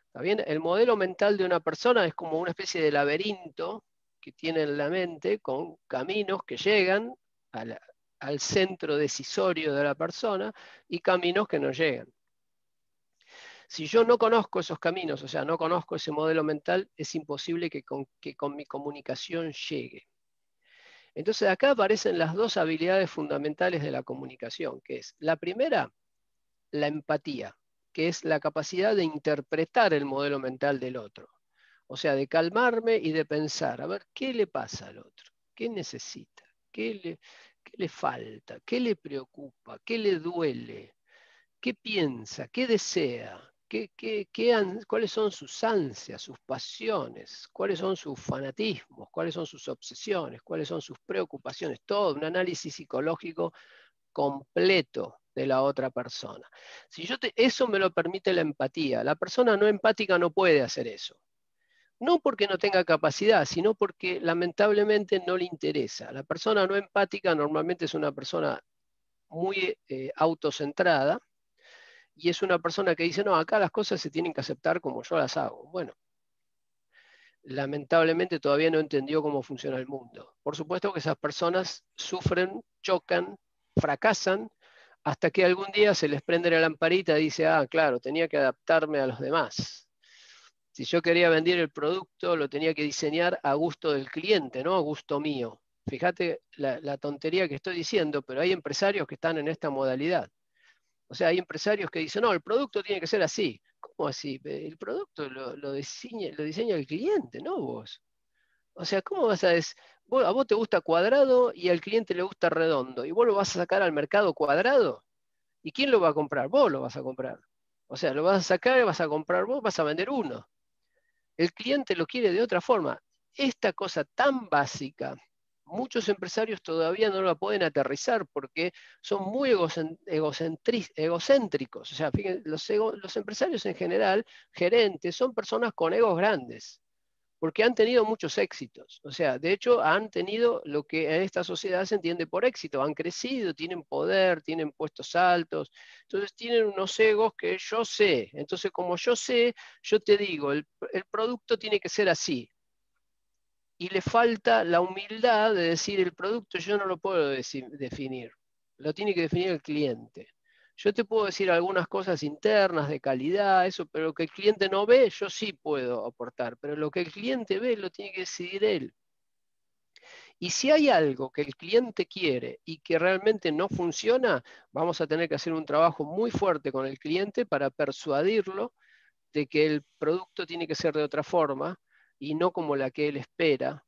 ¿Está bien? El modelo mental de una persona es como una especie de laberinto que tiene en la mente con caminos que llegan al centro decisorio de la persona y caminos que no llegan. Si yo no conozco esos caminos, o sea, no conozco ese modelo mental, es imposible que con, que con mi comunicación llegue. Entonces acá aparecen las dos habilidades fundamentales de la comunicación, que es la primera, la empatía, que es la capacidad de interpretar el modelo mental del otro. O sea, de calmarme y de pensar, a ver, ¿qué le pasa al otro? ¿Qué necesita? le, qué le falta? ¿Qué le preocupa? ¿Qué le duele? ¿Qué piensa? ¿Qué desea? qué, cuáles son sus ansias, sus pasiones, cuáles son sus fanatismos, cuáles son sus obsesiones, cuáles son sus preocupaciones, todo un análisis psicológico completo de la otra persona. Si yo eso me lo permite la empatía. La persona no empática no puede hacer eso. No porque no tenga capacidad, sino porque lamentablemente no le interesa. La persona no empática normalmente es una persona muy eh, autocentrada, y es una persona que dice, no, acá las cosas se tienen que aceptar como yo las hago. Bueno, lamentablemente todavía no entendió cómo funciona el mundo. Por supuesto que esas personas sufren, chocan, fracasan, hasta que algún día se les prende la lamparita y dice, ah, claro, tenía que adaptarme a los demás. Si yo quería vender el producto, lo tenía que diseñar a gusto del cliente, no a gusto mío. Fíjate la, la tontería que estoy diciendo, pero hay empresarios que están en esta modalidad. O sea, hay empresarios que dicen, no, el producto tiene que ser así. ¿Cómo así? El producto lo, diseña, diseña el cliente, no vos. O sea, ¿cómo vas a decir, a vos te gusta cuadrado y al cliente le gusta redondo, y vos lo vas a sacar al mercado cuadrado? ¿Y quién lo va a comprar? Vos lo vas a comprar. O sea, lo vas a sacar, vas a comprar vos, vas a vender uno. El cliente lo quiere de otra forma. Esta cosa tan básica muchos empresarios todavía no la pueden aterrizar porque son muy egocéntricos. O sea, fíjense, los, empresarios en general, gerentes, son personas con egos grandes porque han tenido muchos éxitos. O sea, de hecho, han tenido lo que en esta sociedad se entiende por éxito. Han crecido, tienen poder, tienen puestos altos. Entonces, tienen unos egos que yo sé. Entonces, como yo sé, yo te digo, el producto tiene que ser así y le falta la humildad de decir el producto yo no lo puedo definir, lo tiene que definir el cliente. Yo te puedo decir algunas cosas internas de calidad, eso, pero lo que el cliente no ve, yo sí puedo aportar, pero lo que el cliente ve lo tiene que decidir él. Y si hay algo que el cliente quiere y que realmente no funciona, vamos a tener que hacer un trabajo muy fuerte con el cliente para persuadirlo de que el producto tiene que ser de otra forma y no como la que él espera,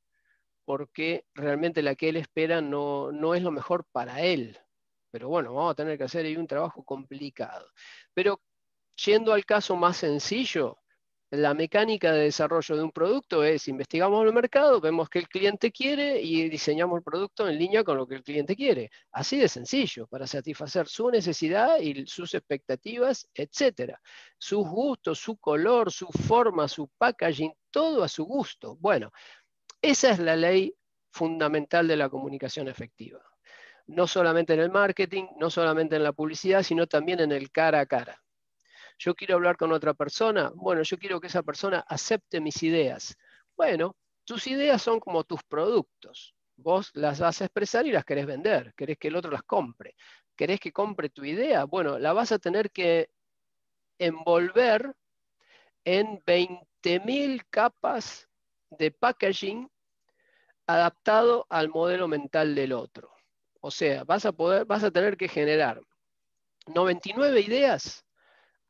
porque realmente la que él espera no, es lo mejor para él. Pero bueno, vamos a tener que hacer ahí un trabajo complicado. Pero yendo al caso más sencillo, la mecánica de desarrollo de un producto es investigamos el mercado, vemos qué el cliente quiere y diseñamos el producto en línea con lo que el cliente quiere. Así de sencillo, para satisfacer su necesidad y sus expectativas, etc. Sus gustos, su color, su forma, su packaging, todo a su gusto. Bueno, esa es la ley fundamental de la comunicación efectiva. No solamente en el marketing, no solamente en la publicidad, sino también en el cara a cara. Yo quiero hablar con otra persona. Bueno, yo quiero que esa persona acepte mis ideas. Bueno, tus ideas son como tus productos. Vos las vas a expresar y las querés vender. Querés que el otro las compre. Querés que compre tu idea. Bueno, la vas a tener que envolver en 20.000 capas de packaging adaptado al modelo mental del otro. O sea, vas a, poder, vas a tener que generar 99 ideas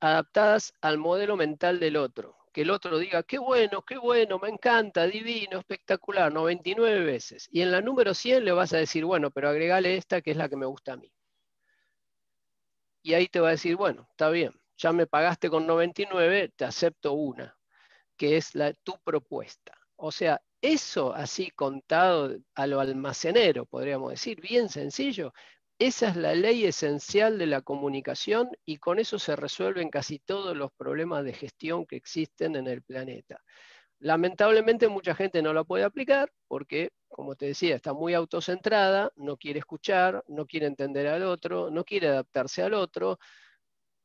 adaptadas al modelo mental del otro. Que el otro diga, qué bueno, qué bueno, me encanta, divino, espectacular, 99 veces. Y en la número 100 le vas a decir, bueno, pero agregale esta que es la que me gusta a mí. Y ahí te va a decir, bueno, está bien, ya me pagaste con 99, te acepto una, que es la, tu propuesta. O sea, eso así contado a lo almacenero, podríamos decir, bien sencillo, esa es la ley esencial de la comunicación y con eso se resuelven casi todos los problemas de gestión que existen en el planeta. Lamentablemente mucha gente no la puede aplicar porque, como te decía, está muy autocentrada, no quiere escuchar, no quiere entender al otro, no quiere adaptarse al otro,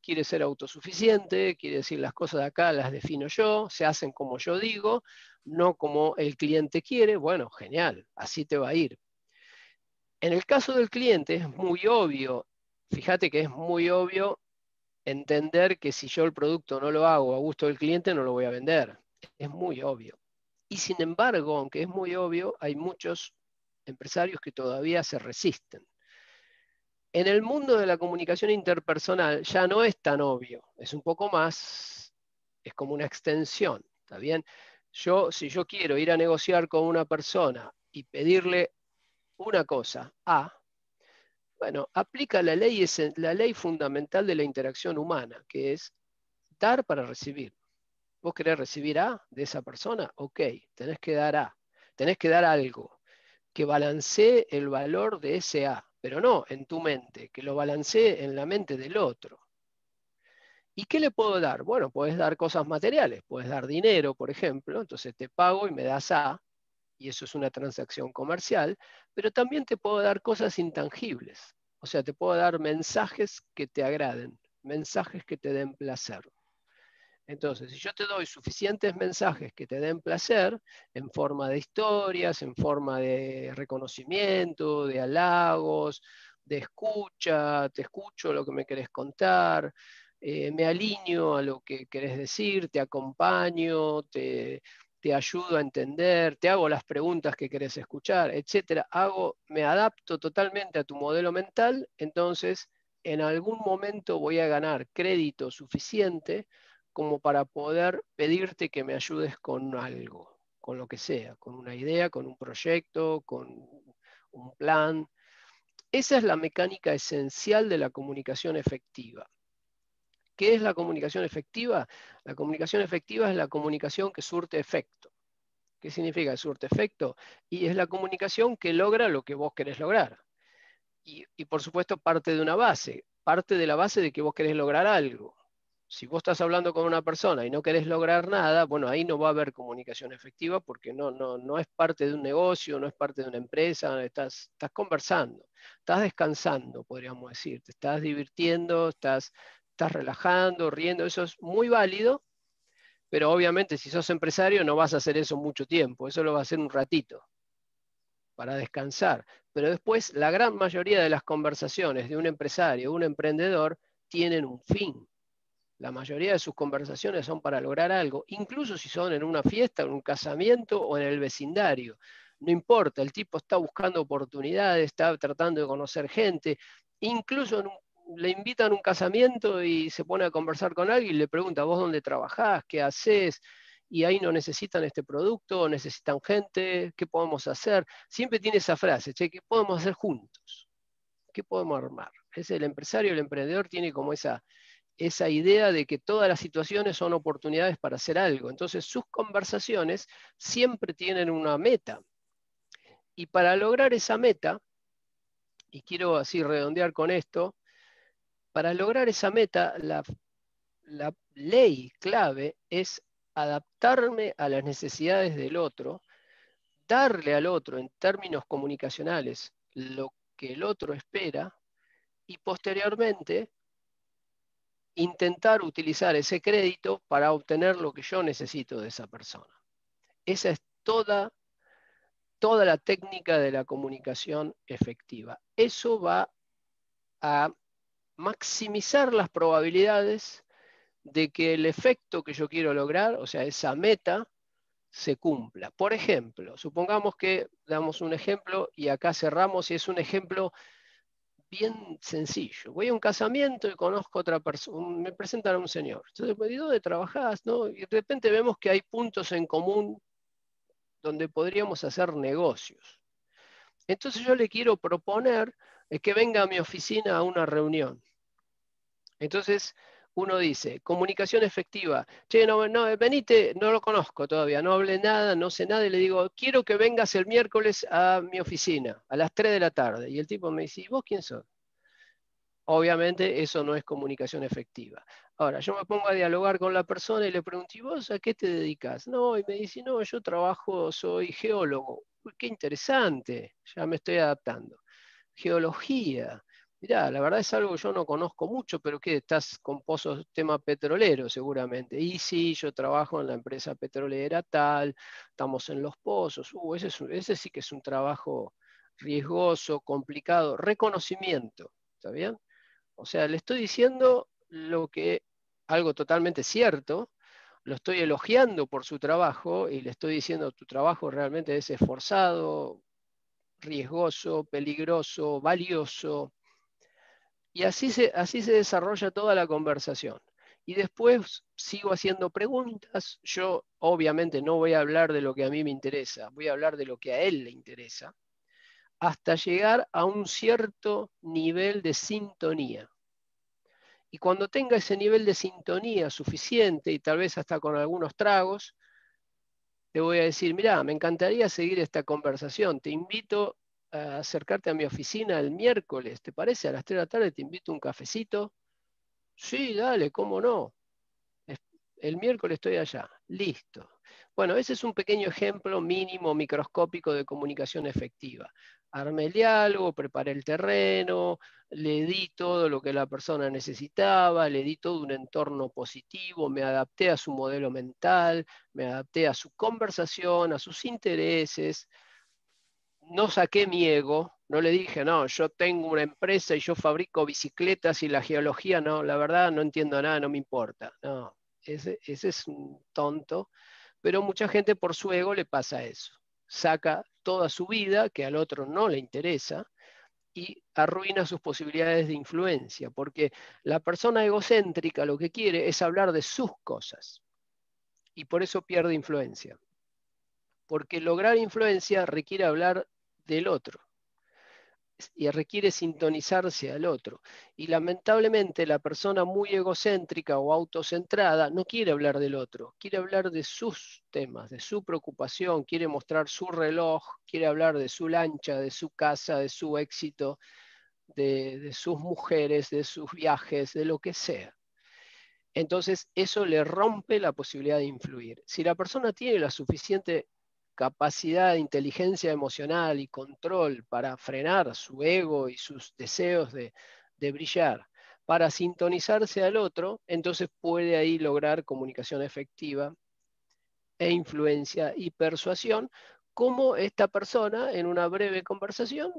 quiere ser autosuficiente, quiere decir las cosas de acá las defino yo, se hacen como yo digo, no como el cliente quiere. Bueno, genial, así te va a ir, en el caso del cliente es muy obvio, fíjate que es muy obvio entender que si yo el producto no lo hago a gusto del cliente, no lo voy a vender. Es muy obvio. Y sin embargo, aunque es muy obvio, hay muchos empresarios que todavía se resisten. En el mundo de la comunicación interpersonal ya no es tan obvio, es un poco más, es como una extensión, ¿está bien? Yo, si yo quiero ir a negociar con una persona y pedirle una cosa, A, bueno, aplica la ley, la ley fundamental de la interacción humana, que es dar para recibir. ¿Vos querés recibir A de esa persona? Ok, tenés que dar A, tenés que dar algo que balancee el valor de ese A, pero no en tu mente, que lo balancee en la mente del otro. ¿Y qué le puedo dar? Bueno, puedes dar cosas materiales, puedes dar dinero, por ejemplo, entonces te pago y me das A, y eso es una transacción comercial, pero también te puedo dar cosas intangibles, o sea, te puedo dar mensajes que te agraden, mensajes que te den placer. Entonces, si yo te doy suficientes mensajes que te den placer, en forma de historias, en forma de reconocimiento, de halagos, de escucha, te escucho lo que me querés contar, eh, me alineo a lo que querés decir, te acompaño, te, te ayudo a entender, te hago las preguntas que querés escuchar, etcétera. Hago, me adapto totalmente a tu modelo mental, entonces en algún momento voy a ganar crédito suficiente como para poder pedirte que me ayudes con algo, con lo que sea, con una idea, con un proyecto, con un plan. Esa es la mecánica esencial de la comunicación efectiva. ¿Qué es la comunicación efectiva? La comunicación efectiva es la comunicación que surte efecto. ¿Qué significa surte efecto? Y es la comunicación que logra lo que vos querés lograr. Y, por supuesto parte de una base, parte de la base de que vos querés lograr algo. Si vos estás hablando con una persona y no querés lograr nada, bueno, ahí no va a haber comunicación efectiva porque no, no, es parte de un negocio, no es parte de una empresa, estás, estás conversando, estás descansando, podríamos decir, te estás divirtiendo, estás estás relajando, riendo, eso es muy válido, pero obviamente si sos empresario no vas a hacer eso mucho tiempo, eso lo vas a hacer un ratito para descansar. Pero después la gran mayoría de las conversaciones de un empresario, un emprendedor, tienen un fin. La mayoría de sus conversaciones son para lograr algo, incluso si son en una fiesta, en un casamiento o en el vecindario. No importa, el tipo está buscando oportunidades, está tratando de conocer gente, incluso en un le invitan a un casamiento y se pone a conversar con alguien y le pregunta, ¿vos dónde trabajás? ¿Qué haces? Y ahí no necesitan este producto, necesitan gente, ¿qué podemos hacer? Siempre tiene esa frase, che, ¿qué podemos hacer juntos? ¿Qué podemos armar? Es el empresario, el emprendedor tiene como esa, esa idea de que todas las situaciones son oportunidades para hacer algo. Entonces sus conversaciones siempre tienen una meta. Y para lograr esa meta, y quiero así redondear con esto, para lograr esa meta, la, ley clave es adaptarme a las necesidades del otro, darle al otro en términos comunicacionales lo que el otro espera y posteriormente intentar utilizar ese crédito para obtener lo que yo necesito de esa persona. Esa es toda, toda la técnica de la comunicación efectiva. Eso va a maximizar las probabilidades de que el efecto que yo quiero lograr, o sea, esa meta, se cumpla. Por ejemplo, supongamos que damos un ejemplo y acá cerramos y es un ejemplo bien sencillo. Voy a un casamiento y conozco a otra persona, me presentan a un señor. Entonces pues, ¿dónde trabajás? Y de repente vemos que hay puntos en común donde podríamos hacer negocios. Entonces yo le quiero proponer es que venga a mi oficina a una reunión. Entonces, uno dice, comunicación efectiva. Che, no, no, venite, no lo conozco todavía, no hable nada, no sé nada, y le digo, quiero que vengas el miércoles a mi oficina, a las 3 de la tarde. Y el tipo me dice, ¿y vos quién sos? Obviamente eso no es comunicación efectiva. Ahora, yo me pongo a dialogar con la persona y le pregunto, ¿y vos a qué te dedicas? No, y me dice, no, yo trabajo, soy geólogo. qué interesante, ya me estoy adaptando geología. Mirá, la verdad es algo que yo no conozco mucho, pero que estás con pozos tema petrolero seguramente. Y sí, yo trabajo en la empresa petrolera tal, estamos en los pozos. Uh, ese, sí que es un trabajo riesgoso, complicado. Reconocimiento, ¿está bien? O sea, le estoy diciendo lo que algo totalmente cierto, lo estoy elogiando por su trabajo y le estoy diciendo tu trabajo realmente es esforzado, riesgoso, peligroso, valioso. Y así se, así se desarrolla toda la conversación. Y después sigo haciendo preguntas. Yo obviamente no voy a hablar de lo que a mí me interesa, voy a hablar de lo que a él le interesa, hasta llegar a un cierto nivel de sintonía. Y cuando tenga ese nivel de sintonía suficiente y tal vez hasta con algunos tragos, le voy a decir, mira, me encantaría seguir esta conversación, te invito a acercarte a mi oficina el miércoles, ¿te parece? A las 3 de la tarde te invito un cafecito. Sí, dale, ¿cómo no? El miércoles estoy allá. Listo. Bueno, ese es un pequeño ejemplo mínimo, microscópico de comunicación efectiva armé el diálogo, preparé el terreno, le di todo lo que la persona necesitaba, le di todo un entorno positivo, me adapté a su modelo mental, me adapté a su conversación, a sus intereses, no saqué mi ego, no le dije, no, yo tengo una empresa y yo fabrico bicicletas y la geología, no, la verdad no entiendo nada, no me importa. No, ese, es un tonto, pero mucha gente por su ego le pasa eso, saca toda su vida, que al otro no le interesa, y arruina sus posibilidades de influencia, porque la persona egocéntrica lo que quiere es hablar de sus cosas, y por eso pierde influencia, porque lograr influencia requiere hablar del otro y requiere sintonizarse al otro. Y lamentablemente la persona muy egocéntrica o autocentrada no quiere hablar del otro, quiere hablar de sus temas, de su preocupación, quiere mostrar su reloj, quiere hablar de su lancha, de su casa, de su éxito, de, de sus mujeres, de sus viajes, de lo que sea. Entonces eso le rompe la posibilidad de influir. Si la persona tiene la suficiente capacidad de inteligencia emocional y control para frenar su ego y sus deseos de, brillar, para sintonizarse al otro, entonces puede ahí lograr comunicación efectiva e influencia y persuasión, como esta persona en una breve conversación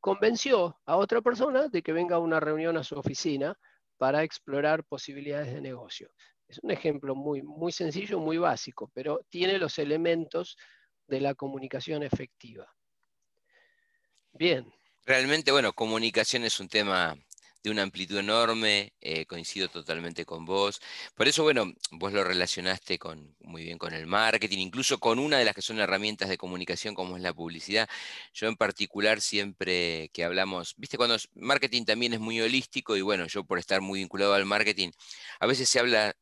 convenció a otra persona de que venga a una reunión a su oficina para explorar posibilidades de negocio. Es un ejemplo muy, muy sencillo, muy básico, pero tiene los elementos de la comunicación efectiva. Bien. Realmente, bueno, comunicación es un tema de una amplitud enorme, eh, coincido totalmente con vos. Por eso, bueno, vos lo relacionaste con, muy bien con el marketing, incluso con una de las que son herramientas de comunicación como es la publicidad. Yo en particular siempre que hablamos, viste, cuando marketing también es muy holístico y bueno, yo por estar muy vinculado al marketing, a veces se habla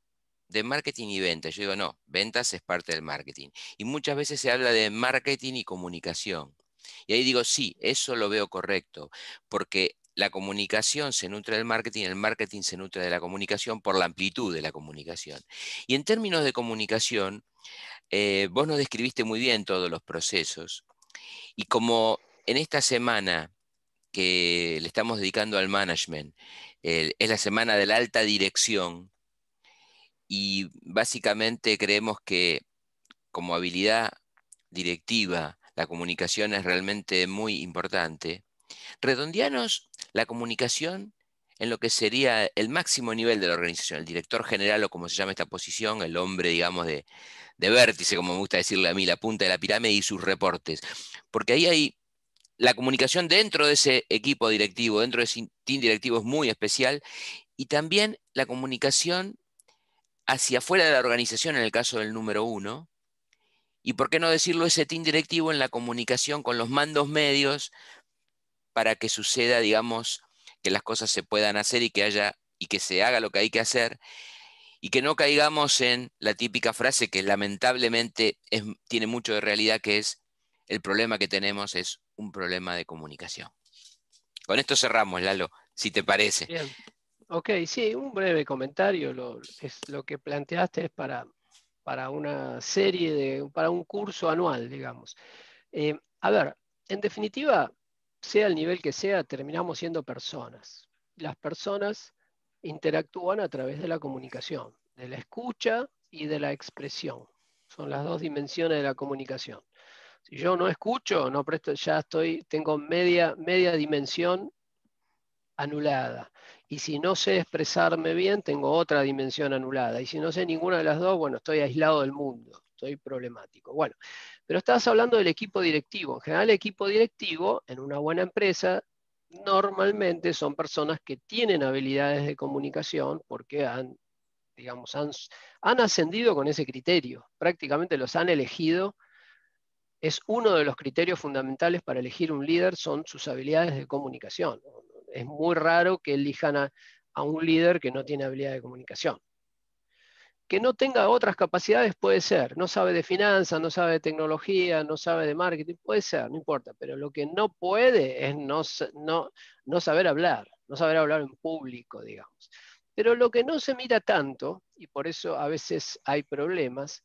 de marketing y ventas. Yo digo, no, ventas es parte del marketing. Y muchas veces se habla de marketing y comunicación. Y ahí digo, sí, eso lo veo correcto, porque la comunicación se nutre del marketing, el marketing se nutre de la comunicación por la amplitud de la comunicación. Y en términos de comunicación, eh, vos nos describiste muy bien todos los procesos. Y como en esta semana que le estamos dedicando al management, eh, es la semana de la alta dirección, y básicamente creemos que como habilidad directiva, la comunicación es realmente muy importante. redondeanos la comunicación en lo que sería el máximo nivel de la organización, el director general o como se llama esta posición, el hombre, digamos, de, de vértice, como me gusta decirle a mí, la punta de la pirámide y sus reportes. Porque ahí hay la comunicación dentro de ese equipo directivo, dentro de ese team directivo es muy especial, y también la comunicación hacia afuera de la organización en el caso del número uno, y por qué no decirlo ese team directivo en la comunicación con los mandos medios para que suceda, digamos, que las cosas se puedan hacer y que haya y que se haga lo que hay que hacer y que no caigamos en la típica frase que lamentablemente tiene mucho de realidad que es el problema que tenemos es un problema de comunicación. Con esto cerramos, Lalo, si te parece. Ok, sí, un breve comentario. Lo, que planteaste es para, una serie, de, para un curso anual, digamos. Eh, a ver, en definitiva, sea el nivel que sea, terminamos siendo personas. Las personas interactúan a través de la comunicación, de la escucha y de la expresión. Son las dos dimensiones de la comunicación. Si yo no escucho, no presto, ya estoy, tengo media dimensión anulada. Y si no sé expresarme bien, tengo otra dimensión anulada. Y si no sé ninguna de las dos, bueno, estoy aislado del mundo, estoy problemático. Bueno, pero estabas hablando del equipo directivo. En general, el equipo directivo en una buena empresa normalmente son personas que tienen habilidades de comunicación porque han, digamos, han ascendido con ese criterio. Prácticamente los han elegido es uno de los criterios fundamentales para elegir un líder, son sus habilidades de comunicación es muy raro que elijan a, un líder que no tiene habilidad de comunicación. Que no tenga otras capacidades puede ser, no sabe de finanzas, no sabe de tecnología, no sabe de marketing, puede ser, no importa, pero lo que no puede es no, no saber hablar, no saber hablar en público, digamos. Pero lo que no se mira tanto, y por eso a veces hay problemas,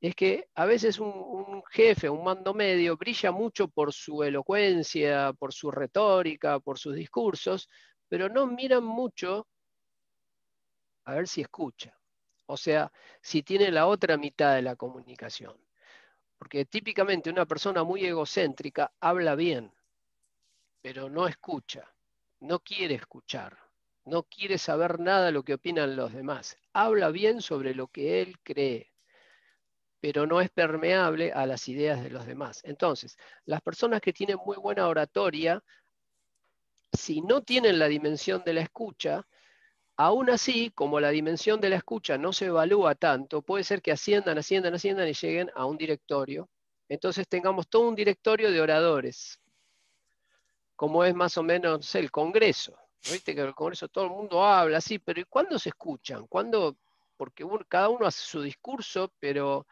es que a veces un, jefe, un mando medio, brilla mucho por su elocuencia, por su retórica, por sus discursos, pero no miran mucho a ver si escucha, o sea, si tiene la otra mitad de la comunicación. Porque típicamente una persona muy egocéntrica habla bien, pero no escucha, no quiere escuchar, no quiere saber nada de lo que opinan los demás, habla bien sobre lo que él cree pero no es permeable a las ideas de los demás. Entonces, las personas que tienen muy buena oratoria, si no tienen la dimensión de la escucha, aún así, como la dimensión de la escucha no se evalúa tanto, puede ser que asciendan, asciendan, asciendan y lleguen a un directorio. Entonces tengamos todo un directorio de oradores, como es más o menos el Congreso. Viste que el Congreso todo el mundo habla así, pero ¿y cuándo se escuchan? ¿Cuándo? Porque cada uno hace su discurso, pero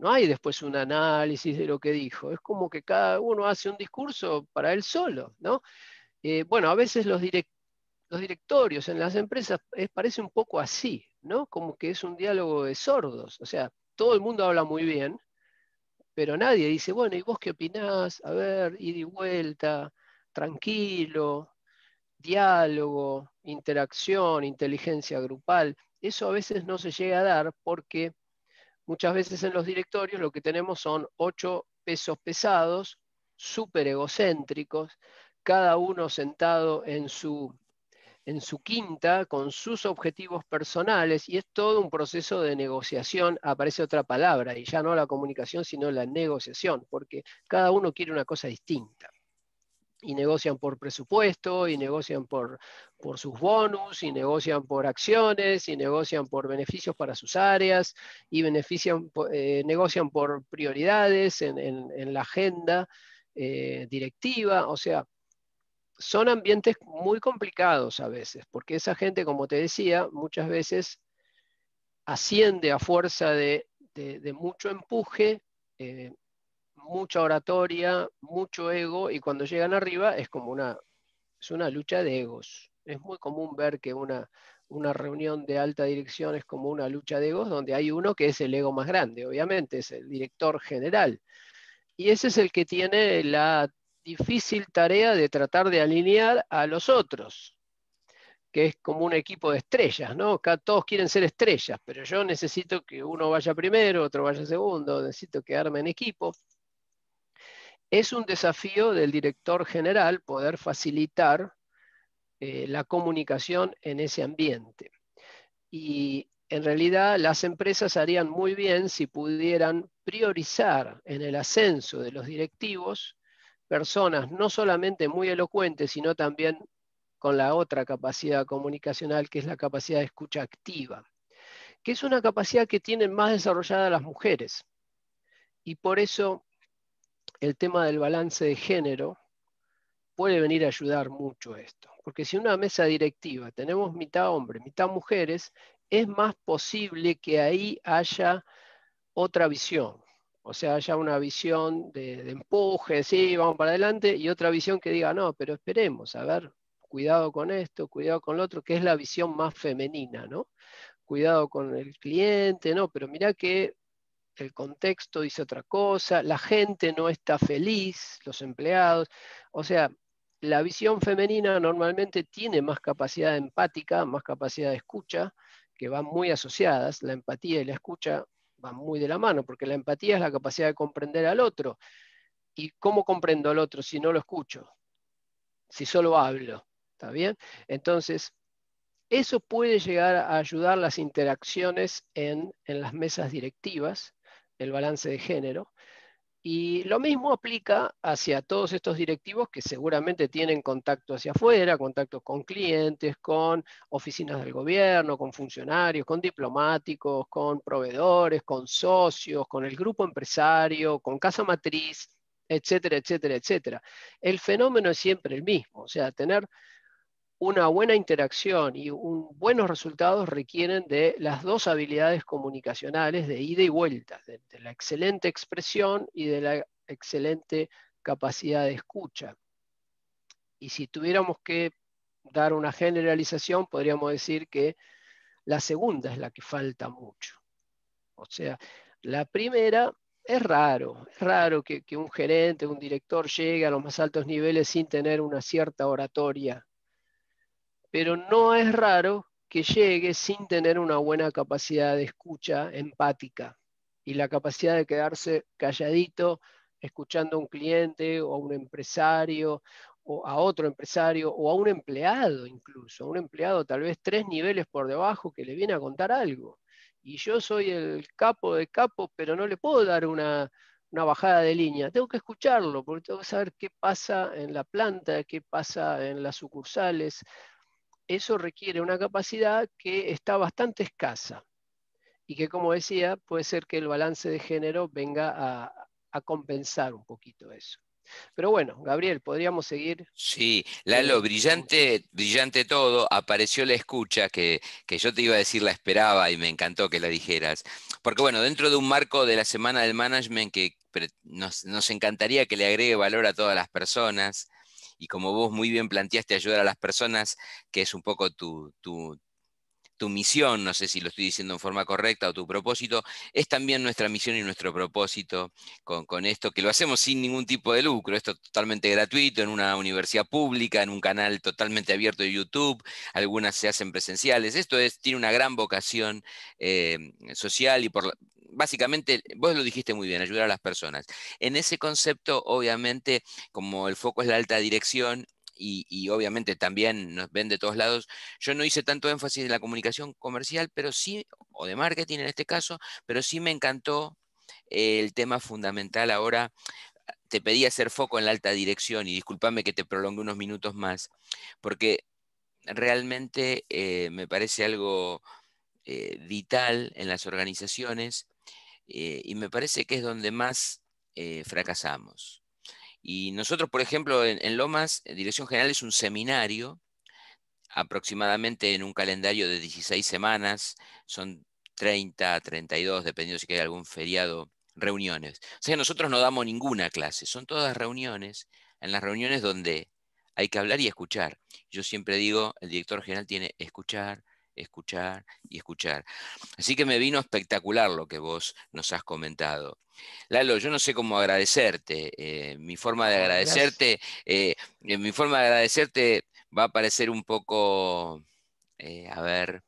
no hay después un análisis de lo que dijo. Es como que cada uno hace un discurso para él solo, ¿no? Eh, bueno, a veces los, los, directorios en las empresas parece un poco así, ¿no? Como que es un diálogo de sordos. O sea, todo el mundo habla muy bien, pero nadie dice, bueno, ¿y vos qué opinás? A ver, ida y vuelta, tranquilo, diálogo, interacción, inteligencia grupal. Eso a veces no se llega a dar porque Muchas veces en los directorios lo que tenemos son ocho pesos pesados, súper egocéntricos, cada uno sentado en su, en su quinta con sus objetivos personales y es todo un proceso de negociación. Aparece otra palabra y ya no la comunicación, sino la negociación, porque cada uno quiere una cosa distinta y negocian por presupuesto, y negocian por, por sus bonus, y negocian por acciones, y negocian por beneficios para sus áreas, y benefician, eh, negocian por prioridades en, la agenda eh, directiva. O sea, son ambientes muy complicados a veces, porque esa gente, como te decía, muchas veces asciende a fuerza de, de, mucho empuje. Eh, mucha oratoria, mucho ego, y cuando llegan arriba es como una, es una lucha de egos. Es muy común ver que una, una reunión de alta dirección es como una lucha de egos, donde hay uno que es el ego más grande, obviamente, es el director general. Y ese es el que tiene la difícil tarea de tratar de alinear a los otros, que es como un equipo de estrellas, ¿no? Todos quieren ser estrellas, pero yo necesito que uno vaya primero, otro vaya segundo, necesito que en equipo es un desafío del director general poder facilitar eh, la comunicación en ese ambiente. Y en realidad las empresas harían muy bien si pudieran priorizar en el ascenso de los directivos personas no solamente muy elocuentes, sino también con la otra capacidad comunicacional, que es la capacidad de escucha activa, que es una capacidad que tienen más desarrollada las mujeres. Y por eso el tema del balance de género puede venir a ayudar mucho esto. Porque si una mesa directiva tenemos mitad hombres, mitad mujeres, es más posible que ahí haya otra visión. O sea, haya una visión de, de, empuje, sí, vamos para adelante, y otra visión que diga, no, pero esperemos, a ver, cuidado con esto, cuidado con lo otro, que es la visión más femenina, ¿no? Cuidado con el cliente, no, pero mirá que el contexto dice otra cosa, la gente no está feliz, los empleados, o sea, la visión femenina normalmente tiene más capacidad empática, más capacidad de escucha, que van muy asociadas, la empatía y la escucha van muy de la mano, porque la empatía es la capacidad de comprender al otro. ¿Y cómo comprendo al otro si no lo escucho? Si solo hablo, ¿está bien? Entonces, eso puede llegar a ayudar las interacciones en, en las mesas directivas el balance de género. Y lo mismo aplica hacia todos estos directivos que seguramente tienen contacto hacia afuera, contacto con clientes, con oficinas del gobierno, con funcionarios, con diplomáticos, con proveedores, con socios, con el grupo empresario, con casa matriz, etcétera, etcétera, etcétera. El fenómeno es siempre el mismo, o sea, tener una buena interacción y buenos resultados requieren de las dos habilidades comunicacionales de ida y vuelta, de, la excelente expresión y de la excelente capacidad de escucha. Y si tuviéramos que dar una generalización, podríamos decir que la segunda es la que falta mucho. O sea, la primera es raro, es raro que un gerente, un director llegue a los más altos niveles sin tener una cierta oratoria pero no es raro que llegue sin tener una buena capacidad de escucha empática y la capacidad de quedarse calladito escuchando a un cliente o a un empresario o a otro empresario o a un empleado incluso, a un empleado tal vez tres niveles por debajo que le viene a contar algo. Y yo soy el capo de capo, pero no le puedo dar una, una bajada de línea. Tengo que escucharlo, porque tengo que saber qué pasa en la planta, qué pasa en las sucursales, eso requiere una capacidad que está bastante escasa y que, como decía, puede ser que el balance de género venga a, compensar un poquito eso. Pero bueno, Gabriel, podríamos seguir. Sí, Lalo, eh, brillante, brillante todo. Apareció la escucha que, yo te iba a decir, la esperaba y me encantó que la dijeras. Porque bueno, dentro de un marco de la semana del management que nos encantaría que le agregue valor a todas las personas, y como vos muy bien planteaste ayudar a las personas, que es un poco tu, tu misión, no sé si lo estoy diciendo en forma correcta, o tu propósito, es también nuestra misión y nuestro propósito con, esto, que lo hacemos sin ningún tipo de lucro, esto totalmente gratuito, en una universidad pública, en un canal totalmente abierto de YouTube, algunas se hacen presenciales, esto es, tiene una gran vocación eh, social y por básicamente, vos lo dijiste muy bien, ayudar a las personas. En ese concepto, obviamente, como el foco es la alta dirección, y, obviamente también nos ven de todos lados. Yo no hice tanto énfasis en la comunicación comercial, pero sí, o de marketing en este caso, pero sí me encantó el tema fundamental ahora. Te pedí hacer foco en la alta dirección y discúlpame que te prolongue unos minutos más, porque realmente eh, me parece algo eh, vital en las organizaciones eh, y me parece que es donde más fracasamos. Y nosotros, por ejemplo, en, Lomas, eh, Dirección General es un seminario, aproximadamente en un calendario de 16 semanas, son 30, 32, dependiendo si hay algún feriado, reuniones. O sea, nosotros no damos ninguna clase, son todas reuniones, en las reuniones donde hay que hablar y escuchar. Yo siempre digo, el director general tiene escuchar, escuchar y escuchar. Así que me vino espectacular lo que vos nos has comentado. Lalo, yo no sé cómo agradecerte. Eh, mi forma de agradecerte, eh, eh, mi forma de agradecerte va a parecer un poco, a ver,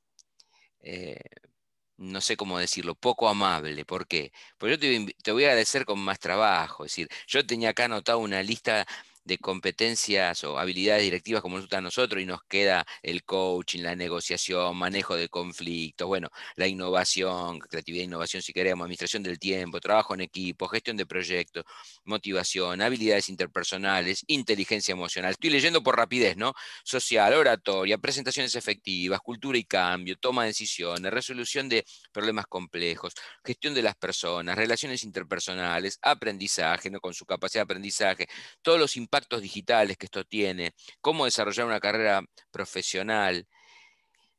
no sé cómo decirlo, poco amable. ¿Por qué? Pues yo te, voy a agradecer con más trabajo. Es decir, yo tenía acá anotado una lista de competencias o habilidades directivas como nos a nosotros y nos queda el coaching, la negociación, manejo de conflictos, bueno, la innovación, creatividad, e innovación si queremos, administración del tiempo, trabajo en equipo, gestión de proyectos, motivación, habilidades interpersonales, inteligencia emocional. Estoy leyendo por rapidez, ¿no? Social, oratoria, presentaciones efectivas, cultura y cambio, toma de decisiones, resolución de problemas complejos, gestión de las personas, relaciones interpersonales, aprendizaje, ¿no? Con su capacidad de aprendizaje, todos los impactos digitales que esto tiene, cómo desarrollar una carrera profesional.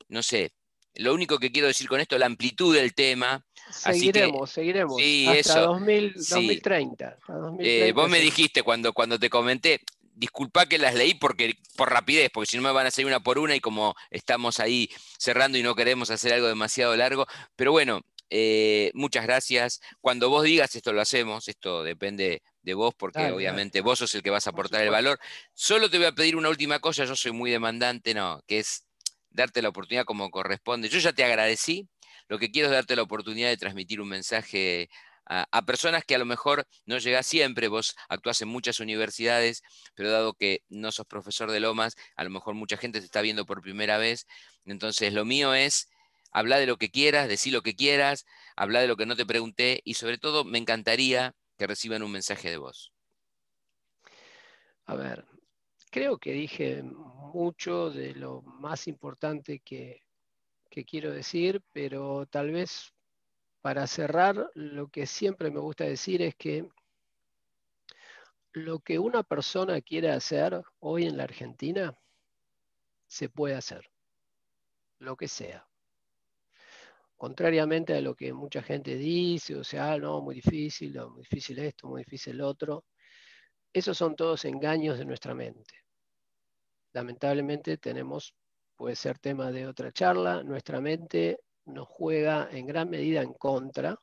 No sé, lo único que quiero decir con esto es la amplitud del tema. Seguiremos, seguiremos. hasta 2030. Eh, vos me dijiste cuando, cuando te comenté, disculpa que las leí porque, por rapidez, porque si no me van a salir una por una y como estamos ahí cerrando y no queremos hacer algo demasiado largo, pero bueno, eh, muchas gracias. Cuando vos digas esto lo hacemos, esto depende de vos, porque obviamente vos sos el que vas a aportar el valor. Solo te voy a pedir una última cosa, yo soy muy demandante, no, que es darte la oportunidad como corresponde. Yo ya te agradecí, lo que quiero es darte la oportunidad de transmitir un mensaje a, personas que a lo mejor no llegas siempre, vos actuás en muchas universidades, pero dado que no sos profesor de Lomas, a lo mejor mucha gente te está viendo por primera vez, entonces lo mío es habla de lo que quieras, decí lo que quieras, habla de lo que no te pregunté y sobre todo me encantaría que reciban un mensaje de voz. A ver, creo que dije mucho de lo más importante que, que quiero decir, pero tal vez para cerrar, lo que siempre me gusta decir es que lo que una persona quiere hacer hoy en la Argentina, se puede hacer, lo que sea contrariamente a lo que mucha gente dice, o sea, ah, no, muy difícil, o muy difícil esto, muy difícil lo otro, esos son todos engaños de nuestra mente. Lamentablemente tenemos, puede ser tema de otra charla, nuestra mente nos juega en gran medida en contra,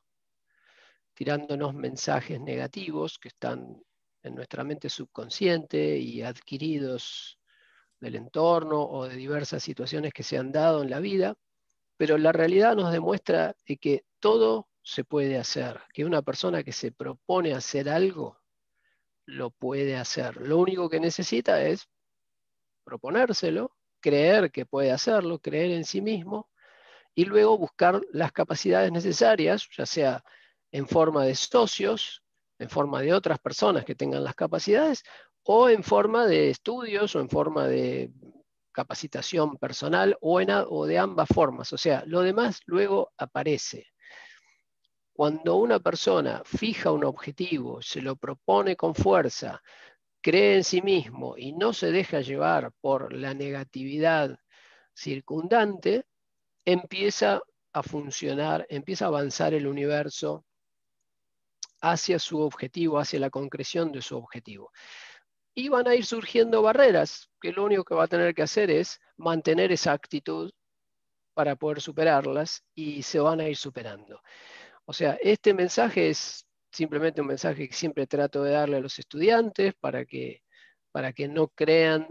tirándonos mensajes negativos que están en nuestra mente subconsciente y adquiridos del entorno o de diversas situaciones que se han dado en la vida pero la realidad nos demuestra que todo se puede hacer, que una persona que se propone hacer algo, lo puede hacer. Lo único que necesita es proponérselo, creer que puede hacerlo, creer en sí mismo y luego buscar las capacidades necesarias, ya sea en forma de socios, en forma de otras personas que tengan las capacidades, o en forma de estudios o en forma de capacitación personal o, o de ambas formas. O sea, lo demás luego aparece. Cuando una persona fija un objetivo, se lo propone con fuerza, cree en sí mismo y no se deja llevar por la negatividad circundante, empieza a funcionar, empieza a avanzar el universo hacia su objetivo, hacia la concreción de su objetivo y van a ir surgiendo barreras, que lo único que va a tener que hacer es mantener esa actitud para poder superarlas y se van a ir superando. O sea, este mensaje es simplemente un mensaje que siempre trato de darle a los estudiantes para que, para que no crean,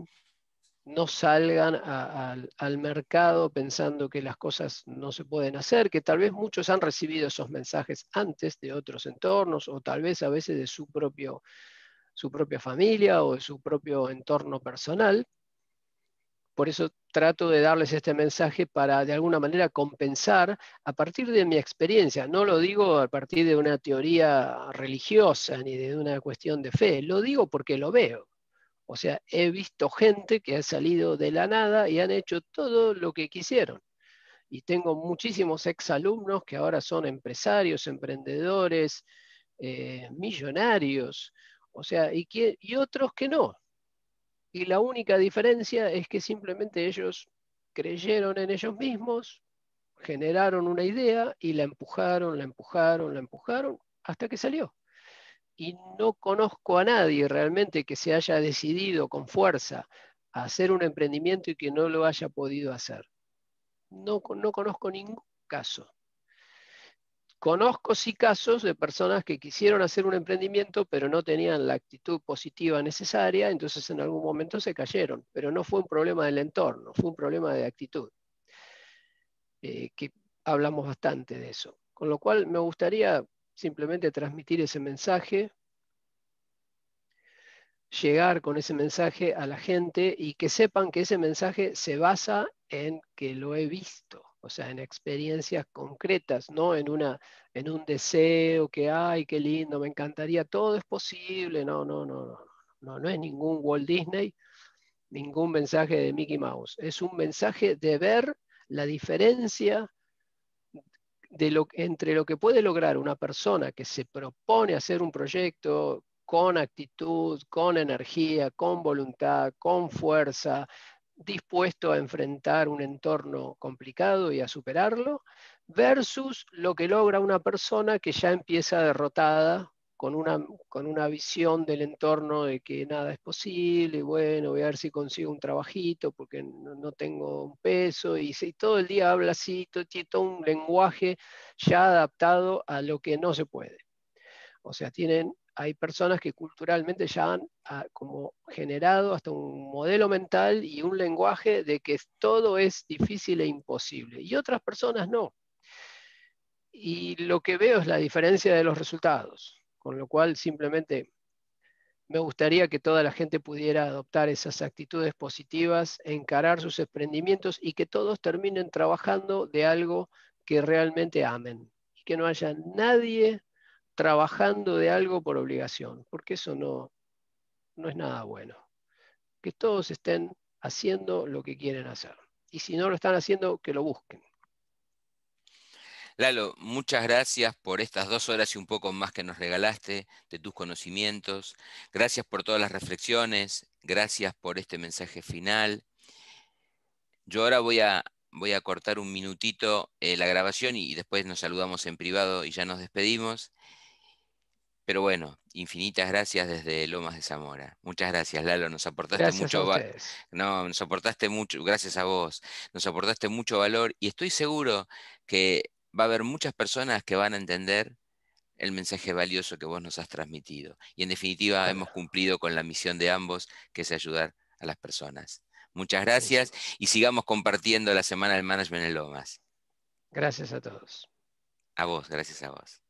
no salgan al mercado pensando que las cosas no se pueden hacer, que tal vez muchos han recibido esos mensajes antes de otros entornos o tal vez a veces de su propio su propia familia o de su propio entorno personal. Por eso trato de darles este mensaje para de alguna manera compensar a partir de mi experiencia. No lo digo a partir de una teoría religiosa ni de una cuestión de fe, lo digo porque lo veo. O sea, he visto gente que ha salido de la nada y han hecho todo lo que quisieron. Y tengo muchísimos exalumnos que ahora son empresarios, emprendedores, eh, millonarios. O sea, y, otros que no. Y la única diferencia es que simplemente ellos creyeron en ellos mismos, generaron una idea y la empujaron, la empujaron, la empujaron hasta que salió. Y no conozco a nadie realmente que se haya decidido con fuerza a hacer un emprendimiento y que no lo haya podido hacer. no conozco ningún caso. Conozco sí casos de personas que quisieron hacer un emprendimiento, pero no tenían la actitud positiva necesaria, entonces en algún momento se cayeron, pero no fue un problema del entorno, fue un problema de actitud, eh, que hablamos bastante de eso. Con lo cual me gustaría simplemente transmitir ese mensaje, llegar con ese mensaje a la gente y que sepan que ese mensaje se basa en que lo he visto o sea, en experiencias concretas, no en, una, en un deseo que, hay, qué lindo, me encantaría, todo es posible, no, no, no, no, no, no es ningún Walt Disney, ningún mensaje de Mickey Mouse, es un mensaje de ver la diferencia de entre lo que puede lograr una persona que se propone hacer un proyecto con actitud, con energía, con voluntad, con fuerza, dispuesto a enfrentar un entorno complicado y a superarlo, versus lo que logra una persona que ya empieza derrotada con una, con una visión del entorno de que nada es posible, bueno, voy a ver si consigo un trabajito porque no, tengo un peso, y, todo el día habla así, todo, todo un lenguaje ya adaptado a lo que no se puede. O sea, tienen hay personas que culturalmente ya han ah, como generado hasta un modelo mental y un lenguaje de que todo es difícil e imposible, y otras personas no. Y lo que veo es la diferencia de los resultados, con lo cual simplemente me gustaría que toda la gente pudiera adoptar esas actitudes positivas, encarar sus emprendimientos y que todos terminen trabajando de algo que realmente amen y que no haya nadie trabajando de algo por obligación, porque eso no, no es nada bueno. Que todos estén haciendo lo que quieren hacer. Y si no lo están haciendo, que lo busquen. Lalo, muchas gracias por estas dos horas y un poco más que nos regalaste de tus conocimientos. Gracias por todas las reflexiones. Gracias por este mensaje final. Yo ahora voy a, voy a cortar un minutito eh, la grabación y después nos saludamos en privado y ya nos despedimos. Pero bueno, infinitas gracias desde Lomas de Zamora. Muchas gracias, Lalo. Nos aportaste mucho valor. No, nos aportaste mucho, gracias a vos. Nos aportaste mucho valor y estoy seguro que va a haber muchas personas que van a entender el mensaje valioso que vos nos has transmitido. Y en definitiva, hemos cumplido con la misión de ambos, que es ayudar a las personas. Muchas gracias y sigamos compartiendo la Semana del Management en Lomas. Gracias a todos. A vos, gracias a vos.